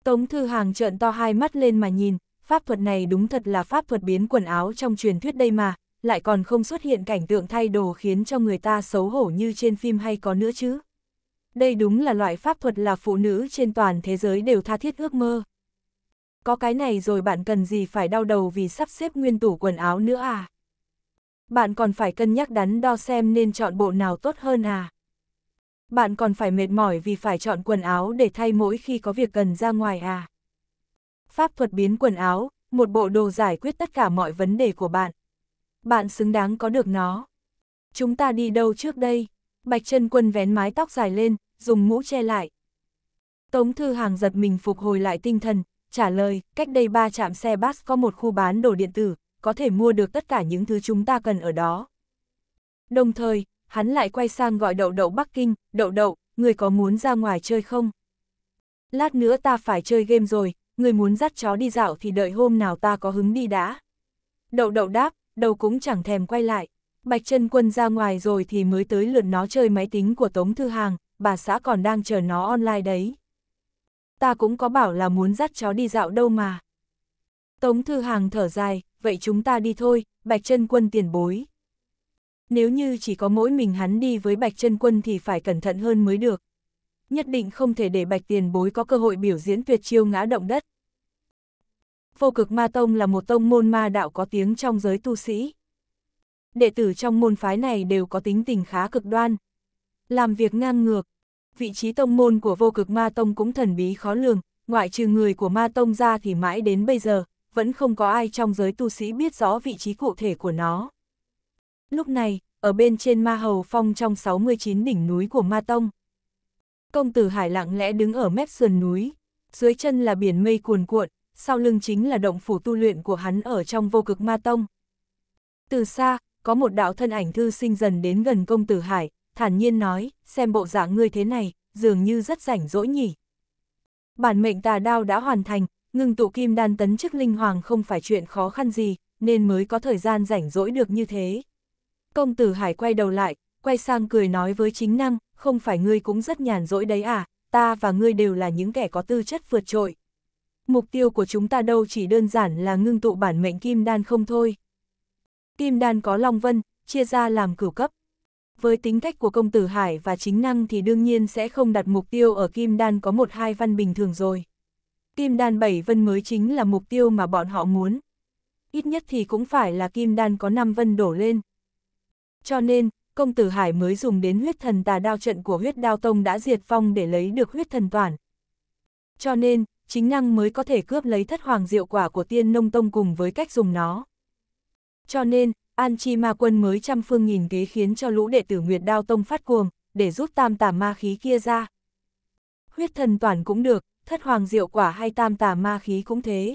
Tống Thư Hàng trợn to hai mắt lên mà nhìn, pháp thuật này đúng thật là pháp thuật biến quần áo trong truyền thuyết đây mà, lại còn không xuất hiện cảnh tượng thay đồ khiến cho người ta xấu hổ như trên phim hay có nữa chứ. Đây đúng là loại pháp thuật là phụ nữ trên toàn thế giới đều tha thiết ước mơ. Có cái này rồi bạn cần gì phải đau đầu vì sắp xếp nguyên tủ quần áo nữa à? bạn còn phải cân nhắc đắn đo xem nên chọn bộ nào tốt hơn à. Bạn còn phải mệt mỏi vì phải chọn quần áo để thay mỗi khi có việc cần ra ngoài à. Pháp thuật biến quần áo, một bộ đồ giải quyết tất cả mọi vấn đề của bạn. Bạn xứng đáng có được nó. Chúng ta đi đâu trước đây? Bạch chân quân vén mái tóc dài lên, dùng mũ che lại. Tống Thư Hàng giật mình phục hồi lại tinh thần, trả lời, cách đây ba trạm xe bus có một khu bán đồ điện tử, có thể mua được tất cả những thứ chúng ta cần ở đó. Đồng thời, hắn lại quay sang gọi đậu đậu Bắc Kinh, đậu đậu, người có muốn ra ngoài chơi không? Lát nữa ta phải chơi game rồi, người muốn dắt chó đi dạo thì đợi hôm nào ta có hứng đi đã. Đậu đậu đáp, đầu cũng chẳng thèm quay lại. Bạch chân quân ra ngoài rồi thì mới tới lượt nó chơi máy tính của Tống Thư Hàng, bà xã còn đang chờ nó online đấy. Ta cũng có bảo là muốn dắt chó đi dạo đâu mà. Tống Thư Hàng thở dài, vậy chúng ta đi thôi, Bạch chân Quân tiền bối. Nếu như chỉ có mỗi mình hắn đi với Bạch chân Quân thì phải cẩn thận hơn mới được. Nhất định không thể để Bạch tiền bối có cơ hội biểu diễn tuyệt chiêu ngã động đất. Vô cực ma tông là một tông môn ma đạo có tiếng trong giới tu sĩ. Đệ tử trong môn phái này đều có tính tình khá cực đoan. Làm việc ngang ngược, vị trí tông môn của vô cực ma tông cũng thần bí khó lường, ngoại trừ người của ma tông ra thì mãi đến bây giờ, vẫn không có ai trong giới tu sĩ biết rõ vị trí cụ thể của nó. Lúc này, ở bên trên Ma Hầu Phong trong 69 đỉnh núi của Ma Tông, công tử Hải lặng lẽ đứng ở mép sườn núi, dưới chân là biển mây cuồn cuộn, sau lưng chính là động phủ tu luyện của hắn ở trong vô cực Ma Tông. Từ xa, có một đạo thân ảnh thư sinh dần đến gần công tử Hải, thản nhiên nói, xem bộ dạng ngươi thế này, dường như rất rảnh rỗi nhỉ. Bản mệnh tà đao đã hoàn thành, ngưng tụ kim đan tấn chức linh hoàng không phải chuyện khó khăn gì, nên mới có thời gian rảnh rỗi được như thế. Công tử Hải quay đầu lại, quay sang cười nói với chính năng, không phải ngươi cũng rất nhàn rỗi đấy à, ta và ngươi đều là những kẻ có tư chất vượt trội. Mục tiêu của chúng ta đâu chỉ đơn giản là ngưng tụ bản mệnh kim đan không thôi. Kim đan có Long Vân, chia ra làm cửu cấp. Với tính cách của công tử Hải và chính năng thì đương nhiên sẽ không đặt mục tiêu ở kim đan có một hai văn bình thường rồi. Kim đan bảy vân mới chính là mục tiêu mà bọn họ muốn. Ít nhất thì cũng phải là kim đan có 5 vân đổ lên. Cho nên, công tử Hải mới dùng đến huyết thần tà đao trận của huyết đao tông đã diệt phong để lấy được huyết thần toàn. Cho nên, chính năng mới có thể cướp lấy thất hoàng diệu quả của tiên nông tông cùng với cách dùng nó. Cho nên, An Chi Ma Quân mới trăm phương nghìn kế khiến cho lũ đệ tử Nguyệt Đao Tông phát cuồng, để rút tam tà ma khí kia ra. Huyết thần toàn cũng được, thất hoàng diệu quả hay tam tà ma khí cũng thế.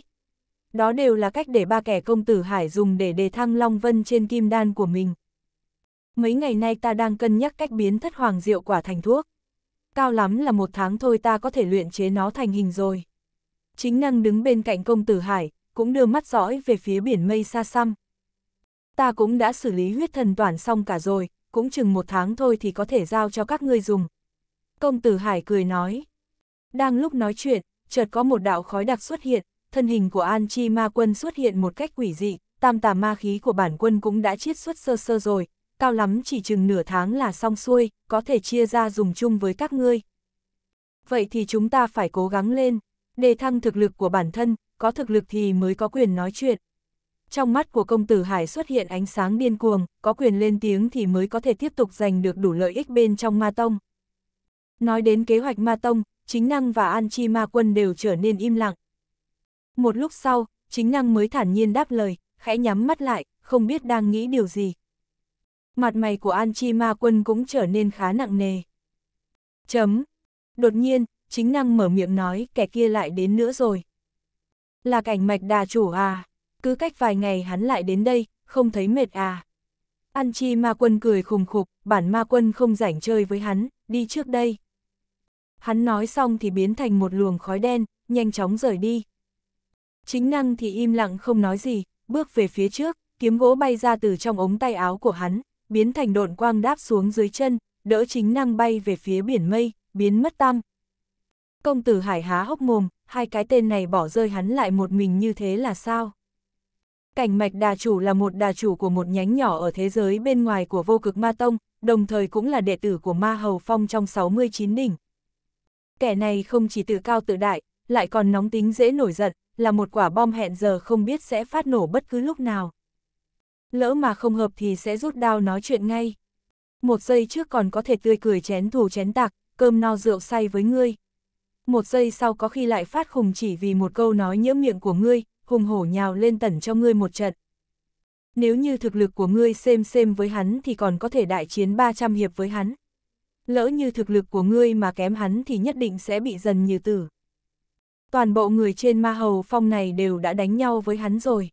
Đó đều là cách để ba kẻ công tử Hải dùng để đề thăng Long Vân trên kim đan của mình. Mấy ngày nay ta đang cân nhắc cách biến thất hoàng diệu quả thành thuốc. Cao lắm là một tháng thôi ta có thể luyện chế nó thành hình rồi. Chính năng đứng bên cạnh công tử Hải, cũng đưa mắt dõi về phía biển mây xa xăm. Ta cũng đã xử lý huyết thần toàn xong cả rồi, cũng chừng một tháng thôi thì có thể giao cho các ngươi dùng. Công tử Hải cười nói. Đang lúc nói chuyện, chợt có một đạo khói đặc xuất hiện, thân hình của An Chi ma quân xuất hiện một cách quỷ dị, tam tà ma khí của bản quân cũng đã chiết xuất sơ sơ rồi, cao lắm chỉ chừng nửa tháng là xong xuôi, có thể chia ra dùng chung với các ngươi. Vậy thì chúng ta phải cố gắng lên, đề thăng thực lực của bản thân, có thực lực thì mới có quyền nói chuyện. Trong mắt của công tử Hải xuất hiện ánh sáng điên cuồng, có quyền lên tiếng thì mới có thể tiếp tục giành được đủ lợi ích bên trong ma tông. Nói đến kế hoạch ma tông, chính năng và An Chi Ma Quân đều trở nên im lặng. Một lúc sau, chính năng mới thản nhiên đáp lời, khẽ nhắm mắt lại, không biết đang nghĩ điều gì. Mặt mày của An Chi Ma Quân cũng trở nên khá nặng nề. Chấm. Đột nhiên, chính năng mở miệng nói kẻ kia lại đến nữa rồi. Là cảnh mạch đà chủ à, cứ cách vài ngày hắn lại đến đây, không thấy mệt à. An Chi Ma Quân cười khùng khục, bản Ma Quân không rảnh chơi với hắn, đi trước đây. Hắn nói xong thì biến thành một luồng khói đen, nhanh chóng rời đi. Chính năng thì im lặng không nói gì, bước về phía trước, kiếm gỗ bay ra từ trong ống tay áo của hắn, biến thành độn quang đáp xuống dưới chân, đỡ chính năng bay về phía biển mây, biến mất tăm. Công tử hải há hốc mồm, hai cái tên này bỏ rơi hắn lại một mình như thế là sao? Cảnh mạch đà chủ là một đà chủ của một nhánh nhỏ ở thế giới bên ngoài của vô cực ma tông, đồng thời cũng là đệ tử của ma hầu phong trong 69 đỉnh. Kẻ này không chỉ tự cao tự đại, lại còn nóng tính dễ nổi giận, là một quả bom hẹn giờ không biết sẽ phát nổ bất cứ lúc nào. Lỡ mà không hợp thì sẽ rút đao nói chuyện ngay. Một giây trước còn có thể tươi cười chén thù chén tạc, cơm no rượu say với ngươi. Một giây sau có khi lại phát khùng chỉ vì một câu nói nhiễm miệng của ngươi, hùng hổ nhào lên tẩn cho ngươi một trận. Nếu như thực lực của ngươi xem xem với hắn thì còn có thể đại chiến 300 hiệp với hắn lỡ như thực lực của ngươi mà kém hắn thì nhất định sẽ bị dần như tử. Toàn bộ người trên ma hầu phong này đều đã đánh nhau với hắn rồi.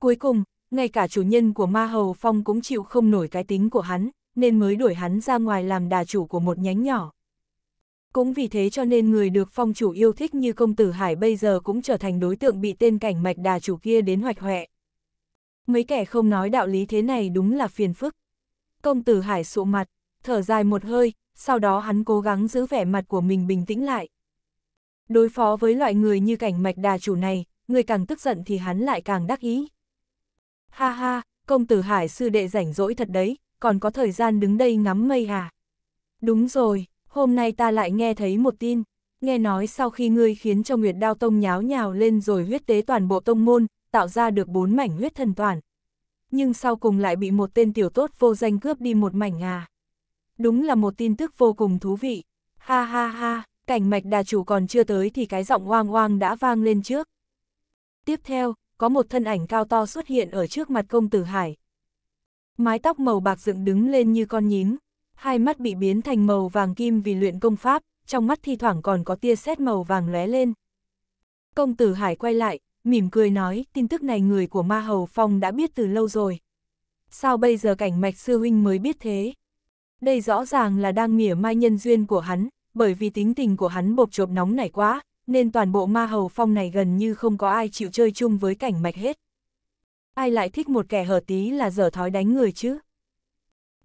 Cuối cùng, ngay cả chủ nhân của ma hầu phong cũng chịu không nổi cái tính của hắn, nên mới đuổi hắn ra ngoài làm đà chủ của một nhánh nhỏ. Cũng vì thế cho nên người được phong chủ yêu thích như công tử Hải bây giờ cũng trở thành đối tượng bị tên cảnh mạch đà chủ kia đến hoạch hoẹ. Mấy kẻ không nói đạo lý thế này đúng là phiền phức. Công tử Hải sụ mặt, thở dài một hơi, sau đó hắn cố gắng giữ vẻ mặt của mình bình tĩnh lại. Đối phó với loại người như cảnh mạch đà chủ này, người càng tức giận thì hắn lại càng đắc ý. Ha ha, công tử hải sư đệ rảnh rỗi thật đấy, còn có thời gian đứng đây ngắm mây à? Đúng rồi, hôm nay ta lại nghe thấy một tin, nghe nói sau khi ngươi khiến cho Nguyệt Đao Tông nháo nhào lên rồi huyết tế toàn bộ tông môn, tạo ra được bốn mảnh huyết thần toàn. Nhưng sau cùng lại bị một tên tiểu tốt vô danh cướp đi một mảnh à đúng là một tin tức vô cùng thú vị. Ha ha ha, cảnh mạch đà chủ còn chưa tới thì cái giọng oang oang đã vang lên trước. Tiếp theo, có một thân ảnh cao to xuất hiện ở trước mặt công tử Hải. Mái tóc màu bạc dựng đứng lên như con nhím, hai mắt bị biến thành màu vàng kim vì luyện công pháp, trong mắt thi thoảng còn có tia sét màu vàng lóe lên. Công tử Hải quay lại, mỉm cười nói, tin tức này người của Ma Hầu Phong đã biết từ lâu rồi. Sao bây giờ cảnh mạch sư huynh mới biết thế? đây rõ ràng là đang mỉa mai nhân duyên của hắn, bởi vì tính tình của hắn bộp chộp nóng nảy quá, nên toàn bộ ma hầu phong này gần như không có ai chịu chơi chung với cảnh mạch hết. Ai lại thích một kẻ hở tí là dở thói đánh người chứ?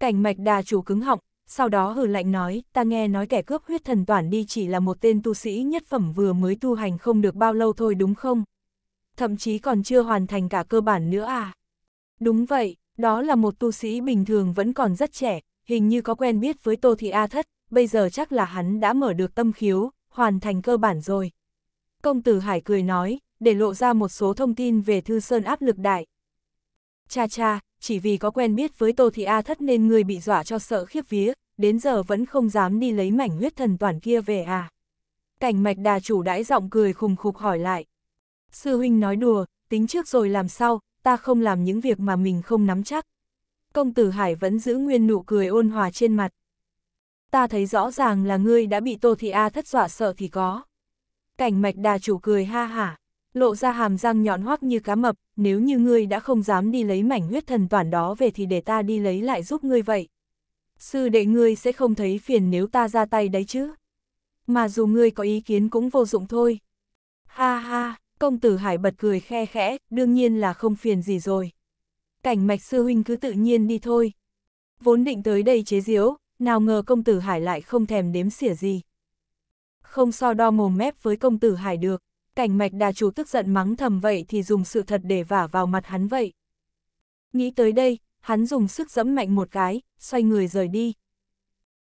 Cảnh mạch đà chủ cứng họng, sau đó hừ lạnh nói, ta nghe nói kẻ cướp huyết thần toàn đi chỉ là một tên tu sĩ nhất phẩm vừa mới tu hành không được bao lâu thôi đúng không? Thậm chí còn chưa hoàn thành cả cơ bản nữa à? Đúng vậy, đó là một tu sĩ bình thường vẫn còn rất trẻ, hình như có quen biết với Tô Thị A Thất, bây giờ chắc là hắn đã mở được tâm khiếu, hoàn thành cơ bản rồi. Công tử Hải cười nói, để lộ ra một số thông tin về Thư Sơn áp lực đại. Cha cha, chỉ vì có quen biết với Tô Thị A Thất nên người bị dọa cho sợ khiếp vía, đến giờ vẫn không dám đi lấy mảnh huyết thần toàn kia về à. Cảnh mạch đà chủ đãi giọng cười khùng khục hỏi lại. Sư huynh nói đùa, tính trước rồi làm sao, ta không làm những việc mà mình không nắm chắc công tử Hải vẫn giữ nguyên nụ cười ôn hòa trên mặt. Ta thấy rõ ràng là ngươi đã bị Tô Thị A thất dọa sợ thì có. Cảnh mạch đà chủ cười ha hả, lộ ra hàm răng nhọn hoắc như cá mập, nếu như ngươi đã không dám đi lấy mảnh huyết thần toàn đó về thì để ta đi lấy lại giúp ngươi vậy. Sư đệ ngươi sẽ không thấy phiền nếu ta ra tay đấy chứ. Mà dù ngươi có ý kiến cũng vô dụng thôi. Ha ha, công tử Hải bật cười khe khẽ, đương nhiên là không phiền gì rồi cảnh mạch sư huynh cứ tự nhiên đi thôi. Vốn định tới đây chế diễu, nào ngờ công tử Hải lại không thèm đếm xỉa gì. Không so đo mồm mép với công tử Hải được, cảnh mạch đà chủ tức giận mắng thầm vậy thì dùng sự thật để vả vào mặt hắn vậy. Nghĩ tới đây, hắn dùng sức dẫm mạnh một cái, xoay người rời đi.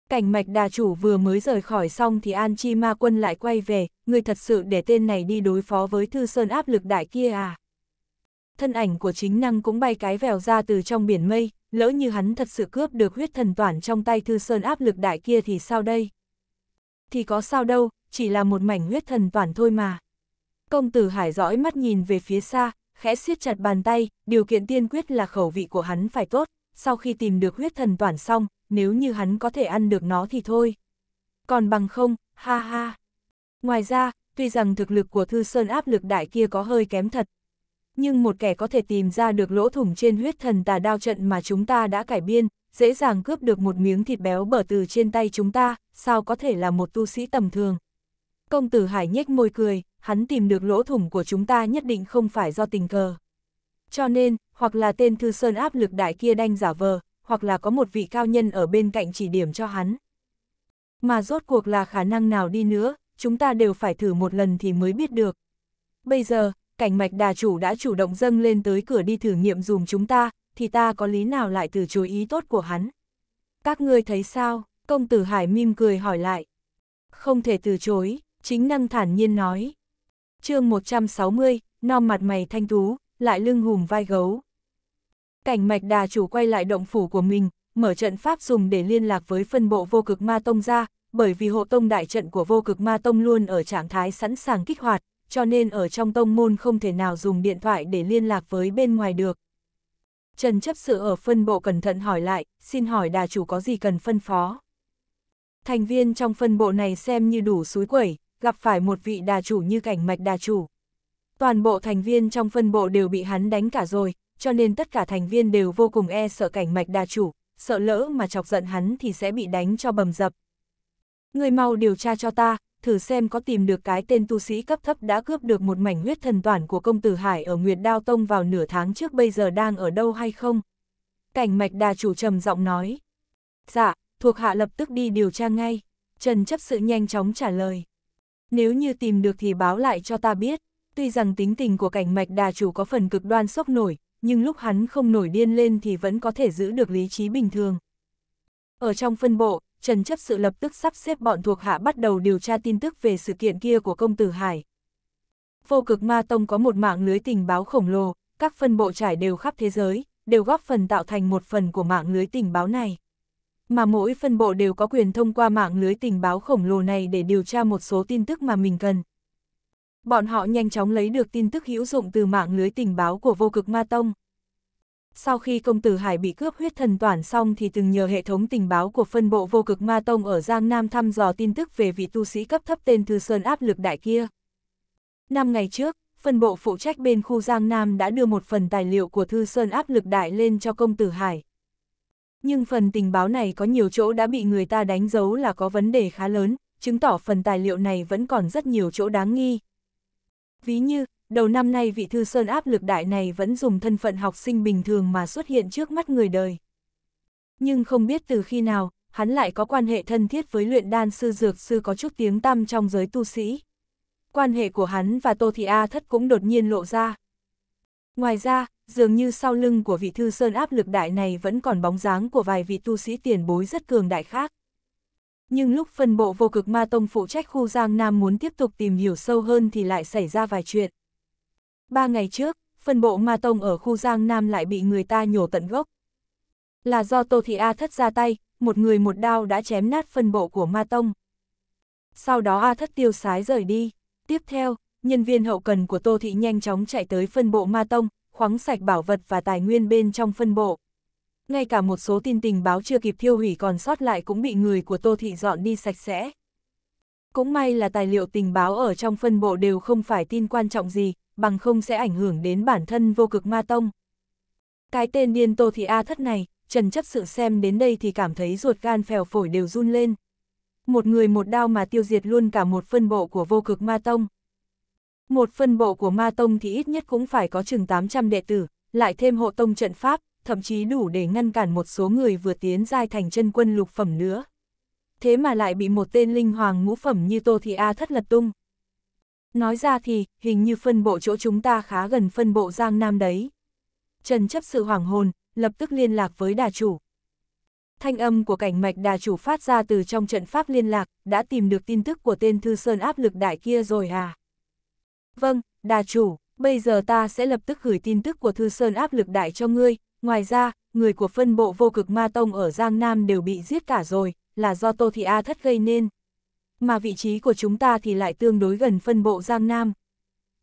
Cảnh mạch đà chủ vừa mới rời khỏi xong thì An Chi Ma Quân lại quay về, người thật sự để tên này đi đối phó với Thư Sơn áp lực đại kia à? thân ảnh của chính năng cũng bay cái vèo ra từ trong biển mây, lỡ như hắn thật sự cướp được huyết thần toàn trong tay thư sơn áp lực đại kia thì sao đây? Thì có sao đâu, chỉ là một mảnh huyết thần toàn thôi mà. Công tử hải dõi mắt nhìn về phía xa, khẽ siết chặt bàn tay, điều kiện tiên quyết là khẩu vị của hắn phải tốt, sau khi tìm được huyết thần toàn xong, nếu như hắn có thể ăn được nó thì thôi. Còn bằng không, ha ha. Ngoài ra, tuy rằng thực lực của Thư Sơn áp lực đại kia có hơi kém thật, nhưng một kẻ có thể tìm ra được lỗ thủng trên huyết thần tà đao trận mà chúng ta đã cải biên, dễ dàng cướp được một miếng thịt béo bở từ trên tay chúng ta, sao có thể là một tu sĩ tầm thường. Công tử Hải nhếch môi cười, hắn tìm được lỗ thủng của chúng ta nhất định không phải do tình cờ. Cho nên, hoặc là tên thư sơn áp lực đại kia đanh giả vờ, hoặc là có một vị cao nhân ở bên cạnh chỉ điểm cho hắn. Mà rốt cuộc là khả năng nào đi nữa, chúng ta đều phải thử một lần thì mới biết được. Bây giờ, cảnh mạch đà chủ đã chủ động dâng lên tới cửa đi thử nghiệm dùm chúng ta, thì ta có lý nào lại từ chối ý tốt của hắn. Các ngươi thấy sao? Công tử Hải mỉm cười hỏi lại. Không thể từ chối, chính năng thản nhiên nói. chương 160, non mặt mày thanh tú, lại lưng hùm vai gấu. Cảnh mạch đà chủ quay lại động phủ của mình, mở trận pháp dùng để liên lạc với phân bộ vô cực ma tông ra, bởi vì hộ tông đại trận của vô cực ma tông luôn ở trạng thái sẵn sàng kích hoạt, cho nên ở trong tông môn không thể nào dùng điện thoại để liên lạc với bên ngoài được. Trần chấp sự ở phân bộ cẩn thận hỏi lại, xin hỏi đà chủ có gì cần phân phó. Thành viên trong phân bộ này xem như đủ suối quẩy, gặp phải một vị đà chủ như cảnh mạch đà chủ. Toàn bộ thành viên trong phân bộ đều bị hắn đánh cả rồi, cho nên tất cả thành viên đều vô cùng e sợ cảnh mạch đà chủ, sợ lỡ mà chọc giận hắn thì sẽ bị đánh cho bầm dập. Người mau điều tra cho ta, thử xem có tìm được cái tên tu sĩ cấp thấp đã cướp được một mảnh huyết thần toàn của công tử Hải ở Nguyệt Đao Tông vào nửa tháng trước bây giờ đang ở đâu hay không? Cảnh mạch đà chủ trầm giọng nói. Dạ, thuộc hạ lập tức đi điều tra ngay. Trần chấp sự nhanh chóng trả lời. Nếu như tìm được thì báo lại cho ta biết. Tuy rằng tính tình của cảnh mạch đà chủ có phần cực đoan sốc nổi, nhưng lúc hắn không nổi điên lên thì vẫn có thể giữ được lý trí bình thường. Ở trong phân bộ, Trần chấp sự lập tức sắp xếp bọn thuộc hạ bắt đầu điều tra tin tức về sự kiện kia của công tử Hải. Vô cực ma tông có một mạng lưới tình báo khổng lồ, các phân bộ trải đều khắp thế giới, đều góp phần tạo thành một phần của mạng lưới tình báo này. Mà mỗi phân bộ đều có quyền thông qua mạng lưới tình báo khổng lồ này để điều tra một số tin tức mà mình cần. Bọn họ nhanh chóng lấy được tin tức hữu dụng từ mạng lưới tình báo của vô cực ma tông. Sau khi công tử Hải bị cướp huyết thần toàn xong thì từng nhờ hệ thống tình báo của phân bộ vô cực ma tông ở Giang Nam thăm dò tin tức về vị tu sĩ cấp thấp tên Thư Sơn áp lực đại kia. Năm ngày trước, phân bộ phụ trách bên khu Giang Nam đã đưa một phần tài liệu của Thư Sơn áp lực đại lên cho công tử Hải. Nhưng phần tình báo này có nhiều chỗ đã bị người ta đánh dấu là có vấn đề khá lớn, chứng tỏ phần tài liệu này vẫn còn rất nhiều chỗ đáng nghi. Ví như, đầu năm nay vị thư sơn áp lực đại này vẫn dùng thân phận học sinh bình thường mà xuất hiện trước mắt người đời. Nhưng không biết từ khi nào, hắn lại có quan hệ thân thiết với luyện đan sư dược sư có chút tiếng tăm trong giới tu sĩ. Quan hệ của hắn và Tô Thị A thất cũng đột nhiên lộ ra. Ngoài ra, dường như sau lưng của vị thư sơn áp lực đại này vẫn còn bóng dáng của vài vị tu sĩ tiền bối rất cường đại khác. Nhưng lúc phân bộ vô cực ma tông phụ trách khu Giang Nam muốn tiếp tục tìm hiểu sâu hơn thì lại xảy ra vài chuyện ba ngày trước, phân bộ Ma Tông ở khu Giang Nam lại bị người ta nhổ tận gốc. Là do Tô Thị A Thất ra tay, một người một đao đã chém nát phân bộ của Ma Tông. Sau đó A Thất tiêu sái rời đi. Tiếp theo, nhân viên hậu cần của Tô Thị nhanh chóng chạy tới phân bộ Ma Tông, khoáng sạch bảo vật và tài nguyên bên trong phân bộ. Ngay cả một số tin tình báo chưa kịp thiêu hủy còn sót lại cũng bị người của Tô Thị dọn đi sạch sẽ. Cũng may là tài liệu tình báo ở trong phân bộ đều không phải tin quan trọng gì, bằng không sẽ ảnh hưởng đến bản thân vô cực ma tông. Cái tên điên Tô Thị A Thất này, Trần chấp sự xem đến đây thì cảm thấy ruột gan phèo phổi đều run lên. Một người một đao mà tiêu diệt luôn cả một phân bộ của vô cực ma tông. Một phân bộ của ma tông thì ít nhất cũng phải có chừng 800 đệ tử, lại thêm hộ tông trận pháp, thậm chí đủ để ngăn cản một số người vừa tiến giai thành chân quân lục phẩm nữa. Thế mà lại bị một tên linh hoàng ngũ phẩm như Tô Thị A thất lật tung. Nói ra thì, hình như phân bộ chỗ chúng ta khá gần phân bộ Giang Nam đấy. Trần chấp sự hoảng hồn, lập tức liên lạc với đà chủ. Thanh âm của cảnh mạch đà chủ phát ra từ trong trận pháp liên lạc, đã tìm được tin tức của tên Thư Sơn áp lực đại kia rồi à? Vâng, đà chủ, bây giờ ta sẽ lập tức gửi tin tức của Thư Sơn áp lực đại cho ngươi. Ngoài ra, người của phân bộ vô cực ma tông ở Giang Nam đều bị giết cả rồi, là do Tô Thị A thất gây nên mà vị trí của chúng ta thì lại tương đối gần phân bộ Giang Nam.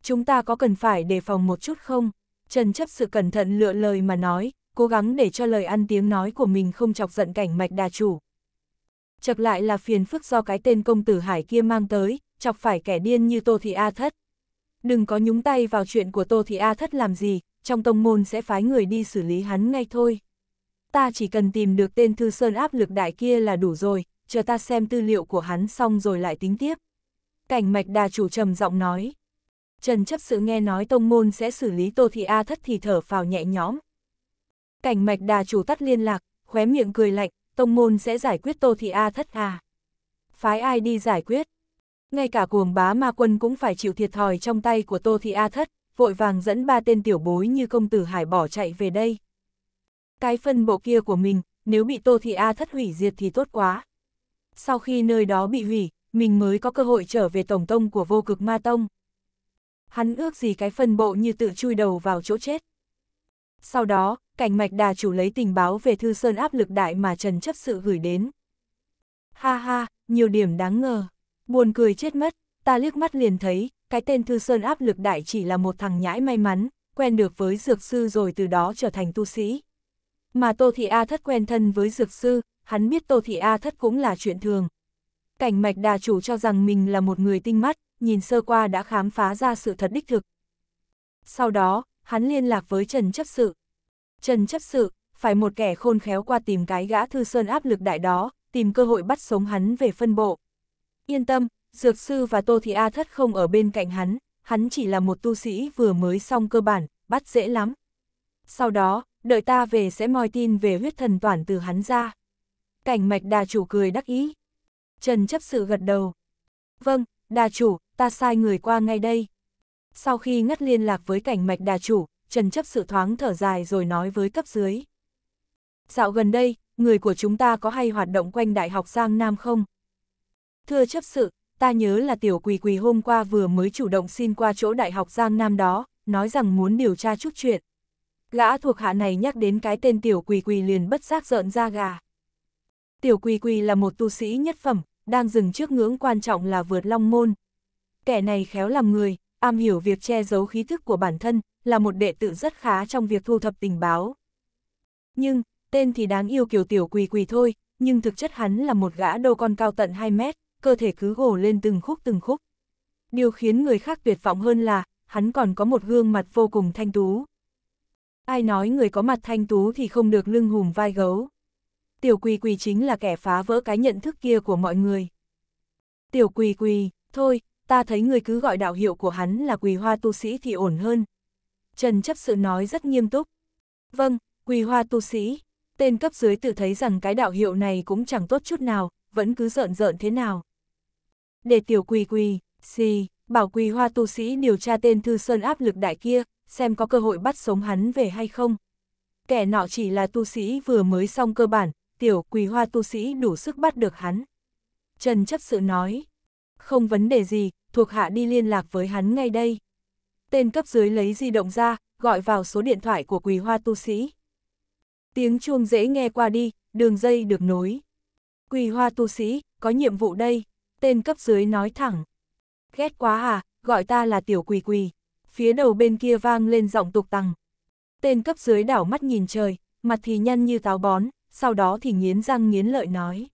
Chúng ta có cần phải đề phòng một chút không? Trần chấp sự cẩn thận lựa lời mà nói, cố gắng để cho lời ăn tiếng nói của mình không chọc giận cảnh mạch đà chủ. Chật lại là phiền phức do cái tên công tử Hải kia mang tới, chọc phải kẻ điên như Tô Thị A Thất. Đừng có nhúng tay vào chuyện của Tô Thị A Thất làm gì, trong tông môn sẽ phái người đi xử lý hắn ngay thôi. Ta chỉ cần tìm được tên Thư Sơn áp lực đại kia là đủ rồi, chờ ta xem tư liệu của hắn xong rồi lại tính tiếp. Cảnh mạch đà chủ trầm giọng nói. Trần chấp sự nghe nói tông môn sẽ xử lý Tô Thị A thất thì thở phào nhẹ nhõm. Cảnh mạch đà chủ tắt liên lạc, khóe miệng cười lạnh, tông môn sẽ giải quyết Tô Thị A thất à. Phái ai đi giải quyết? Ngay cả cuồng bá ma quân cũng phải chịu thiệt thòi trong tay của Tô Thị A thất, vội vàng dẫn ba tên tiểu bối như công tử hải bỏ chạy về đây. Cái phân bộ kia của mình, nếu bị Tô Thị A thất hủy diệt thì tốt quá sau khi nơi đó bị hủy, mình mới có cơ hội trở về Tổng Tông của vô cực ma Tông. Hắn ước gì cái phân bộ như tự chui đầu vào chỗ chết. Sau đó, cảnh mạch đà chủ lấy tình báo về thư sơn áp lực đại mà Trần chấp sự gửi đến. Ha ha, nhiều điểm đáng ngờ. Buồn cười chết mất, ta liếc mắt liền thấy, cái tên thư sơn áp lực đại chỉ là một thằng nhãi may mắn, quen được với dược sư rồi từ đó trở thành tu sĩ. Mà Tô Thị A thất quen thân với dược sư, hắn biết Tô Thị A thất cũng là chuyện thường. Cảnh mạch đà chủ cho rằng mình là một người tinh mắt, nhìn sơ qua đã khám phá ra sự thật đích thực. Sau đó, hắn liên lạc với Trần Chấp Sự. Trần Chấp Sự, phải một kẻ khôn khéo qua tìm cái gã thư sơn áp lực đại đó, tìm cơ hội bắt sống hắn về phân bộ. Yên tâm, Dược Sư và Tô Thị A thất không ở bên cạnh hắn, hắn chỉ là một tu sĩ vừa mới xong cơ bản, bắt dễ lắm. Sau đó, đợi ta về sẽ moi tin về huyết thần toàn từ hắn ra. Cảnh mạch đà chủ cười đắc ý. Trần chấp sự gật đầu. Vâng, đà chủ, ta sai người qua ngay đây. Sau khi ngắt liên lạc với cảnh mạch đà chủ, Trần chấp sự thoáng thở dài rồi nói với cấp dưới. Dạo gần đây, người của chúng ta có hay hoạt động quanh Đại học Giang Nam không? Thưa chấp sự, ta nhớ là tiểu quỳ quỳ hôm qua vừa mới chủ động xin qua chỗ Đại học Giang Nam đó, nói rằng muốn điều tra chút chuyện. Gã thuộc hạ này nhắc đến cái tên tiểu quỳ quỳ liền bất giác rợn ra gà. Tiểu Quỳ Quỳ là một tu sĩ nhất phẩm, đang dừng trước ngưỡng quan trọng là vượt long môn. Kẻ này khéo làm người, am hiểu việc che giấu khí thức của bản thân, là một đệ tử rất khá trong việc thu thập tình báo. Nhưng, tên thì đáng yêu kiểu Tiểu Quỳ Quỳ thôi, nhưng thực chất hắn là một gã đô con cao tận 2 mét, cơ thể cứ gồ lên từng khúc từng khúc. Điều khiến người khác tuyệt vọng hơn là, hắn còn có một gương mặt vô cùng thanh tú. Ai nói người có mặt thanh tú thì không được lưng hùm vai gấu tiểu quỳ quỳ chính là kẻ phá vỡ cái nhận thức kia của mọi người. Tiểu quỳ quỳ, thôi, ta thấy người cứ gọi đạo hiệu của hắn là quỳ hoa tu sĩ thì ổn hơn. Trần chấp sự nói rất nghiêm túc. Vâng, quỳ hoa tu sĩ, tên cấp dưới tự thấy rằng cái đạo hiệu này cũng chẳng tốt chút nào, vẫn cứ rợn rợn thế nào. Để tiểu quỳ quỳ, xì, bảo quỳ hoa tu sĩ điều tra tên thư sơn áp lực đại kia, xem có cơ hội bắt sống hắn về hay không. Kẻ nọ chỉ là tu sĩ vừa mới xong cơ bản, tiểu quỳ hoa tu sĩ đủ sức bắt được hắn. Trần chấp sự nói, không vấn đề gì, thuộc hạ đi liên lạc với hắn ngay đây. Tên cấp dưới lấy di động ra, gọi vào số điện thoại của quỳ hoa tu sĩ. Tiếng chuông dễ nghe qua đi, đường dây được nối. Quỳ hoa tu sĩ, có nhiệm vụ đây, tên cấp dưới nói thẳng. Ghét quá à, gọi ta là tiểu quỳ quỳ. Phía đầu bên kia vang lên giọng tục tăng. Tên cấp dưới đảo mắt nhìn trời, mặt thì nhăn như táo bón, sau đó thì nghiến răng nghiến lợi nói.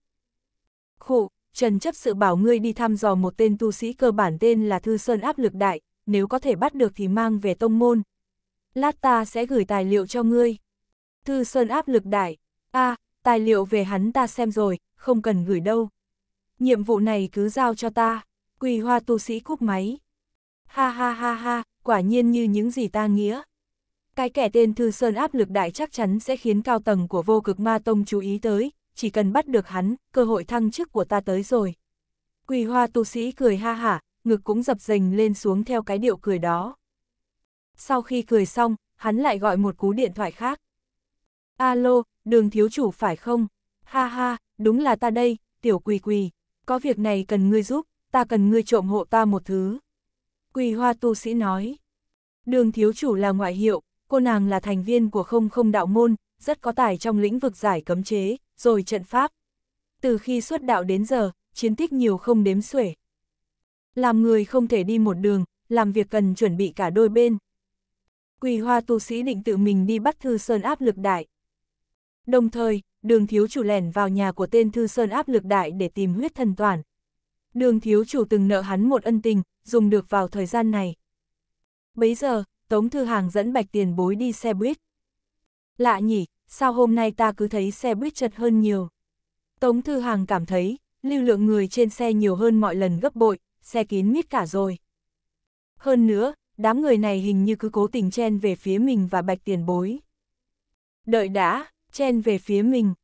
Khụ, Trần chấp sự bảo ngươi đi thăm dò một tên tu sĩ cơ bản tên là Thư Sơn áp lực đại, nếu có thể bắt được thì mang về tông môn. Lát ta sẽ gửi tài liệu cho ngươi. Thư Sơn áp lực đại, a à, tài liệu về hắn ta xem rồi, không cần gửi đâu. Nhiệm vụ này cứ giao cho ta, quỳ hoa tu sĩ cúp máy. Ha ha ha ha, quả nhiên như những gì ta nghĩa. Cái kẻ tên Thư Sơn áp lực đại chắc chắn sẽ khiến cao tầng của vô cực ma tông chú ý tới, chỉ cần bắt được hắn, cơ hội thăng chức của ta tới rồi. Quỳ hoa tu sĩ cười ha hả, ngực cũng dập dềnh lên xuống theo cái điệu cười đó. Sau khi cười xong, hắn lại gọi một cú điện thoại khác. Alo, đường thiếu chủ phải không? Ha ha, đúng là ta đây, tiểu quỳ quỳ, có việc này cần ngươi giúp, ta cần ngươi trộm hộ ta một thứ. Quỳ hoa tu sĩ nói. Đường thiếu chủ là ngoại hiệu, cô nàng là thành viên của không không đạo môn, rất có tài trong lĩnh vực giải cấm chế, rồi trận pháp. Từ khi xuất đạo đến giờ, chiến tích nhiều không đếm xuể. Làm người không thể đi một đường, làm việc cần chuẩn bị cả đôi bên. Quỳ hoa tu sĩ định tự mình đi bắt Thư Sơn áp lực đại. Đồng thời, đường thiếu chủ lẻn vào nhà của tên Thư Sơn áp lực đại để tìm huyết thần toàn. Đường thiếu chủ từng nợ hắn một ân tình, dùng được vào thời gian này. Bấy giờ, Tống Thư Hàng dẫn Bạch Tiền Bối đi xe buýt. Lạ nhỉ, sao hôm nay ta cứ thấy xe buýt chật hơn nhiều. Tống Thư Hàng cảm thấy, lưu lượng người trên xe nhiều hơn mọi lần gấp bội, xe kín mít cả rồi. Hơn nữa, đám người này hình như cứ cố tình chen về phía mình và Bạch Tiền Bối. Đợi đã, chen về phía mình.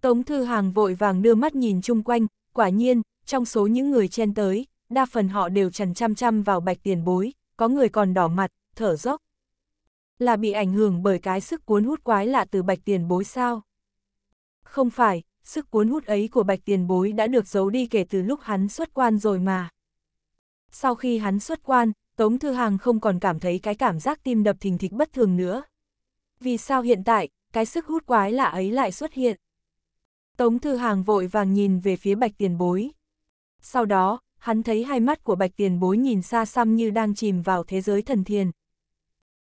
Tống Thư Hàng vội vàng đưa mắt nhìn chung quanh, quả nhiên, trong số những người chen tới, đa phần họ đều trần chăm chăm vào Bạch Tiền Bối, có người còn đỏ mặt, thở dốc. Là bị ảnh hưởng bởi cái sức cuốn hút quái lạ từ bạch tiền bối sao? Không phải, sức cuốn hút ấy của bạch tiền bối đã được giấu đi kể từ lúc hắn xuất quan rồi mà. Sau khi hắn xuất quan, Tống Thư Hàng không còn cảm thấy cái cảm giác tim đập thình thịch bất thường nữa. Vì sao hiện tại, cái sức hút quái lạ ấy lại xuất hiện? Tống Thư Hàng vội vàng nhìn về phía bạch tiền bối. Sau đó, hắn thấy hai mắt của bạch tiền bối nhìn xa xăm như đang chìm vào thế giới thần thiền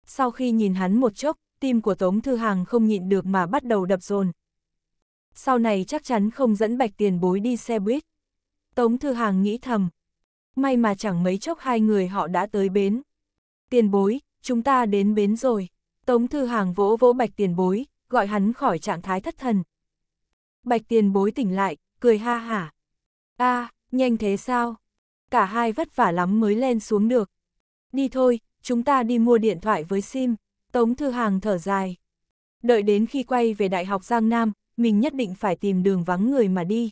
sau khi nhìn hắn một chốc, tim của Tống Thư Hàng không nhịn được mà bắt đầu đập rồn. Sau này chắc chắn không dẫn bạch tiền bối đi xe buýt. Tống Thư Hàng nghĩ thầm. May mà chẳng mấy chốc hai người họ đã tới bến. Tiền bối, chúng ta đến bến rồi. Tống Thư Hàng vỗ vỗ bạch tiền bối, gọi hắn khỏi trạng thái thất thần. Bạch tiền bối tỉnh lại, cười ha hả. a à, nhanh thế sao? Cả hai vất vả lắm mới lên xuống được. Đi thôi, chúng ta đi mua điện thoại với sim, Tống Thư Hàng thở dài. Đợi đến khi quay về Đại học Giang Nam, mình nhất định phải tìm đường vắng người mà đi.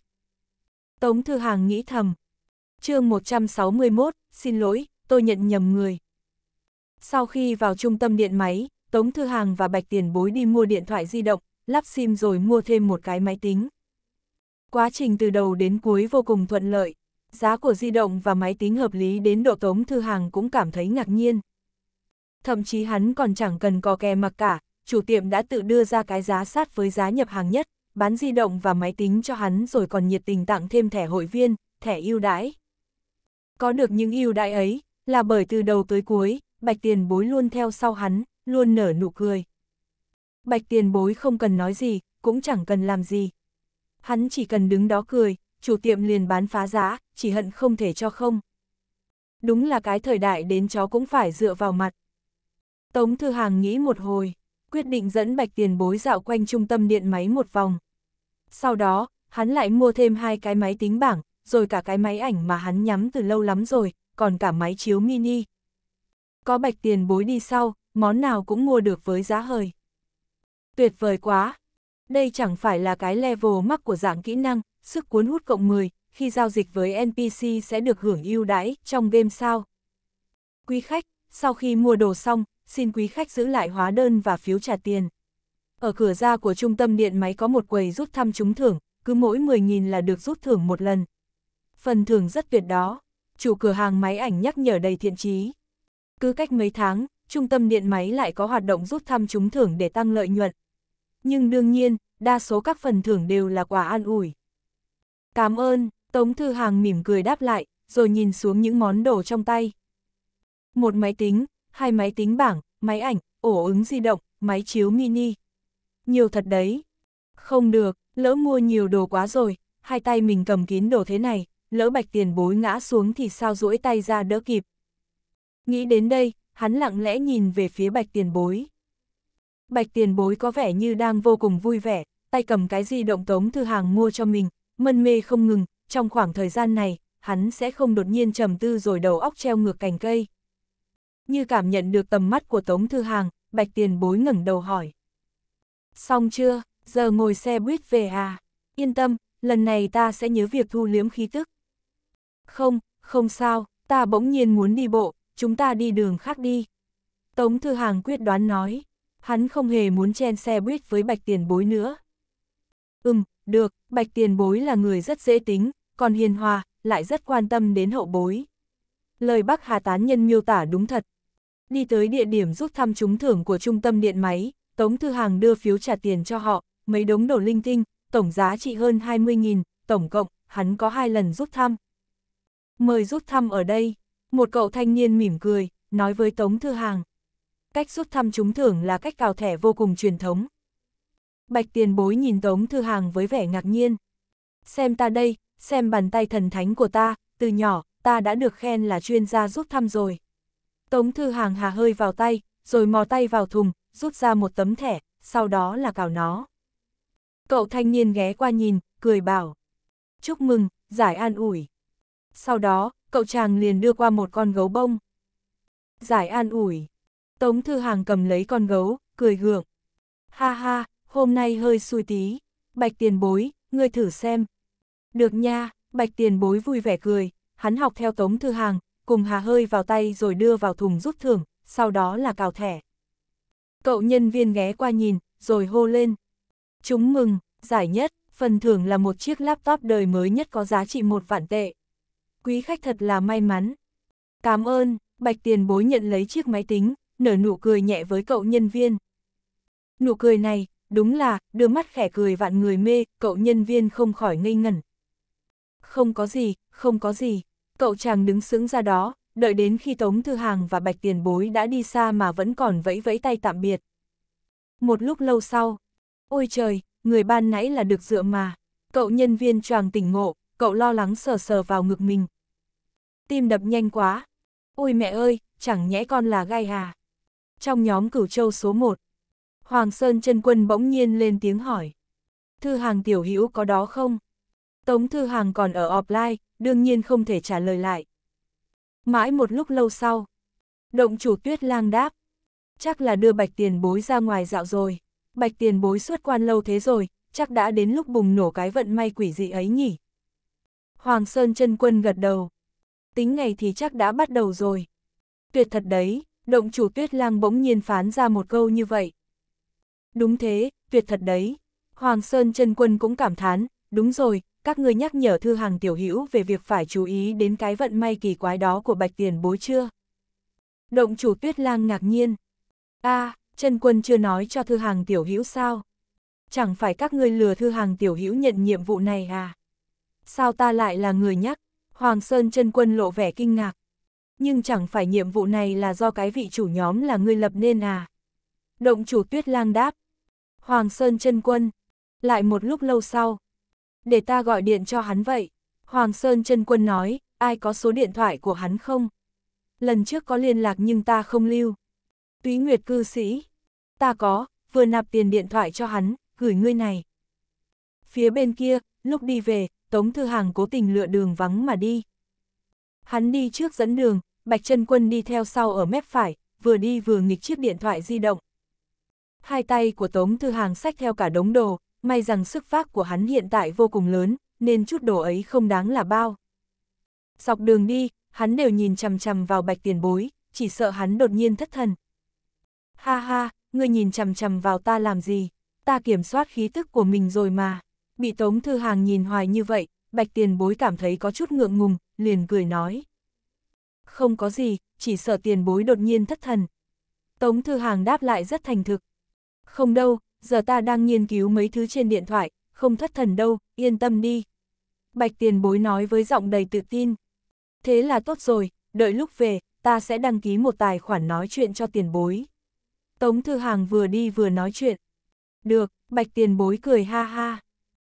Tống Thư Hàng nghĩ thầm. chương 161, xin lỗi, tôi nhận nhầm người. Sau khi vào trung tâm điện máy, Tống Thư Hàng và Bạch Tiền Bối đi mua điện thoại di động, lắp SIM rồi mua thêm một cái máy tính. Quá trình từ đầu đến cuối vô cùng thuận lợi, giá của di động và máy tính hợp lý đến độ Tống Thư Hàng cũng cảm thấy ngạc nhiên thậm chí hắn còn chẳng cần có kè mặc cả, chủ tiệm đã tự đưa ra cái giá sát với giá nhập hàng nhất, bán di động và máy tính cho hắn rồi còn nhiệt tình tặng thêm thẻ hội viên, thẻ ưu đãi. Có được những ưu đãi ấy, là bởi từ đầu tới cuối, Bạch Tiền Bối luôn theo sau hắn, luôn nở nụ cười. Bạch Tiền Bối không cần nói gì, cũng chẳng cần làm gì. Hắn chỉ cần đứng đó cười, chủ tiệm liền bán phá giá, chỉ hận không thể cho không. Đúng là cái thời đại đến chó cũng phải dựa vào mặt. Tống Thư Hàng nghĩ một hồi, quyết định dẫn bạch tiền bối dạo quanh trung tâm điện máy một vòng. Sau đó, hắn lại mua thêm hai cái máy tính bảng, rồi cả cái máy ảnh mà hắn nhắm từ lâu lắm rồi, còn cả máy chiếu mini. Có bạch tiền bối đi sau, món nào cũng mua được với giá hời. Tuyệt vời quá! Đây chẳng phải là cái level mắc của dạng kỹ năng, sức cuốn hút cộng 10, khi giao dịch với NPC sẽ được hưởng ưu đãi trong game sao. Quý khách, sau khi mua đồ xong, xin quý khách giữ lại hóa đơn và phiếu trả tiền. Ở cửa ra của trung tâm điện máy có một quầy rút thăm trúng thưởng, cứ mỗi 10.000 là được rút thưởng một lần. Phần thưởng rất tuyệt đó, chủ cửa hàng máy ảnh nhắc nhở đầy thiện trí. Cứ cách mấy tháng, trung tâm điện máy lại có hoạt động rút thăm trúng thưởng để tăng lợi nhuận. Nhưng đương nhiên, đa số các phần thưởng đều là quà an ủi. Cảm ơn, Tống Thư Hàng mỉm cười đáp lại, rồi nhìn xuống những món đồ trong tay. Một máy tính, hai máy tính bảng, máy ảnh, ổ ứng di động, máy chiếu mini. Nhiều thật đấy. Không được, lỡ mua nhiều đồ quá rồi, hai tay mình cầm kín đồ thế này, lỡ bạch tiền bối ngã xuống thì sao duỗi tay ra đỡ kịp. Nghĩ đến đây, hắn lặng lẽ nhìn về phía bạch tiền bối. Bạch tiền bối có vẻ như đang vô cùng vui vẻ, tay cầm cái di động tống thư hàng mua cho mình, mân mê không ngừng, trong khoảng thời gian này, hắn sẽ không đột nhiên trầm tư rồi đầu óc treo ngược cành cây. Như cảm nhận được tầm mắt của Tống Thư Hàng, Bạch Tiền bối ngẩng đầu hỏi. Xong chưa, giờ ngồi xe buýt về à? Yên tâm, lần này ta sẽ nhớ việc thu liếm khí tức. Không, không sao, ta bỗng nhiên muốn đi bộ, chúng ta đi đường khác đi. Tống Thư Hàng quyết đoán nói, hắn không hề muốn chen xe buýt với Bạch Tiền Bối nữa. Ừm, được, Bạch Tiền Bối là người rất dễ tính, còn hiền hòa, lại rất quan tâm đến hậu bối. Lời Bắc Hà Tán Nhân miêu tả đúng thật, Đi tới địa điểm rút thăm trúng thưởng của trung tâm điện máy, Tống Thư Hàng đưa phiếu trả tiền cho họ, mấy đống đồ linh tinh, tổng giá trị hơn 20.000, tổng cộng, hắn có hai lần rút thăm. Mời rút thăm ở đây, một cậu thanh niên mỉm cười, nói với Tống Thư Hàng. Cách rút thăm trúng thưởng là cách cào thẻ vô cùng truyền thống. Bạch tiền bối nhìn Tống Thư Hàng với vẻ ngạc nhiên. Xem ta đây, xem bàn tay thần thánh của ta, từ nhỏ, ta đã được khen là chuyên gia rút thăm rồi. Tống Thư Hàng hà hơi vào tay, rồi mò tay vào thùng, rút ra một tấm thẻ, sau đó là cào nó. Cậu thanh niên ghé qua nhìn, cười bảo. Chúc mừng, giải an ủi. Sau đó, cậu chàng liền đưa qua một con gấu bông. Giải an ủi. Tống Thư Hàng cầm lấy con gấu, cười gượng. Ha ha, hôm nay hơi xui tí. Bạch tiền bối, ngươi thử xem. Được nha, bạch tiền bối vui vẻ cười, hắn học theo Tống Thư Hàng, cùng hà hơi vào tay rồi đưa vào thùng rút thưởng, sau đó là cào thẻ. Cậu nhân viên ghé qua nhìn, rồi hô lên. Chúng mừng, giải nhất, phần thưởng là một chiếc laptop đời mới nhất có giá trị một vạn tệ. Quý khách thật là may mắn. Cảm ơn, Bạch Tiền bối nhận lấy chiếc máy tính, nở nụ cười nhẹ với cậu nhân viên. Nụ cười này, đúng là, đưa mắt khẻ cười vạn người mê, cậu nhân viên không khỏi ngây ngẩn. Không có gì, không có gì cậu chàng đứng sững ra đó, đợi đến khi Tống Thư Hàng và Bạch Tiền Bối đã đi xa mà vẫn còn vẫy vẫy tay tạm biệt. Một lúc lâu sau, ôi trời, người ban nãy là được dựa mà, cậu nhân viên choàng tỉnh ngộ, cậu lo lắng sờ sờ vào ngực mình. Tim đập nhanh quá, ôi mẹ ơi, chẳng nhẽ con là gai hà Trong nhóm cửu châu số 1, Hoàng Sơn chân Quân bỗng nhiên lên tiếng hỏi. Thư hàng tiểu hữu có đó không? Tống Thư Hàng còn ở offline, đương nhiên không thể trả lời lại. Mãi một lúc lâu sau, động chủ tuyết lang đáp, chắc là đưa bạch tiền bối ra ngoài dạo rồi, bạch tiền bối suốt quan lâu thế rồi, chắc đã đến lúc bùng nổ cái vận may quỷ dị ấy nhỉ. Hoàng Sơn chân quân gật đầu, tính ngày thì chắc đã bắt đầu rồi. Tuyệt thật đấy, động chủ tuyết lang bỗng nhiên phán ra một câu như vậy. Đúng thế, tuyệt thật đấy. Hoàng Sơn chân quân cũng cảm thán, đúng rồi, các ngươi nhắc nhở Thư Hàng tiểu hữu về việc phải chú ý đến cái vận may kỳ quái đó của Bạch Tiền bối chưa? Động chủ Tuyết Lang ngạc nhiên. a à, chân quân chưa nói cho Thư Hàng tiểu hữu sao? Chẳng phải các ngươi lừa Thư Hàng tiểu hữu nhận nhiệm vụ này à? Sao ta lại là người nhắc? Hoàng Sơn chân quân lộ vẻ kinh ngạc. Nhưng chẳng phải nhiệm vụ này là do cái vị chủ nhóm là người lập nên à? Động chủ Tuyết Lang đáp. Hoàng Sơn chân quân. Lại một lúc lâu sau, để ta gọi điện cho hắn vậy. Hoàng Sơn Trân Quân nói, ai có số điện thoại của hắn không? Lần trước có liên lạc nhưng ta không lưu. Túy Nguyệt cư sĩ, ta có, vừa nạp tiền điện thoại cho hắn, gửi ngươi này. Phía bên kia, lúc đi về, Tống Thư Hàng cố tình lựa đường vắng mà đi. Hắn đi trước dẫn đường, Bạch Trân Quân đi theo sau ở mép phải, vừa đi vừa nghịch chiếc điện thoại di động. Hai tay của Tống Thư Hàng xách theo cả đống đồ, may rằng sức phác của hắn hiện tại vô cùng lớn, nên chút đồ ấy không đáng là bao. Dọc đường đi, hắn đều nhìn chằm chằm vào bạch tiền bối, chỉ sợ hắn đột nhiên thất thần. Ha ha, ngươi nhìn chằm chằm vào ta làm gì? Ta kiểm soát khí tức của mình rồi mà. Bị Tống Thư Hàng nhìn hoài như vậy, bạch tiền bối cảm thấy có chút ngượng ngùng, liền cười nói. Không có gì, chỉ sợ tiền bối đột nhiên thất thần. Tống Thư Hàng đáp lại rất thành thực. Không đâu, giờ ta đang nghiên cứu mấy thứ trên điện thoại, không thất thần đâu, yên tâm đi. Bạch tiền bối nói với giọng đầy tự tin. Thế là tốt rồi, đợi lúc về, ta sẽ đăng ký một tài khoản nói chuyện cho tiền bối. Tống Thư Hàng vừa đi vừa nói chuyện. Được, bạch tiền bối cười ha ha.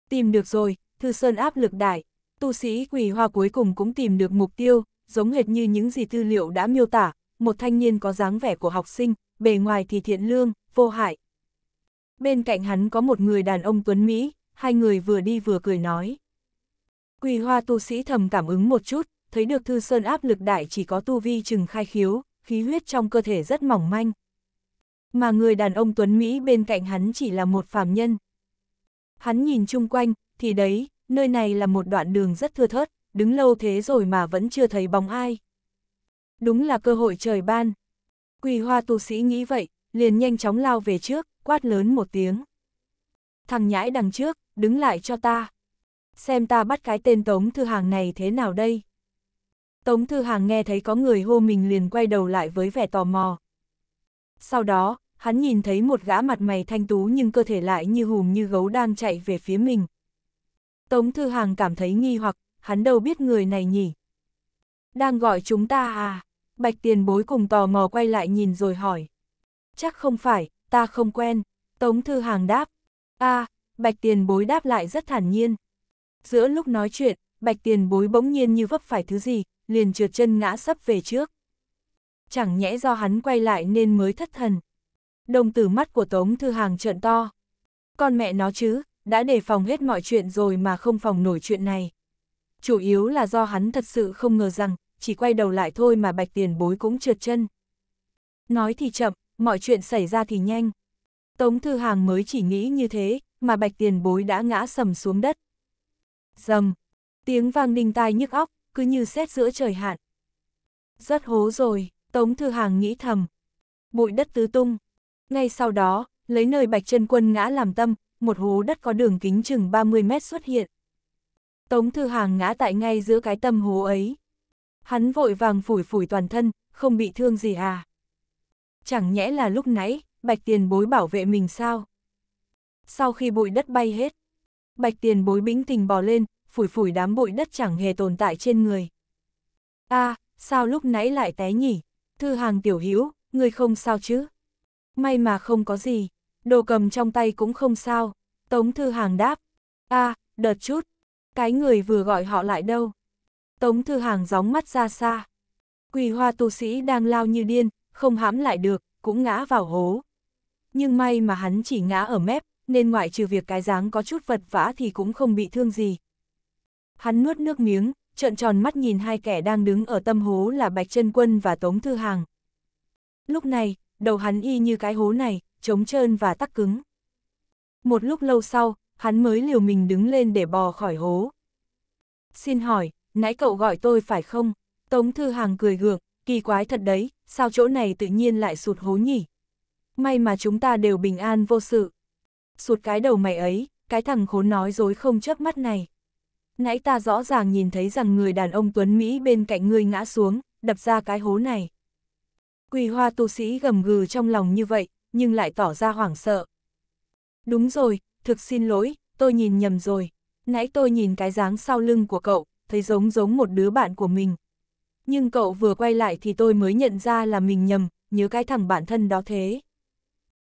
Tìm được rồi, Thư Sơn áp lực đại. Tu sĩ quỷ hoa cuối cùng cũng tìm được mục tiêu, giống hệt như những gì tư liệu đã miêu tả. Một thanh niên có dáng vẻ của học sinh, bề ngoài thì thiện lương, vô hại, Bên cạnh hắn có một người đàn ông tuấn Mỹ, hai người vừa đi vừa cười nói. Quỳ hoa tu sĩ thầm cảm ứng một chút, thấy được thư sơn áp lực đại chỉ có tu vi chừng khai khiếu, khí huyết trong cơ thể rất mỏng manh. Mà người đàn ông tuấn Mỹ bên cạnh hắn chỉ là một phàm nhân. Hắn nhìn chung quanh, thì đấy, nơi này là một đoạn đường rất thưa thớt, đứng lâu thế rồi mà vẫn chưa thấy bóng ai. Đúng là cơ hội trời ban. Quỳ hoa tu sĩ nghĩ vậy, liền nhanh chóng lao về trước, quát lớn một tiếng. Thằng nhãi đằng trước, đứng lại cho ta. Xem ta bắt cái tên Tống Thư Hàng này thế nào đây? Tống Thư Hàng nghe thấy có người hô mình liền quay đầu lại với vẻ tò mò. Sau đó, hắn nhìn thấy một gã mặt mày thanh tú nhưng cơ thể lại như hùm như gấu đang chạy về phía mình. Tống Thư Hàng cảm thấy nghi hoặc, hắn đâu biết người này nhỉ? Đang gọi chúng ta à? Bạch tiền bối cùng tò mò quay lại nhìn rồi hỏi chắc không phải, ta không quen. Tống Thư Hàng đáp. a à, Bạch Tiền Bối đáp lại rất thản nhiên. Giữa lúc nói chuyện, Bạch Tiền Bối bỗng nhiên như vấp phải thứ gì, liền trượt chân ngã sấp về trước. Chẳng nhẽ do hắn quay lại nên mới thất thần. Đồng tử mắt của Tống Thư Hàng trợn to. Con mẹ nó chứ, đã đề phòng hết mọi chuyện rồi mà không phòng nổi chuyện này. Chủ yếu là do hắn thật sự không ngờ rằng, chỉ quay đầu lại thôi mà Bạch Tiền Bối cũng trượt chân. Nói thì chậm, mọi chuyện xảy ra thì nhanh. Tống Thư Hàng mới chỉ nghĩ như thế, mà bạch tiền bối đã ngã sầm xuống đất. Dầm, tiếng vang đinh tai nhức óc, cứ như xét giữa trời hạn. Rất hố rồi, Tống Thư Hàng nghĩ thầm. Bụi đất tứ tung. Ngay sau đó, lấy nơi bạch chân quân ngã làm tâm, một hố đất có đường kính chừng 30 mét xuất hiện. Tống Thư Hàng ngã tại ngay giữa cái tâm hố ấy. Hắn vội vàng phủi phủi toàn thân, không bị thương gì à chẳng nhẽ là lúc nãy, bạch tiền bối bảo vệ mình sao? Sau khi bụi đất bay hết, bạch tiền bối bĩnh tình bò lên, phủi phủi đám bụi đất chẳng hề tồn tại trên người. a à, sao lúc nãy lại té nhỉ? Thư hàng tiểu hữu người không sao chứ? May mà không có gì, đồ cầm trong tay cũng không sao. Tống thư hàng đáp, a à, đợt chút, cái người vừa gọi họ lại đâu? Tống thư hàng gióng mắt ra xa. Quỳ hoa tu sĩ đang lao như điên, không hãm lại được, cũng ngã vào hố. Nhưng may mà hắn chỉ ngã ở mép, nên ngoại trừ việc cái dáng có chút vật vã thì cũng không bị thương gì. Hắn nuốt nước miếng, trợn tròn mắt nhìn hai kẻ đang đứng ở tâm hố là Bạch Trân Quân và Tống Thư Hàng. Lúc này, đầu hắn y như cái hố này, trống trơn và tắc cứng. Một lúc lâu sau, hắn mới liều mình đứng lên để bò khỏi hố. Xin hỏi, nãy cậu gọi tôi phải không? Tống Thư Hàng cười gượng, kỳ quái thật đấy, sao chỗ này tự nhiên lại sụt hố nhỉ? May mà chúng ta đều bình an vô sự. Sụt cái đầu mày ấy, cái thằng khốn nói dối không chớp mắt này. Nãy ta rõ ràng nhìn thấy rằng người đàn ông Tuấn Mỹ bên cạnh ngươi ngã xuống, đập ra cái hố này. Quỳ hoa tu sĩ gầm gừ trong lòng như vậy, nhưng lại tỏ ra hoảng sợ. Đúng rồi, thực xin lỗi, tôi nhìn nhầm rồi. Nãy tôi nhìn cái dáng sau lưng của cậu, thấy giống giống một đứa bạn của mình nhưng cậu vừa quay lại thì tôi mới nhận ra là mình nhầm, nhớ cái thằng bản thân đó thế.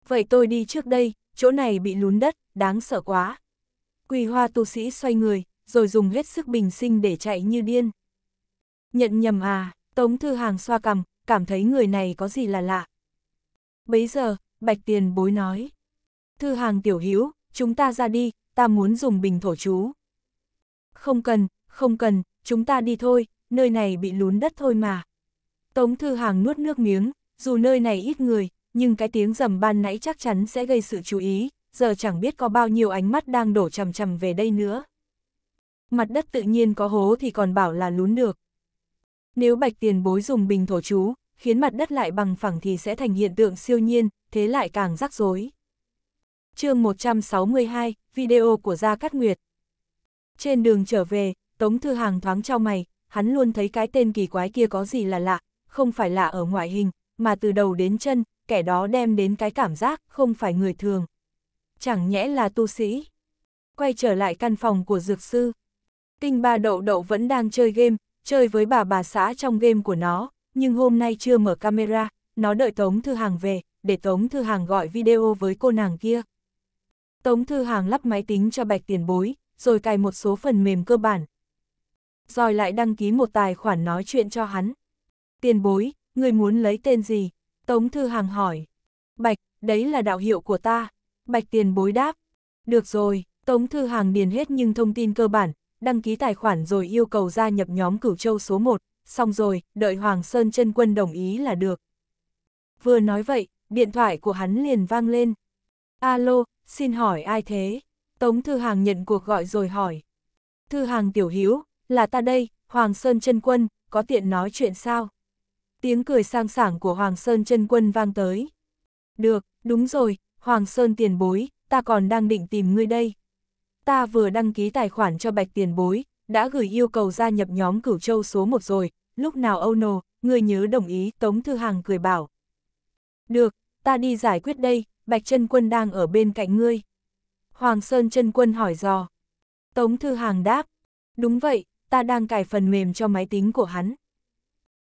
Vậy tôi đi trước đây, chỗ này bị lún đất, đáng sợ quá. Quỳ hoa tu sĩ xoay người, rồi dùng hết sức bình sinh để chạy như điên. Nhận nhầm à, Tống Thư Hàng xoa cằm, cảm thấy người này có gì là lạ. Bấy giờ, Bạch Tiền bối nói. Thư Hàng tiểu hữu chúng ta ra đi, ta muốn dùng bình thổ chú. Không cần, không cần, chúng ta đi thôi, nơi này bị lún đất thôi mà. Tống Thư Hàng nuốt nước miếng, dù nơi này ít người, nhưng cái tiếng rầm ban nãy chắc chắn sẽ gây sự chú ý, giờ chẳng biết có bao nhiêu ánh mắt đang đổ chầm chầm về đây nữa. Mặt đất tự nhiên có hố thì còn bảo là lún được. Nếu bạch tiền bối dùng bình thổ chú, khiến mặt đất lại bằng phẳng thì sẽ thành hiện tượng siêu nhiên, thế lại càng rắc rối. chương 162, video của Gia Cát Nguyệt. Trên đường trở về, Tống Thư Hàng thoáng trao mày, hắn luôn thấy cái tên kỳ quái kia có gì là lạ, không phải lạ ở ngoại hình, mà từ đầu đến chân, kẻ đó đem đến cái cảm giác không phải người thường. Chẳng nhẽ là tu sĩ. Quay trở lại căn phòng của dược sư. Tinh ba đậu đậu vẫn đang chơi game, chơi với bà bà xã trong game của nó, nhưng hôm nay chưa mở camera, nó đợi Tống Thư Hàng về, để Tống Thư Hàng gọi video với cô nàng kia. Tống Thư Hàng lắp máy tính cho bạch tiền bối, rồi cài một số phần mềm cơ bản, rồi lại đăng ký một tài khoản nói chuyện cho hắn. Tiền bối, người muốn lấy tên gì? Tống Thư Hàng hỏi. Bạch, đấy là đạo hiệu của ta. Bạch tiền bối đáp. Được rồi, Tống Thư Hàng điền hết nhưng thông tin cơ bản, đăng ký tài khoản rồi yêu cầu gia nhập nhóm cửu châu số 1, xong rồi, đợi Hoàng Sơn chân Quân đồng ý là được. Vừa nói vậy, điện thoại của hắn liền vang lên. Alo, xin hỏi ai thế? Tống Thư Hàng nhận cuộc gọi rồi hỏi. Thư Hàng tiểu Hiếu là ta đây, Hoàng Sơn chân Quân, có tiện nói chuyện sao? Tiếng cười sang sảng của Hoàng Sơn chân Quân vang tới. Được, đúng rồi, Hoàng Sơn tiền bối, ta còn đang định tìm ngươi đây. Ta vừa đăng ký tài khoản cho Bạch tiền bối, đã gửi yêu cầu gia nhập nhóm cửu châu số 1 rồi, lúc nào Âu nô, ngươi nhớ đồng ý, Tống Thư Hàng cười bảo. Được, ta đi giải quyết đây, Bạch chân Quân đang ở bên cạnh ngươi. Hoàng Sơn chân Quân hỏi dò. Tống Thư Hàng đáp, đúng vậy, ta đang cài phần mềm cho máy tính của hắn.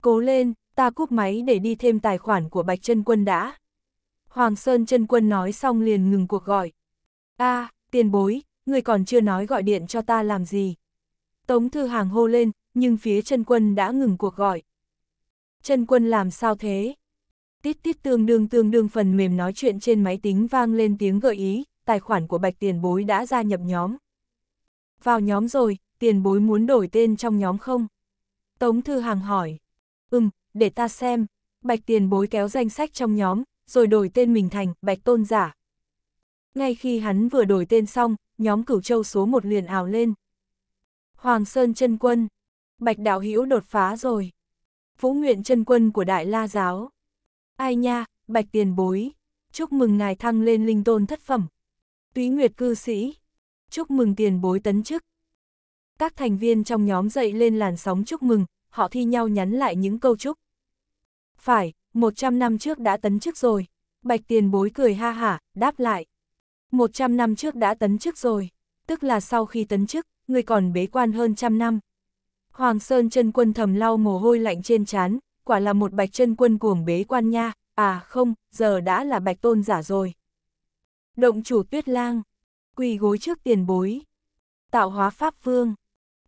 Cố lên, ta cúp máy để đi thêm tài khoản của Bạch chân Quân đã. Hoàng Sơn chân Quân nói xong liền ngừng cuộc gọi. a tiền bối, người còn chưa nói gọi điện cho ta làm gì. Tống Thư Hàng hô lên, nhưng phía chân Quân đã ngừng cuộc gọi. chân Quân làm sao thế? Tít tít tương đương tương đương phần mềm nói chuyện trên máy tính vang lên tiếng gợi ý, tài khoản của Bạch tiền bối đã gia nhập nhóm. Vào nhóm rồi, tiền bối muốn đổi tên trong nhóm không? Tống Thư Hàng hỏi. Ừm, để ta xem. Bạch tiền bối kéo danh sách trong nhóm, rồi đổi tên mình thành Bạch Tôn Giả. Ngay khi hắn vừa đổi tên xong, nhóm cửu châu số một liền ảo lên. Hoàng Sơn chân Quân. Bạch Đạo Hữu đột phá rồi. Vũ Nguyện chân Quân của Đại La Giáo. Ai nha, Bạch tiền bối. Chúc mừng ngài thăng lên linh tôn thất phẩm. Túy Nguyệt cư sĩ. Chúc mừng tiền bối tấn chức các thành viên trong nhóm dậy lên làn sóng chúc mừng, họ thi nhau nhắn lại những câu chúc. Phải, 100 năm trước đã tấn chức rồi. Bạch tiền bối cười ha hả, đáp lại. 100 năm trước đã tấn chức rồi, tức là sau khi tấn chức, người còn bế quan hơn trăm năm. Hoàng Sơn chân quân thầm lau mồ hôi lạnh trên trán, quả là một bạch chân quân cuồng bế quan nha, à không, giờ đã là bạch tôn giả rồi. Động chủ tuyết lang, quỳ gối trước tiền bối. Tạo hóa pháp vương,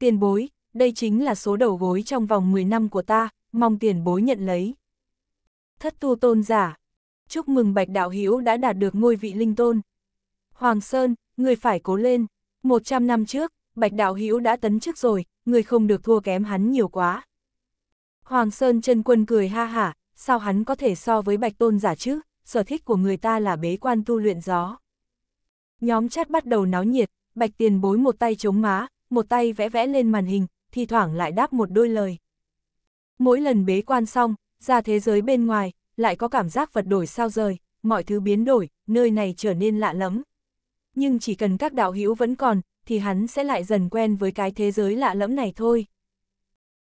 tiền bối, đây chính là số đầu gối trong vòng 10 năm của ta, mong tiền bối nhận lấy. Thất tu tôn giả, chúc mừng Bạch Đạo Hiếu đã đạt được ngôi vị linh tôn. Hoàng Sơn, người phải cố lên, 100 năm trước, Bạch Đạo Hiếu đã tấn chức rồi, người không được thua kém hắn nhiều quá. Hoàng Sơn chân quân cười ha hả, sao hắn có thể so với Bạch Tôn giả chứ, sở thích của người ta là bế quan tu luyện gió. Nhóm chat bắt đầu náo nhiệt, Bạch tiền bối một tay chống má, một tay vẽ vẽ lên màn hình, thi thoảng lại đáp một đôi lời. Mỗi lần bế quan xong, ra thế giới bên ngoài, lại có cảm giác vật đổi sao rời, mọi thứ biến đổi, nơi này trở nên lạ lẫm. Nhưng chỉ cần các đạo hữu vẫn còn, thì hắn sẽ lại dần quen với cái thế giới lạ lẫm này thôi.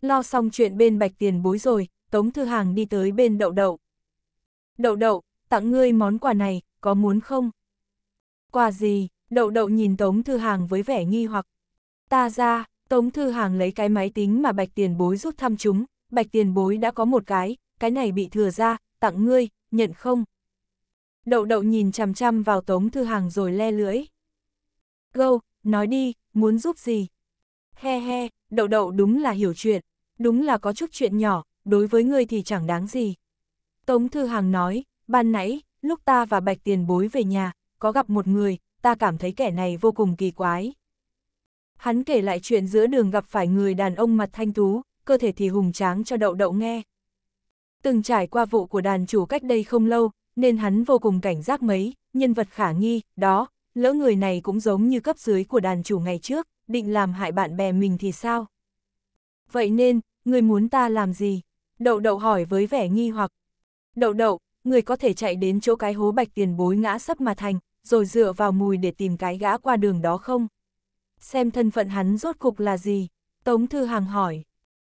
Lo xong chuyện bên bạch tiền bối rồi, Tống Thư Hàng đi tới bên đậu đậu. Đậu đậu, tặng ngươi món quà này, có muốn không? Quà gì? Đậu đậu nhìn Tống Thư Hàng với vẻ nghi hoặc. Ta ra, Tống Thư Hàng lấy cái máy tính mà Bạch Tiền Bối rút thăm chúng, Bạch Tiền Bối đã có một cái, cái này bị thừa ra, tặng ngươi, nhận không? Đậu đậu nhìn chằm chằm vào Tống Thư Hàng rồi le lưỡi. Gâu, nói đi, muốn giúp gì? He he, đậu đậu đúng là hiểu chuyện, đúng là có chút chuyện nhỏ, đối với ngươi thì chẳng đáng gì. Tống Thư Hàng nói, ban nãy, lúc ta và Bạch Tiền Bối về nhà, có gặp một người, ta cảm thấy kẻ này vô cùng kỳ quái, Hắn kể lại chuyện giữa đường gặp phải người đàn ông mặt thanh tú, cơ thể thì hùng tráng cho đậu đậu nghe. Từng trải qua vụ của đàn chủ cách đây không lâu, nên hắn vô cùng cảnh giác mấy, nhân vật khả nghi, đó, lỡ người này cũng giống như cấp dưới của đàn chủ ngày trước, định làm hại bạn bè mình thì sao? Vậy nên, người muốn ta làm gì? Đậu đậu hỏi với vẻ nghi hoặc. Đậu đậu, người có thể chạy đến chỗ cái hố bạch tiền bối ngã sắp mà thành, rồi dựa vào mùi để tìm cái gã qua đường đó không? xem thân phận hắn rốt cục là gì? Tống Thư Hàng hỏi.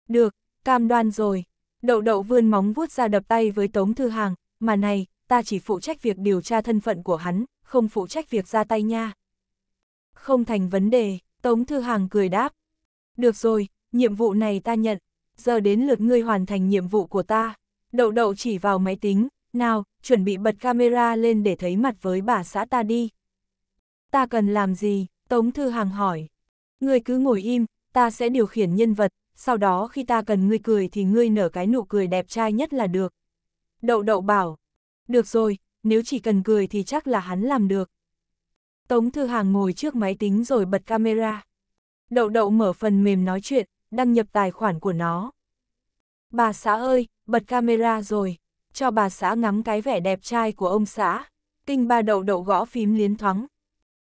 Được, cam đoan rồi. Đậu đậu vươn móng vuốt ra đập tay với Tống Thư Hàng, mà này, ta chỉ phụ trách việc điều tra thân phận của hắn, không phụ trách việc ra tay nha. Không thành vấn đề, Tống Thư Hàng cười đáp. Được rồi, nhiệm vụ này ta nhận, giờ đến lượt ngươi hoàn thành nhiệm vụ của ta. Đậu đậu chỉ vào máy tính, nào, chuẩn bị bật camera lên để thấy mặt với bà xã ta đi. Ta cần làm gì? Tống Thư Hàng hỏi. Ngươi cứ ngồi im, ta sẽ điều khiển nhân vật, sau đó khi ta cần ngươi cười thì ngươi nở cái nụ cười đẹp trai nhất là được. Đậu đậu bảo. Được rồi, nếu chỉ cần cười thì chắc là hắn làm được. Tống Thư Hàng ngồi trước máy tính rồi bật camera. Đậu đậu mở phần mềm nói chuyện, đăng nhập tài khoản của nó. Bà xã ơi, bật camera rồi, cho bà xã ngắm cái vẻ đẹp trai của ông xã. Kinh ba đậu đậu gõ phím liến thoáng,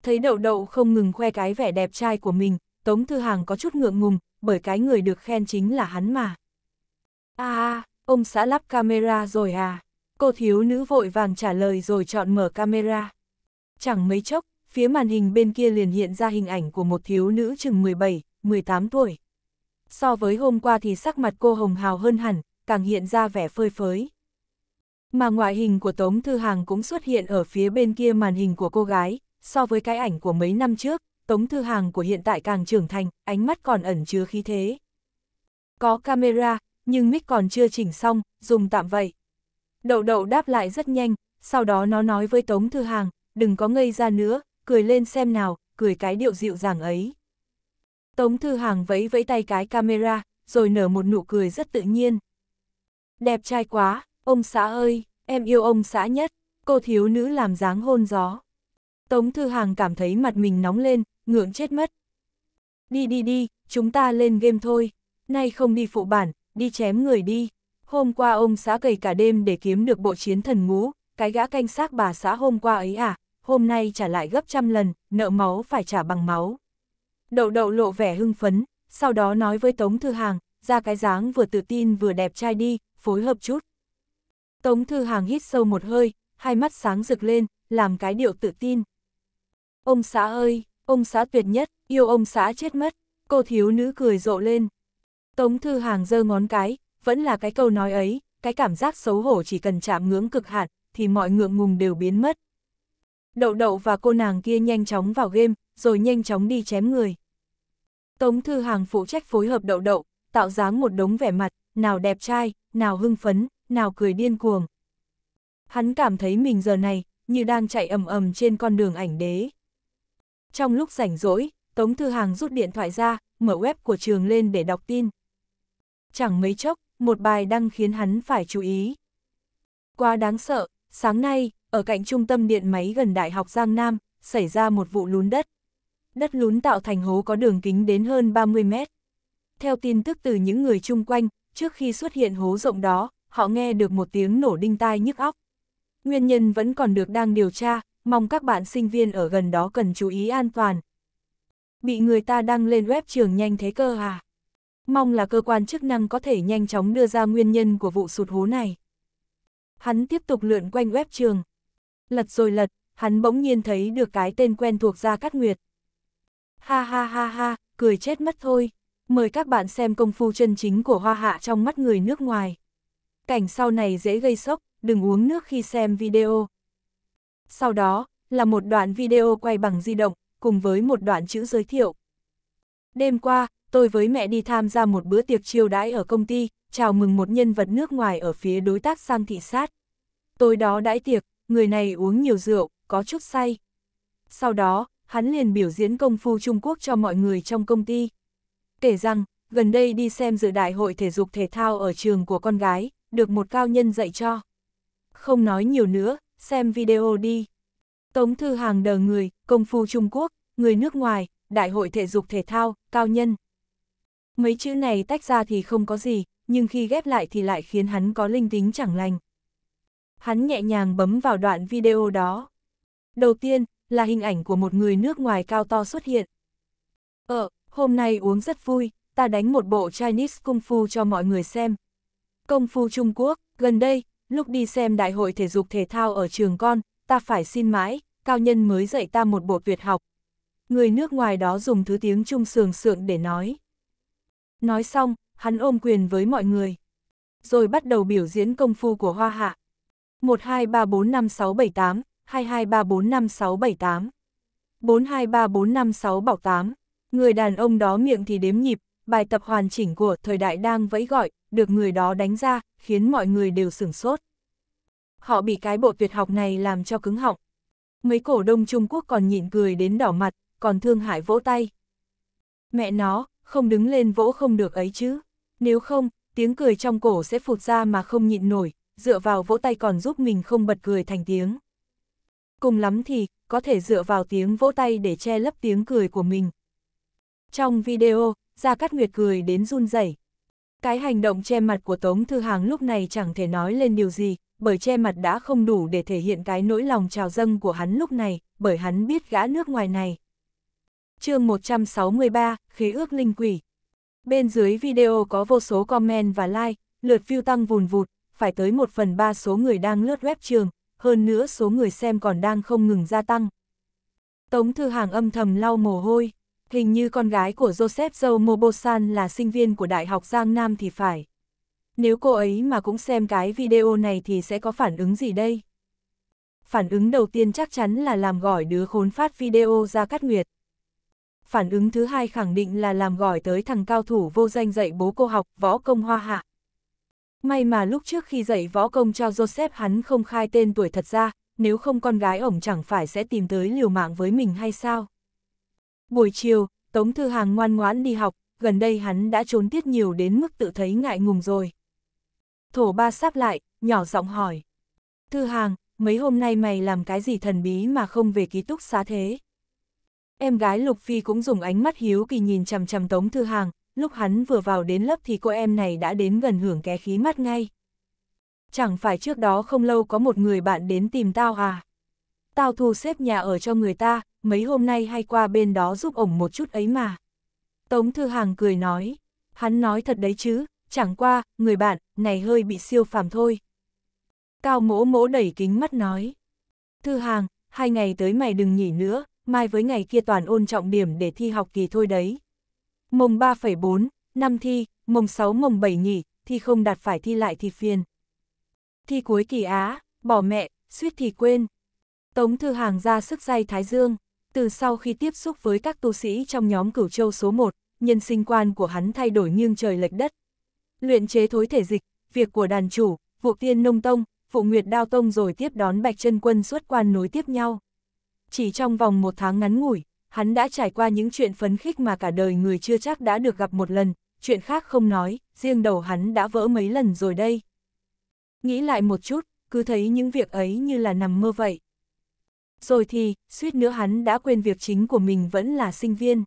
Thấy đậu đậu không ngừng khoe cái vẻ đẹp trai của mình, Tống Thư Hàng có chút ngượng ngùng, bởi cái người được khen chính là hắn mà. À, ông xã lắp camera rồi à? Cô thiếu nữ vội vàng trả lời rồi chọn mở camera. Chẳng mấy chốc, phía màn hình bên kia liền hiện ra hình ảnh của một thiếu nữ chừng 17, 18 tuổi. So với hôm qua thì sắc mặt cô hồng hào hơn hẳn, càng hiện ra vẻ phơi phới. Mà ngoại hình của Tống Thư Hàng cũng xuất hiện ở phía bên kia màn hình của cô gái, so với cái ảnh của mấy năm trước, Tống Thư Hàng của hiện tại càng trưởng thành, ánh mắt còn ẩn chứa khí thế. Có camera, nhưng mic còn chưa chỉnh xong, dùng tạm vậy. Đậu đậu đáp lại rất nhanh, sau đó nó nói với Tống Thư Hàng, đừng có ngây ra nữa, cười lên xem nào, cười cái điệu dịu dàng ấy. Tống Thư Hàng vẫy vẫy tay cái camera, rồi nở một nụ cười rất tự nhiên. Đẹp trai quá, ông xã ơi, em yêu ông xã nhất, cô thiếu nữ làm dáng hôn gió. Tống Thư Hàng cảm thấy mặt mình nóng lên, ngưỡng chết mất. Đi đi đi, chúng ta lên game thôi. Nay không đi phụ bản, đi chém người đi. Hôm qua ông xã cầy cả đêm để kiếm được bộ chiến thần ngũ, cái gã canh xác bà xã hôm qua ấy à, hôm nay trả lại gấp trăm lần, nợ máu phải trả bằng máu. Đậu đậu lộ vẻ hưng phấn, sau đó nói với Tống Thư Hàng, ra cái dáng vừa tự tin vừa đẹp trai đi, phối hợp chút. Tống Thư Hàng hít sâu một hơi, hai mắt sáng rực lên, làm cái điệu tự tin. Ông xã ơi, ông xã tuyệt nhất, yêu ông xã chết mất, cô thiếu nữ cười rộ lên. Tống Thư Hàng giơ ngón cái, vẫn là cái câu nói ấy, cái cảm giác xấu hổ chỉ cần chạm ngưỡng cực hạn, thì mọi ngượng ngùng đều biến mất. Đậu đậu và cô nàng kia nhanh chóng vào game, rồi nhanh chóng đi chém người. Tống Thư Hàng phụ trách phối hợp đậu đậu, tạo dáng một đống vẻ mặt, nào đẹp trai, nào hưng phấn, nào cười điên cuồng. Hắn cảm thấy mình giờ này, như đang chạy ầm ầm trên con đường ảnh đế. Trong lúc rảnh rỗi, Tống Thư Hàng rút điện thoại ra, mở web của trường lên để đọc tin. Chẳng mấy chốc, một bài đăng khiến hắn phải chú ý. Quá đáng sợ, sáng nay, ở cạnh trung tâm điện máy gần Đại học Giang Nam, xảy ra một vụ lún đất. Đất lún tạo thành hố có đường kính đến hơn 30 mét. Theo tin tức từ những người chung quanh, trước khi xuất hiện hố rộng đó, họ nghe được một tiếng nổ đinh tai nhức óc. Nguyên nhân vẫn còn được đang điều tra, mong các bạn sinh viên ở gần đó cần chú ý an toàn. Bị người ta đăng lên web trường nhanh thế cơ à? Mong là cơ quan chức năng có thể nhanh chóng đưa ra nguyên nhân của vụ sụt hố này. Hắn tiếp tục lượn quanh web trường. Lật rồi lật, hắn bỗng nhiên thấy được cái tên quen thuộc ra cắt Nguyệt. Ha ha ha ha, cười chết mất thôi. Mời các bạn xem công phu chân chính của hoa hạ trong mắt người nước ngoài. Cảnh sau này dễ gây sốc, đừng uống nước khi xem video. Sau đó, là một đoạn video quay bằng di động, cùng với một đoạn chữ giới thiệu. Đêm qua, tôi với mẹ đi tham gia một bữa tiệc chiêu đãi ở công ty, chào mừng một nhân vật nước ngoài ở phía đối tác sang thị sát. Tối đó đãi tiệc, người này uống nhiều rượu, có chút say. Sau đó, hắn liền biểu diễn công phu Trung Quốc cho mọi người trong công ty. Kể rằng, gần đây đi xem dự đại hội thể dục thể thao ở trường của con gái, được một cao nhân dạy cho. Không nói nhiều nữa, xem video đi. Tống Thư Hàng đờ người, công phu Trung Quốc, người nước ngoài, đại hội thể dục thể thao, cao nhân. Mấy chữ này tách ra thì không có gì, nhưng khi ghép lại thì lại khiến hắn có linh tính chẳng lành. Hắn nhẹ nhàng bấm vào đoạn video đó. Đầu tiên, là hình ảnh của một người nước ngoài cao to xuất hiện. Ờ, hôm nay uống rất vui, ta đánh một bộ Chinese Kung Fu cho mọi người xem. Công phu Trung Quốc, gần đây, lúc đi xem đại hội thể dục thể thao ở trường con, ta phải xin mãi, cao nhân mới dạy ta một bộ tuyệt học. Người nước ngoài đó dùng thứ tiếng trung sường sượng để nói. Nói xong, hắn ôm quyền với mọi người. Rồi bắt đầu biểu diễn công phu của hoa hạ. 1 2 3 4 5 6 7 8, 2 2 3 4 5 6 7 8, 4 2 3 4 5 6 bảo 8. Người đàn ông đó miệng thì đếm nhịp, bài tập hoàn chỉnh của thời đại đang vẫy gọi, được người đó đánh ra, khiến mọi người đều sửng sốt. Họ bị cái bộ tuyệt học này làm cho cứng họng. Mấy cổ đông Trung Quốc còn nhịn cười đến đỏ mặt, còn thương hại vỗ tay. Mẹ nó, không đứng lên vỗ không được ấy chứ. Nếu không, tiếng cười trong cổ sẽ phụt ra mà không nhịn nổi, dựa vào vỗ tay còn giúp mình không bật cười thành tiếng. Cùng lắm thì, có thể dựa vào tiếng vỗ tay để che lấp tiếng cười của mình. Trong video, Gia Cát Nguyệt cười đến run rẩy cái hành động che mặt của Tống Thư Hàng lúc này chẳng thể nói lên điều gì, bởi che mặt đã không đủ để thể hiện cái nỗi lòng trào dâng của hắn lúc này, bởi hắn biết gã nước ngoài này. chương 163, Khí ước Linh Quỷ Bên dưới video có vô số comment và like, lượt view tăng vùn vụt, phải tới 1 phần 3 số người đang lướt web trường, hơn nữa số người xem còn đang không ngừng gia tăng. Tống Thư Hàng âm thầm lau mồ hôi. Hình như con gái của Joseph Zhou Mobosan là sinh viên của Đại học Giang Nam thì phải. Nếu cô ấy mà cũng xem cái video này thì sẽ có phản ứng gì đây? Phản ứng đầu tiên chắc chắn là làm gọi đứa khốn phát video ra cắt nguyệt. Phản ứng thứ hai khẳng định là làm gọi tới thằng cao thủ vô danh dạy bố cô học võ công hoa hạ. May mà lúc trước khi dạy võ công cho Joseph hắn không khai tên tuổi thật ra, nếu không con gái ổng chẳng phải sẽ tìm tới liều mạng với mình hay sao? Buổi chiều, Tống Thư Hàng ngoan ngoãn đi học, gần đây hắn đã trốn tiết nhiều đến mức tự thấy ngại ngùng rồi. Thổ ba sắp lại, nhỏ giọng hỏi. Thư Hàng, mấy hôm nay mày làm cái gì thần bí mà không về ký túc xá thế? Em gái Lục Phi cũng dùng ánh mắt hiếu kỳ nhìn chằm chằm Tống Thư Hàng, lúc hắn vừa vào đến lớp thì cô em này đã đến gần hưởng ké khí mắt ngay. Chẳng phải trước đó không lâu có một người bạn đến tìm tao à? Tao thu xếp nhà ở cho người ta, mấy hôm nay hay qua bên đó giúp ổng một chút ấy mà. Tống Thư Hàng cười nói, hắn nói thật đấy chứ, chẳng qua, người bạn, này hơi bị siêu phàm thôi. Cao mỗ mỗ đẩy kính mắt nói, Thư Hàng, hai ngày tới mày đừng nghỉ nữa, mai với ngày kia toàn ôn trọng điểm để thi học kỳ thôi đấy. Mồng 3,4, năm thi, mùng 6 mùng 7 nghỉ, thi không đạt phải thi lại thì phiền. Thi cuối kỳ á, bỏ mẹ, suýt thì quên. Tống Thư Hàng ra sức say Thái Dương. Từ sau khi tiếp xúc với các tu sĩ trong nhóm cửu châu số 1, nhân sinh quan của hắn thay đổi nghiêng trời lệch đất. Luyện chế thối thể dịch, việc của đàn chủ, vụ tiên nông tông, phụ nguyệt đao tông rồi tiếp đón bạch chân quân xuất quan nối tiếp nhau. Chỉ trong vòng một tháng ngắn ngủi, hắn đã trải qua những chuyện phấn khích mà cả đời người chưa chắc đã được gặp một lần, chuyện khác không nói, riêng đầu hắn đã vỡ mấy lần rồi đây. Nghĩ lại một chút, cứ thấy những việc ấy như là nằm mơ vậy. Rồi thì, suýt nữa hắn đã quên việc chính của mình vẫn là sinh viên.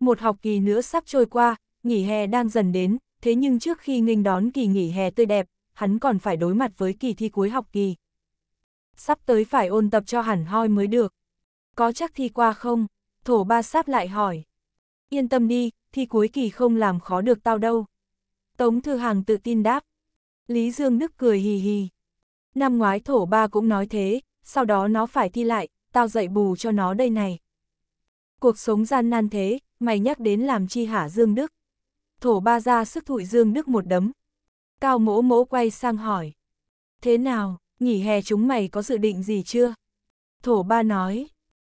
Một học kỳ nữa sắp trôi qua, nghỉ hè đang dần đến, thế nhưng trước khi nghênh đón kỳ nghỉ hè tươi đẹp, hắn còn phải đối mặt với kỳ thi cuối học kỳ. Sắp tới phải ôn tập cho hẳn hoi mới được. Có chắc thi qua không? Thổ ba sáp lại hỏi. Yên tâm đi, thi cuối kỳ không làm khó được tao đâu. Tống Thư Hàng tự tin đáp. Lý Dương Đức cười hì hì. Năm ngoái thổ ba cũng nói thế, sau đó nó phải thi lại, tao dạy bù cho nó đây này. Cuộc sống gian nan thế, mày nhắc đến làm chi hả Dương Đức? Thổ ba ra sức thụi Dương Đức một đấm. Cao mỗ mỗ quay sang hỏi. Thế nào, nghỉ hè chúng mày có dự định gì chưa? Thổ ba nói.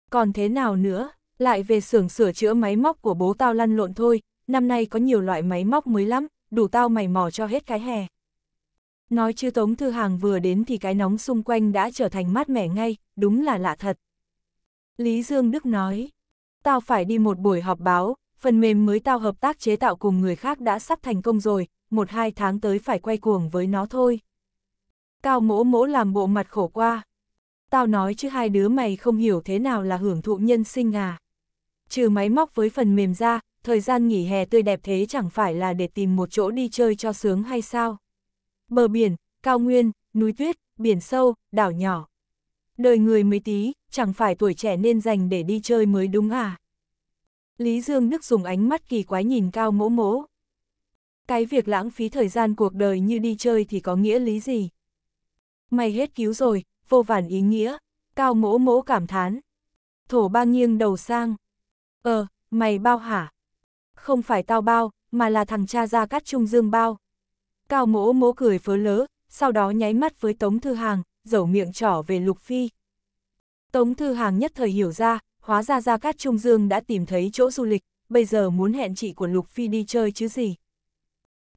Còn thế nào nữa, lại về xưởng sửa chữa máy móc của bố tao lăn lộn thôi, năm nay có nhiều loại máy móc mới lắm, đủ tao mày mò cho hết cái hè. Nói chứ Tống Thư Hàng vừa đến thì cái nóng xung quanh đã trở thành mát mẻ ngay, đúng là lạ thật. Lý Dương Đức nói, tao phải đi một buổi họp báo, phần mềm mới tao hợp tác chế tạo cùng người khác đã sắp thành công rồi, một hai tháng tới phải quay cuồng với nó thôi. Cao mỗ mỗ làm bộ mặt khổ qua. Tao nói chứ hai đứa mày không hiểu thế nào là hưởng thụ nhân sinh à. Trừ máy móc với phần mềm ra, thời gian nghỉ hè tươi đẹp thế chẳng phải là để tìm một chỗ đi chơi cho sướng hay sao bờ biển, cao nguyên, núi tuyết, biển sâu, đảo nhỏ. Đời người mới tí, chẳng phải tuổi trẻ nên dành để đi chơi mới đúng à. Lý Dương Đức dùng ánh mắt kỳ quái nhìn cao mỗ mỗ. Cái việc lãng phí thời gian cuộc đời như đi chơi thì có nghĩa lý gì? May hết cứu rồi, vô vàn ý nghĩa, cao mỗ mỗ cảm thán. Thổ ba nghiêng đầu sang. Ờ, mày bao hả? Không phải tao bao, mà là thằng cha ra cắt trung dương bao. Cao mỗ mỗ cười phớ lớ, sau đó nháy mắt với Tống Thư Hàng, dẩu miệng trỏ về Lục Phi. Tống Thư Hàng nhất thời hiểu ra, hóa ra Gia Cát Trung Dương đã tìm thấy chỗ du lịch, bây giờ muốn hẹn chị của Lục Phi đi chơi chứ gì.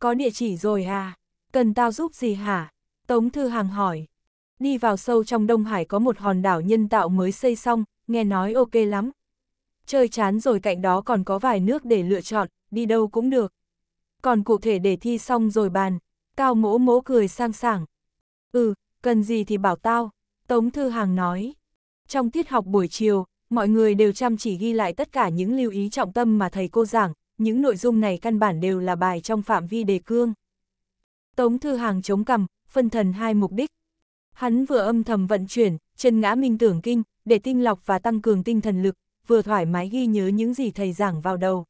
Có địa chỉ rồi à? Cần tao giúp gì hả? Tống Thư Hàng hỏi. Đi vào sâu trong Đông Hải có một hòn đảo nhân tạo mới xây xong, nghe nói ok lắm. Chơi chán rồi cạnh đó còn có vài nước để lựa chọn, đi đâu cũng được còn cụ thể để thi xong rồi bàn, cao mỗ mỗ cười sang sảng. Ừ, cần gì thì bảo tao, Tống Thư Hàng nói. Trong tiết học buổi chiều, mọi người đều chăm chỉ ghi lại tất cả những lưu ý trọng tâm mà thầy cô giảng, những nội dung này căn bản đều là bài trong phạm vi đề cương. Tống Thư Hàng chống cằm, phân thần hai mục đích. Hắn vừa âm thầm vận chuyển, chân ngã minh tưởng kinh, để tinh lọc và tăng cường tinh thần lực, vừa thoải mái ghi nhớ những gì thầy giảng vào đầu.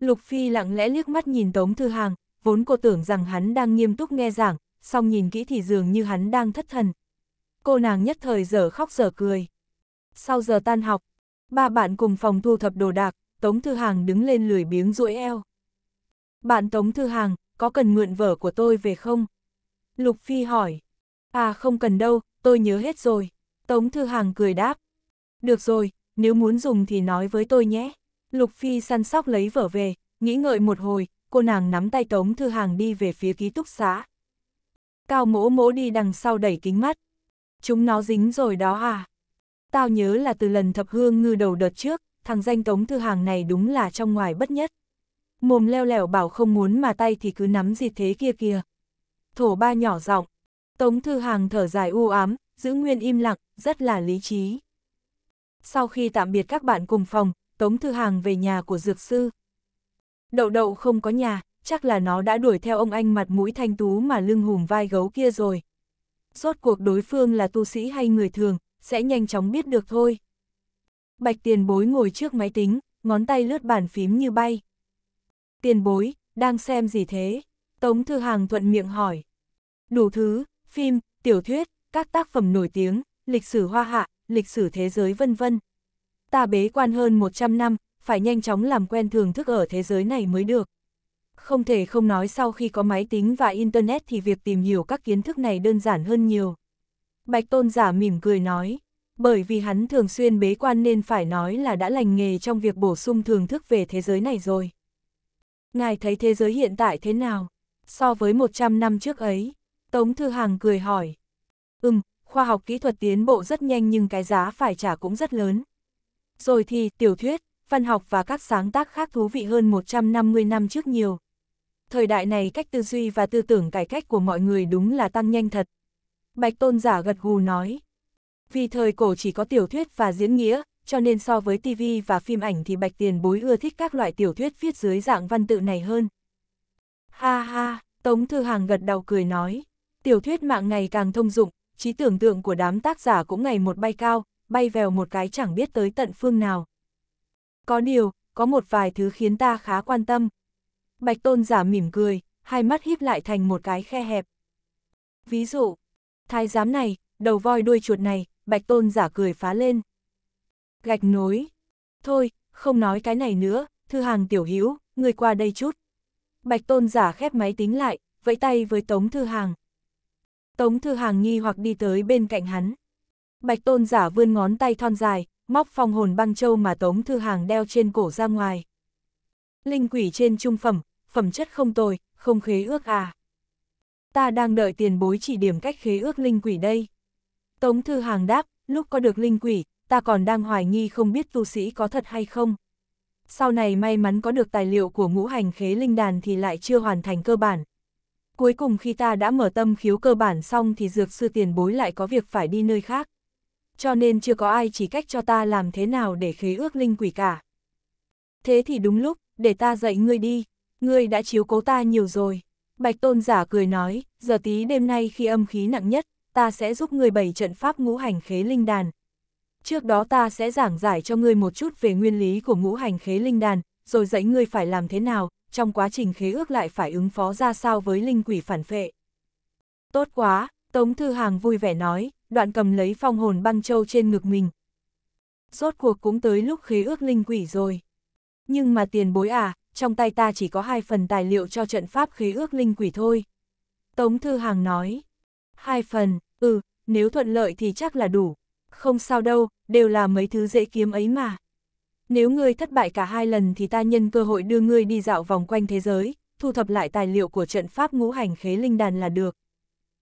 Lục Phi lặng lẽ liếc mắt nhìn Tống Thư Hàng, vốn cô tưởng rằng hắn đang nghiêm túc nghe giảng, song nhìn kỹ thì dường như hắn đang thất thần. Cô nàng nhất thời giờ khóc giờ cười. Sau giờ tan học, ba bạn cùng phòng thu thập đồ đạc, Tống Thư Hàng đứng lên lười biếng duỗi eo. Bạn Tống Thư Hàng, có cần mượn vở của tôi về không? Lục Phi hỏi. À không cần đâu, tôi nhớ hết rồi. Tống Thư Hàng cười đáp. Được rồi, nếu muốn dùng thì nói với tôi nhé. Lục Phi săn sóc lấy vở về, nghĩ ngợi một hồi, cô nàng nắm tay Tống Thư Hàng đi về phía ký túc xá. Cao mỗ mỗ đi đằng sau đẩy kính mắt. Chúng nó dính rồi đó à? Tao nhớ là từ lần thập hương ngư đầu đợt trước, thằng danh Tống Thư Hàng này đúng là trong ngoài bất nhất. Mồm leo lẻo bảo không muốn mà tay thì cứ nắm gì thế kia kìa. Thổ ba nhỏ giọng Tống Thư Hàng thở dài u ám, giữ nguyên im lặng, rất là lý trí. Sau khi tạm biệt các bạn cùng phòng, Tống Thư Hàng về nhà của Dược Sư. Đậu đậu không có nhà, chắc là nó đã đuổi theo ông anh mặt mũi thanh tú mà lưng hùm vai gấu kia rồi. Rốt cuộc đối phương là tu sĩ hay người thường, sẽ nhanh chóng biết được thôi. Bạch tiền bối ngồi trước máy tính, ngón tay lướt bàn phím như bay. Tiền bối, đang xem gì thế? Tống Thư Hàng thuận miệng hỏi. Đủ thứ, phim, tiểu thuyết, các tác phẩm nổi tiếng, lịch sử hoa hạ, lịch sử thế giới vân vân, ta bế quan hơn 100 năm, phải nhanh chóng làm quen thường thức ở thế giới này mới được. Không thể không nói sau khi có máy tính và Internet thì việc tìm hiểu các kiến thức này đơn giản hơn nhiều. Bạch Tôn giả mỉm cười nói, bởi vì hắn thường xuyên bế quan nên phải nói là đã lành nghề trong việc bổ sung thường thức về thế giới này rồi. Ngài thấy thế giới hiện tại thế nào? So với 100 năm trước ấy, Tống Thư Hàng cười hỏi. Ừm, khoa học kỹ thuật tiến bộ rất nhanh nhưng cái giá phải trả cũng rất lớn. Rồi thì, tiểu thuyết, văn học và các sáng tác khác thú vị hơn 150 năm trước nhiều. Thời đại này cách tư duy và tư tưởng cải cách của mọi người đúng là tăng nhanh thật. Bạch tôn giả gật gù nói. Vì thời cổ chỉ có tiểu thuyết và diễn nghĩa, cho nên so với TV và phim ảnh thì bạch tiền bối ưa thích các loại tiểu thuyết viết dưới dạng văn tự này hơn. Ha ha, Tống Thư Hàng gật đầu cười nói. Tiểu thuyết mạng ngày càng thông dụng, trí tưởng tượng của đám tác giả cũng ngày một bay cao, bay vèo một cái chẳng biết tới tận phương nào. Có điều, có một vài thứ khiến ta khá quan tâm. Bạch tôn giả mỉm cười, hai mắt híp lại thành một cái khe hẹp. Ví dụ, thái giám này, đầu voi đuôi chuột này, bạch tôn giả cười phá lên. Gạch nối. Thôi, không nói cái này nữa, thư hàng tiểu hữu người qua đây chút. Bạch tôn giả khép máy tính lại, vẫy tay với tống thư hàng. Tống thư hàng nghi hoặc đi tới bên cạnh hắn. Bạch tôn giả vươn ngón tay thon dài, móc phong hồn băng châu mà Tống Thư Hàng đeo trên cổ ra ngoài. Linh quỷ trên trung phẩm, phẩm chất không tồi, không khế ước à. Ta đang đợi tiền bối chỉ điểm cách khế ước linh quỷ đây. Tống Thư Hàng đáp, lúc có được linh quỷ, ta còn đang hoài nghi không biết tu sĩ có thật hay không. Sau này may mắn có được tài liệu của ngũ hành khế linh đàn thì lại chưa hoàn thành cơ bản. Cuối cùng khi ta đã mở tâm khiếu cơ bản xong thì dược sư tiền bối lại có việc phải đi nơi khác cho nên chưa có ai chỉ cách cho ta làm thế nào để khế ước linh quỷ cả. Thế thì đúng lúc, để ta dạy ngươi đi, ngươi đã chiếu cố ta nhiều rồi. Bạch tôn giả cười nói, giờ tí đêm nay khi âm khí nặng nhất, ta sẽ giúp ngươi bày trận pháp ngũ hành khế linh đàn. Trước đó ta sẽ giảng giải cho ngươi một chút về nguyên lý của ngũ hành khế linh đàn, rồi dạy ngươi phải làm thế nào, trong quá trình khế ước lại phải ứng phó ra sao với linh quỷ phản phệ. Tốt quá, Tống Thư Hàng vui vẻ nói, đoạn cầm lấy phong hồn băng châu trên ngực mình. Rốt cuộc cũng tới lúc khế ước linh quỷ rồi. Nhưng mà tiền bối à, trong tay ta chỉ có hai phần tài liệu cho trận pháp khế ước linh quỷ thôi. Tống Thư Hàng nói. Hai phần, ừ, nếu thuận lợi thì chắc là đủ. Không sao đâu, đều là mấy thứ dễ kiếm ấy mà. Nếu ngươi thất bại cả hai lần thì ta nhân cơ hội đưa ngươi đi dạo vòng quanh thế giới, thu thập lại tài liệu của trận pháp ngũ hành khế linh đàn là được.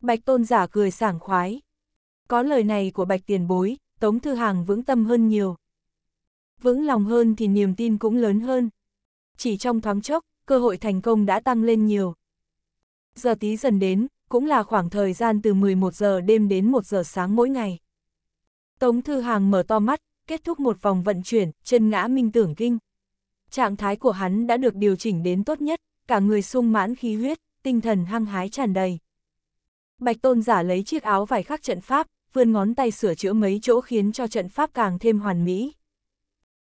Bạch tôn giả cười sảng khoái, có lời này của Bạch Tiền Bối, Tống Thư Hàng vững tâm hơn nhiều. Vững lòng hơn thì niềm tin cũng lớn hơn. Chỉ trong thoáng chốc, cơ hội thành công đã tăng lên nhiều. Giờ tí dần đến, cũng là khoảng thời gian từ 11 giờ đêm đến 1 giờ sáng mỗi ngày. Tống Thư Hàng mở to mắt, kết thúc một vòng vận chuyển, chân ngã minh tưởng kinh. Trạng thái của hắn đã được điều chỉnh đến tốt nhất, cả người sung mãn khí huyết, tinh thần hăng hái tràn đầy. Bạch Tôn giả lấy chiếc áo vải khắc trận pháp, vươn ngón tay sửa chữa mấy chỗ khiến cho trận pháp càng thêm hoàn mỹ.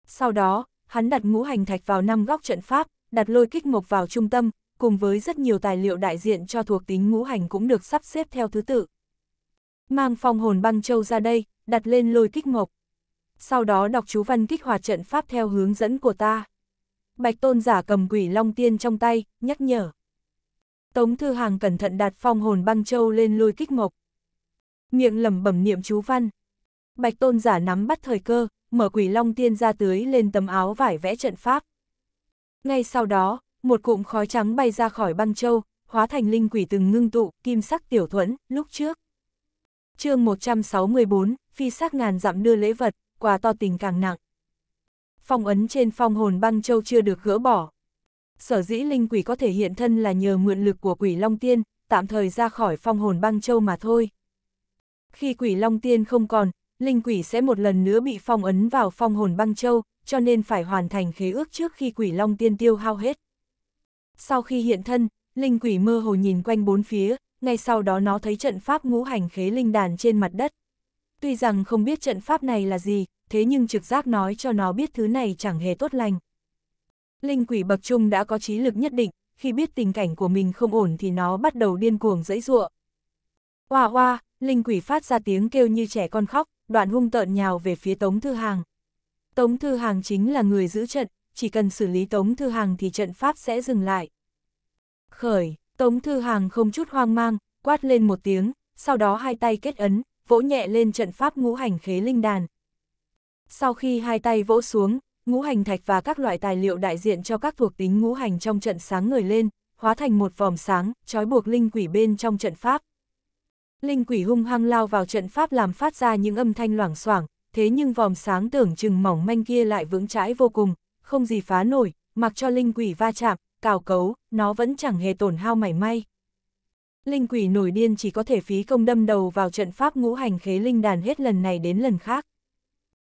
Sau đó, hắn đặt ngũ hành thạch vào năm góc trận pháp, đặt lôi kích mộc vào trung tâm, cùng với rất nhiều tài liệu đại diện cho thuộc tính ngũ hành cũng được sắp xếp theo thứ tự. Mang phong hồn băng châu ra đây, đặt lên lôi kích mộc. Sau đó đọc chú văn kích hoạt trận pháp theo hướng dẫn của ta. Bạch tôn giả cầm quỷ long tiên trong tay, nhắc nhở. Tống Thư Hàng cẩn thận đặt phong hồn băng châu lên lôi kích mộc, miệng lẩm bẩm niệm chú văn. Bạch tôn giả nắm bắt thời cơ, mở quỷ long tiên ra tưới lên tấm áo vải vẽ trận pháp. Ngay sau đó, một cụm khói trắng bay ra khỏi băng châu, hóa thành linh quỷ từng ngưng tụ, kim sắc tiểu thuẫn, lúc trước. chương 164, phi sắc ngàn dặm đưa lễ vật, quà to tình càng nặng. Phong ấn trên phong hồn băng châu chưa được gỡ bỏ. Sở dĩ linh quỷ có thể hiện thân là nhờ mượn lực của quỷ long tiên, tạm thời ra khỏi phong hồn băng châu mà thôi khi quỷ long tiên không còn, linh quỷ sẽ một lần nữa bị phong ấn vào phong hồn băng châu, cho nên phải hoàn thành khế ước trước khi quỷ long tiên tiêu hao hết. Sau khi hiện thân, linh quỷ mơ hồ nhìn quanh bốn phía, ngay sau đó nó thấy trận pháp ngũ hành khế linh đàn trên mặt đất. Tuy rằng không biết trận pháp này là gì, thế nhưng trực giác nói cho nó biết thứ này chẳng hề tốt lành. Linh quỷ bậc trung đã có trí lực nhất định, khi biết tình cảnh của mình không ổn thì nó bắt đầu điên cuồng dẫy dụa. Hoa hoa, linh quỷ phát ra tiếng kêu như trẻ con khóc, đoạn hung tợn nhào về phía Tống Thư Hàng. Tống Thư Hàng chính là người giữ trận, chỉ cần xử lý Tống Thư Hàng thì trận pháp sẽ dừng lại. Khởi, Tống Thư Hàng không chút hoang mang, quát lên một tiếng, sau đó hai tay kết ấn, vỗ nhẹ lên trận pháp ngũ hành khế linh đàn. Sau khi hai tay vỗ xuống, ngũ hành thạch và các loại tài liệu đại diện cho các thuộc tính ngũ hành trong trận sáng người lên, hóa thành một vòng sáng, trói buộc linh quỷ bên trong trận pháp. Linh quỷ hung hăng lao vào trận pháp làm phát ra những âm thanh loảng xoảng, thế nhưng vòm sáng tưởng chừng mỏng manh kia lại vững chãi vô cùng, không gì phá nổi, mặc cho linh quỷ va chạm, cào cấu, nó vẫn chẳng hề tổn hao mảy may. Linh quỷ nổi điên chỉ có thể phí công đâm đầu vào trận pháp ngũ hành khế linh đàn hết lần này đến lần khác.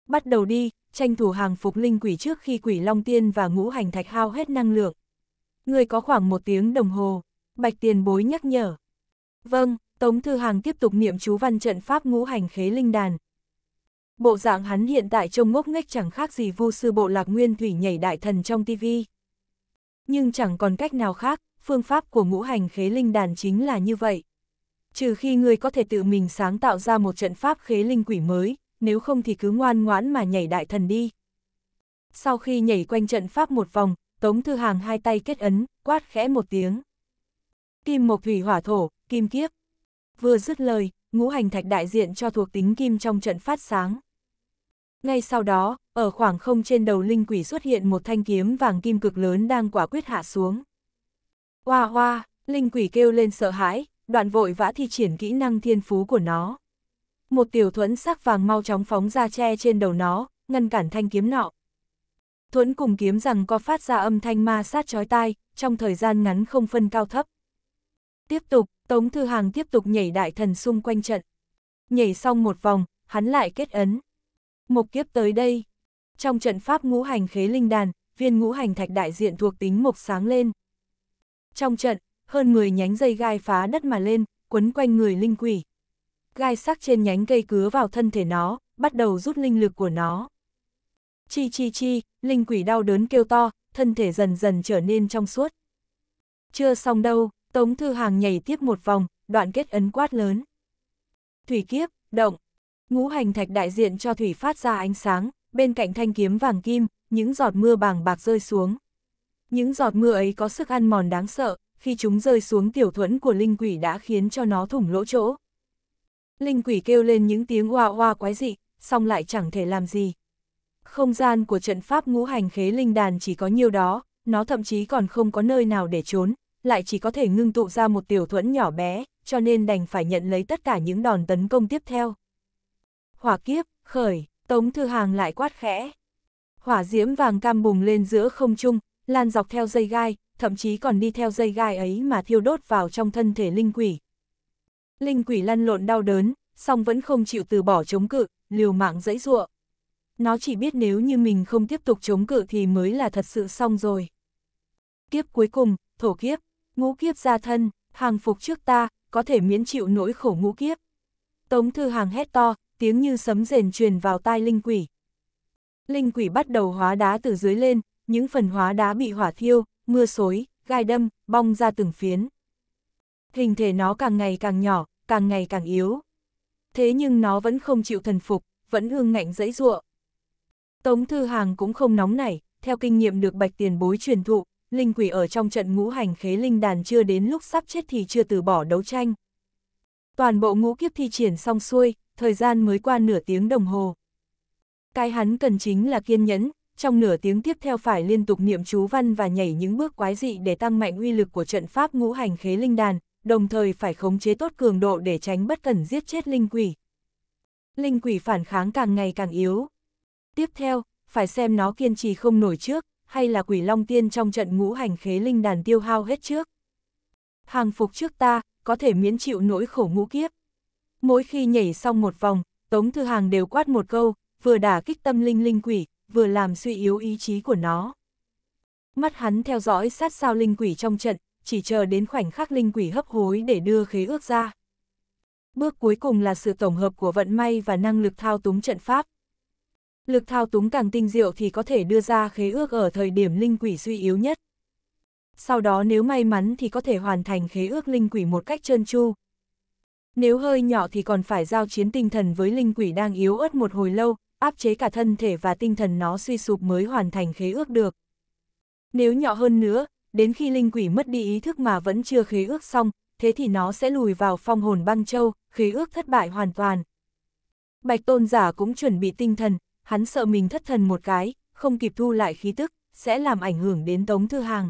Bắt đầu đi, tranh thủ hàng phục linh quỷ trước khi quỷ long tiên và ngũ hành thạch hao hết năng lượng. Người có khoảng một tiếng đồng hồ, bạch tiền bối nhắc nhở. Vâng, Tống Thư Hàng tiếp tục niệm chú văn trận pháp ngũ hành khế linh đàn. Bộ dạng hắn hiện tại trông ngốc nghếch chẳng khác gì vu sư bộ lạc nguyên thủy nhảy đại thần trong tivi. Nhưng chẳng còn cách nào khác, phương pháp của ngũ hành khế linh đàn chính là như vậy. Trừ khi người có thể tự mình sáng tạo ra một trận pháp khế linh quỷ mới, nếu không thì cứ ngoan ngoãn mà nhảy đại thần đi. Sau khi nhảy quanh trận pháp một vòng, Tống Thư Hàng hai tay kết ấn, quát khẽ một tiếng. Kim một thủy hỏa thổ, kim kiếp vừa dứt lời, ngũ hành thạch đại diện cho thuộc tính kim trong trận phát sáng. Ngay sau đó, ở khoảng không trên đầu linh quỷ xuất hiện một thanh kiếm vàng kim cực lớn đang quả quyết hạ xuống. Hoa hoa, linh quỷ kêu lên sợ hãi, đoạn vội vã thi triển kỹ năng thiên phú của nó. Một tiểu thuẫn sắc vàng mau chóng phóng ra che trên đầu nó, ngăn cản thanh kiếm nọ. Thuẫn cùng kiếm rằng có phát ra âm thanh ma sát chói tai, trong thời gian ngắn không phân cao thấp. Tiếp tục, Tống Thư Hàng tiếp tục nhảy đại thần xung quanh trận. Nhảy xong một vòng, hắn lại kết ấn. Mục kiếp tới đây. Trong trận pháp ngũ hành khế linh đàn, viên ngũ hành thạch đại diện thuộc tính mục sáng lên. Trong trận, hơn 10 nhánh dây gai phá đất mà lên, quấn quanh người linh quỷ. Gai sắc trên nhánh cây cứa vào thân thể nó, bắt đầu rút linh lực của nó. Chi chi chi, linh quỷ đau đớn kêu to, thân thể dần dần trở nên trong suốt. Chưa xong đâu, Tống Thư Hàng nhảy tiếp một vòng, đoạn kết ấn quát lớn. Thủy kiếp, động. Ngũ hành thạch đại diện cho thủy phát ra ánh sáng, bên cạnh thanh kiếm vàng kim, những giọt mưa bàng bạc rơi xuống. Những giọt mưa ấy có sức ăn mòn đáng sợ, khi chúng rơi xuống tiểu thuẫn của linh quỷ đã khiến cho nó thủng lỗ chỗ. Linh quỷ kêu lên những tiếng oa oa quái dị, song lại chẳng thể làm gì. Không gian của trận pháp ngũ hành khế linh đàn chỉ có nhiêu đó, nó thậm chí còn không có nơi nào để trốn, lại chỉ có thể ngưng tụ ra một tiểu thuẫn nhỏ bé, cho nên đành phải nhận lấy tất cả những đòn tấn công tiếp theo. Hỏa kiếp, khởi, Tống Thư Hàng lại quát khẽ. Hỏa diễm vàng cam bùng lên giữa không trung, lan dọc theo dây gai, thậm chí còn đi theo dây gai ấy mà thiêu đốt vào trong thân thể linh quỷ. Linh quỷ lăn lộn đau đớn, song vẫn không chịu từ bỏ chống cự, liều mạng dẫy ruộng. Nó chỉ biết nếu như mình không tiếp tục chống cự thì mới là thật sự xong rồi. Kiếp cuối cùng, thổ kiếp, Ngũ kiếp gia thân, hàng phục trước ta, có thể miễn chịu nỗi khổ ngũ kiếp. Tống thư hàng hét to, tiếng như sấm rền truyền vào tai linh quỷ. Linh quỷ bắt đầu hóa đá từ dưới lên, những phần hóa đá bị hỏa thiêu, mưa xối, gai đâm, bong ra từng phiến. Hình thể nó càng ngày càng nhỏ, càng ngày càng yếu. Thế nhưng nó vẫn không chịu thần phục, vẫn ương ngạnh dẫy ruộng. Tống Thư Hàng cũng không nóng nảy, theo kinh nghiệm được bạch tiền bối truyền thụ, linh quỷ ở trong trận ngũ hành khế linh đàn chưa đến lúc sắp chết thì chưa từ bỏ đấu tranh. Toàn bộ ngũ kiếp thi triển xong xuôi, thời gian mới qua nửa tiếng đồng hồ. Cái hắn cần chính là kiên nhẫn, trong nửa tiếng tiếp theo phải liên tục niệm chú văn và nhảy những bước quái dị để tăng mạnh uy lực của trận pháp ngũ hành khế linh đàn, đồng thời phải khống chế tốt cường độ để tránh bất cần giết chết linh quỷ. Linh quỷ phản kháng càng ngày càng yếu. Tiếp theo, phải xem nó kiên trì không nổi trước, hay là quỷ long tiên trong trận ngũ hành khế linh đàn tiêu hao hết trước. Hàng phục trước ta, có thể miễn chịu nỗi khổ ngũ kiếp. Mỗi khi nhảy xong một vòng, Tống Thư Hàng đều quát một câu, vừa đả kích tâm linh linh quỷ, vừa làm suy yếu ý chí của nó. Mắt hắn theo dõi sát sao linh quỷ trong trận, chỉ chờ đến khoảnh khắc linh quỷ hấp hối để đưa khế ước ra. Bước cuối cùng là sự tổng hợp của vận may và năng lực thao túng trận pháp lực thao túng càng tinh diệu thì có thể đưa ra khế ước ở thời điểm linh quỷ suy yếu nhất. Sau đó nếu may mắn thì có thể hoàn thành khế ước linh quỷ một cách trơn tru. Nếu hơi nhỏ thì còn phải giao chiến tinh thần với linh quỷ đang yếu ớt một hồi lâu, áp chế cả thân thể và tinh thần nó suy sụp mới hoàn thành khế ước được. Nếu nhỏ hơn nữa, đến khi linh quỷ mất đi ý thức mà vẫn chưa khế ước xong, thế thì nó sẽ lùi vào phong hồn băng châu, khế ước thất bại hoàn toàn. Bạch tôn giả cũng chuẩn bị tinh thần, hắn sợ mình thất thần một cái, không kịp thu lại khí tức, sẽ làm ảnh hưởng đến Tống Thư Hàng.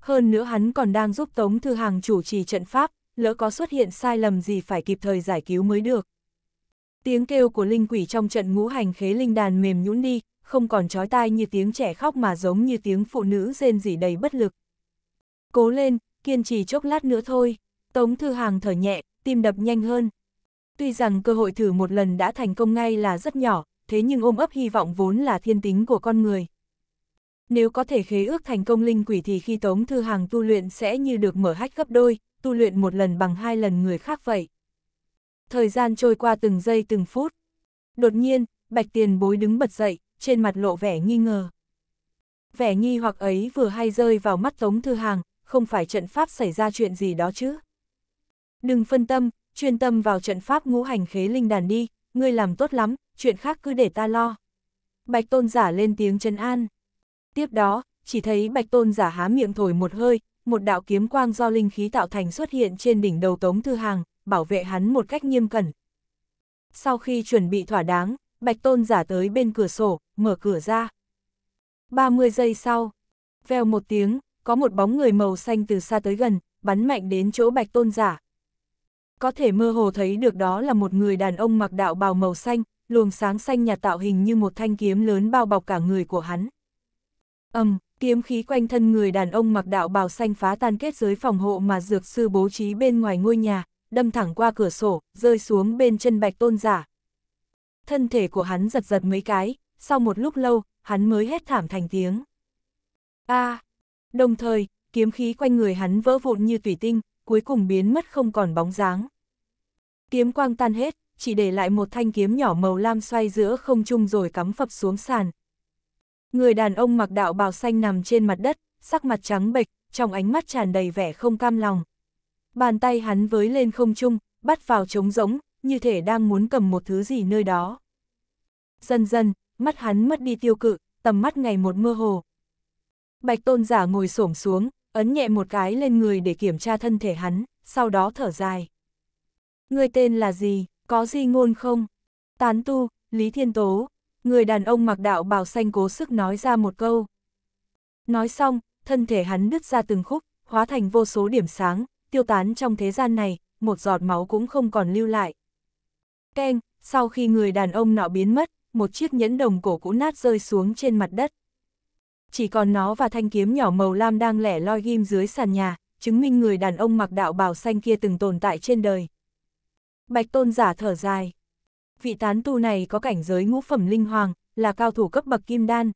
Hơn nữa hắn còn đang giúp Tống Thư Hàng chủ trì trận pháp, lỡ có xuất hiện sai lầm gì phải kịp thời giải cứu mới được. Tiếng kêu của linh quỷ trong trận ngũ hành khế linh đàn mềm nhũn đi, không còn trói tai như tiếng trẻ khóc mà giống như tiếng phụ nữ rên rỉ đầy bất lực. Cố lên, kiên trì chốc lát nữa thôi, Tống Thư Hàng thở nhẹ, tim đập nhanh hơn. Tuy rằng cơ hội thử một lần đã thành công ngay là rất nhỏ, thế nhưng ôm ấp hy vọng vốn là thiên tính của con người. Nếu có thể khế ước thành công linh quỷ thì khi Tống Thư Hàng tu luyện sẽ như được mở hách gấp đôi, tu luyện một lần bằng hai lần người khác vậy. Thời gian trôi qua từng giây từng phút. Đột nhiên, Bạch Tiền bối đứng bật dậy, trên mặt lộ vẻ nghi ngờ. Vẻ nghi hoặc ấy vừa hay rơi vào mắt Tống Thư Hàng, không phải trận pháp xảy ra chuyện gì đó chứ. Đừng phân tâm, chuyên tâm vào trận pháp ngũ hành khế linh đàn đi, ngươi làm tốt lắm, chuyện khác cứ để ta lo. Bạch tôn giả lên tiếng chân an. Tiếp đó, chỉ thấy bạch tôn giả há miệng thổi một hơi, một đạo kiếm quang do linh khí tạo thành xuất hiện trên đỉnh đầu Tống Thư Hàng, bảo vệ hắn một cách nghiêm cẩn. Sau khi chuẩn bị thỏa đáng, bạch tôn giả tới bên cửa sổ, mở cửa ra. 30 giây sau, veo một tiếng, có một bóng người màu xanh từ xa tới gần, bắn mạnh đến chỗ bạch tôn giả. Có thể mơ hồ thấy được đó là một người đàn ông mặc đạo bào màu xanh, luồng sáng xanh nhà tạo hình như một thanh kiếm lớn bao bọc cả người của hắn. Ầm, kiếm khí quanh thân người đàn ông mặc đạo bào xanh phá tan kết giới phòng hộ mà dược sư bố trí bên ngoài ngôi nhà, đâm thẳng qua cửa sổ, rơi xuống bên chân Bạch Tôn giả. Thân thể của hắn giật giật mấy cái, sau một lúc lâu, hắn mới hết thảm thành tiếng. A! À, đồng thời, kiếm khí quanh người hắn vỡ vụn như tùy tinh, cuối cùng biến mất không còn bóng dáng. Kiếm quang tan hết, chỉ để lại một thanh kiếm nhỏ màu lam xoay giữa không trung rồi cắm phập xuống sàn. Người đàn ông mặc đạo bào xanh nằm trên mặt đất, sắc mặt trắng bệch, trong ánh mắt tràn đầy vẻ không cam lòng. Bàn tay hắn với lên không trung, bắt vào trống rỗng, như thể đang muốn cầm một thứ gì nơi đó. Dần dần, mắt hắn mất đi tiêu cự, tầm mắt ngày một mơ hồ. Bạch tôn giả ngồi xổm xuống, ấn nhẹ một cái lên người để kiểm tra thân thể hắn, sau đó thở dài. Người tên là gì? Có gì ngôn không? Tán tu, Lý Thiên Tố, người đàn ông mặc đạo bào xanh cố sức nói ra một câu. Nói xong, thân thể hắn nứt ra từng khúc, hóa thành vô số điểm sáng, tiêu tán trong thế gian này, một giọt máu cũng không còn lưu lại. Keng, sau khi người đàn ông nọ biến mất, một chiếc nhẫn đồng cổ cũ nát rơi xuống trên mặt đất. Chỉ còn nó và thanh kiếm nhỏ màu lam đang lẻ loi ghim dưới sàn nhà, chứng minh người đàn ông mặc đạo bào xanh kia từng tồn tại trên đời. Bạch tôn giả thở dài. Vị tán tu này có cảnh giới ngũ phẩm linh hoàng, là cao thủ cấp bậc kim đan.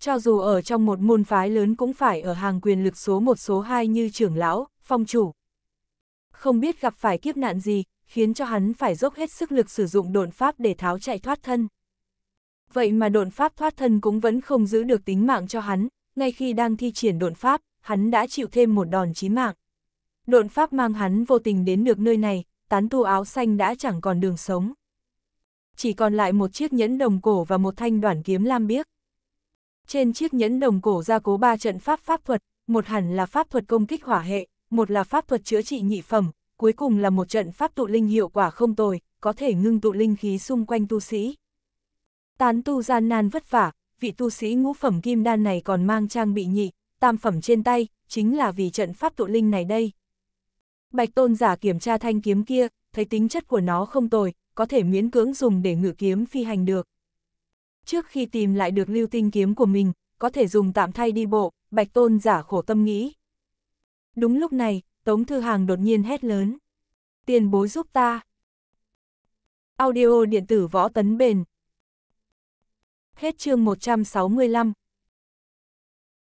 Cho dù ở trong một môn phái lớn cũng phải ở hàng quyền lực số một số hai như trưởng lão, phong chủ. Không biết gặp phải kiếp nạn gì, khiến cho hắn phải dốc hết sức lực sử dụng độn pháp để tháo chạy thoát thân. Vậy mà độn pháp thoát thân cũng vẫn không giữ được tính mạng cho hắn, ngay khi đang thi triển độn pháp, hắn đã chịu thêm một đòn chí mạng. Độn pháp mang hắn vô tình đến được nơi này, tán tu áo xanh đã chẳng còn đường sống. Chỉ còn lại một chiếc nhẫn đồng cổ và một thanh đoạn kiếm lam biếc. Trên chiếc nhẫn đồng cổ gia cố ba trận pháp pháp thuật, một hẳn là pháp thuật công kích hỏa hệ, một là pháp thuật chữa trị nhị phẩm, cuối cùng là một trận pháp tụ linh hiệu quả không tồi, có thể ngưng tụ linh khí xung quanh tu sĩ. Tán tu gian nan vất vả, vị tu sĩ ngũ phẩm kim đan này còn mang trang bị nhị, tam phẩm trên tay, chính là vì trận pháp tụ linh này đây. Bạch tôn giả kiểm tra thanh kiếm kia, thấy tính chất của nó không tồi, có thể miễn cưỡng dùng để ngự kiếm phi hành được. Trước khi tìm lại được lưu tinh kiếm của mình, có thể dùng tạm thay đi bộ, bạch tôn giả khổ tâm nghĩ. Đúng lúc này, Tống Thư Hàng đột nhiên hét lớn. Tiền bối giúp ta. Audio điện tử võ tấn bền. Hết chương 165.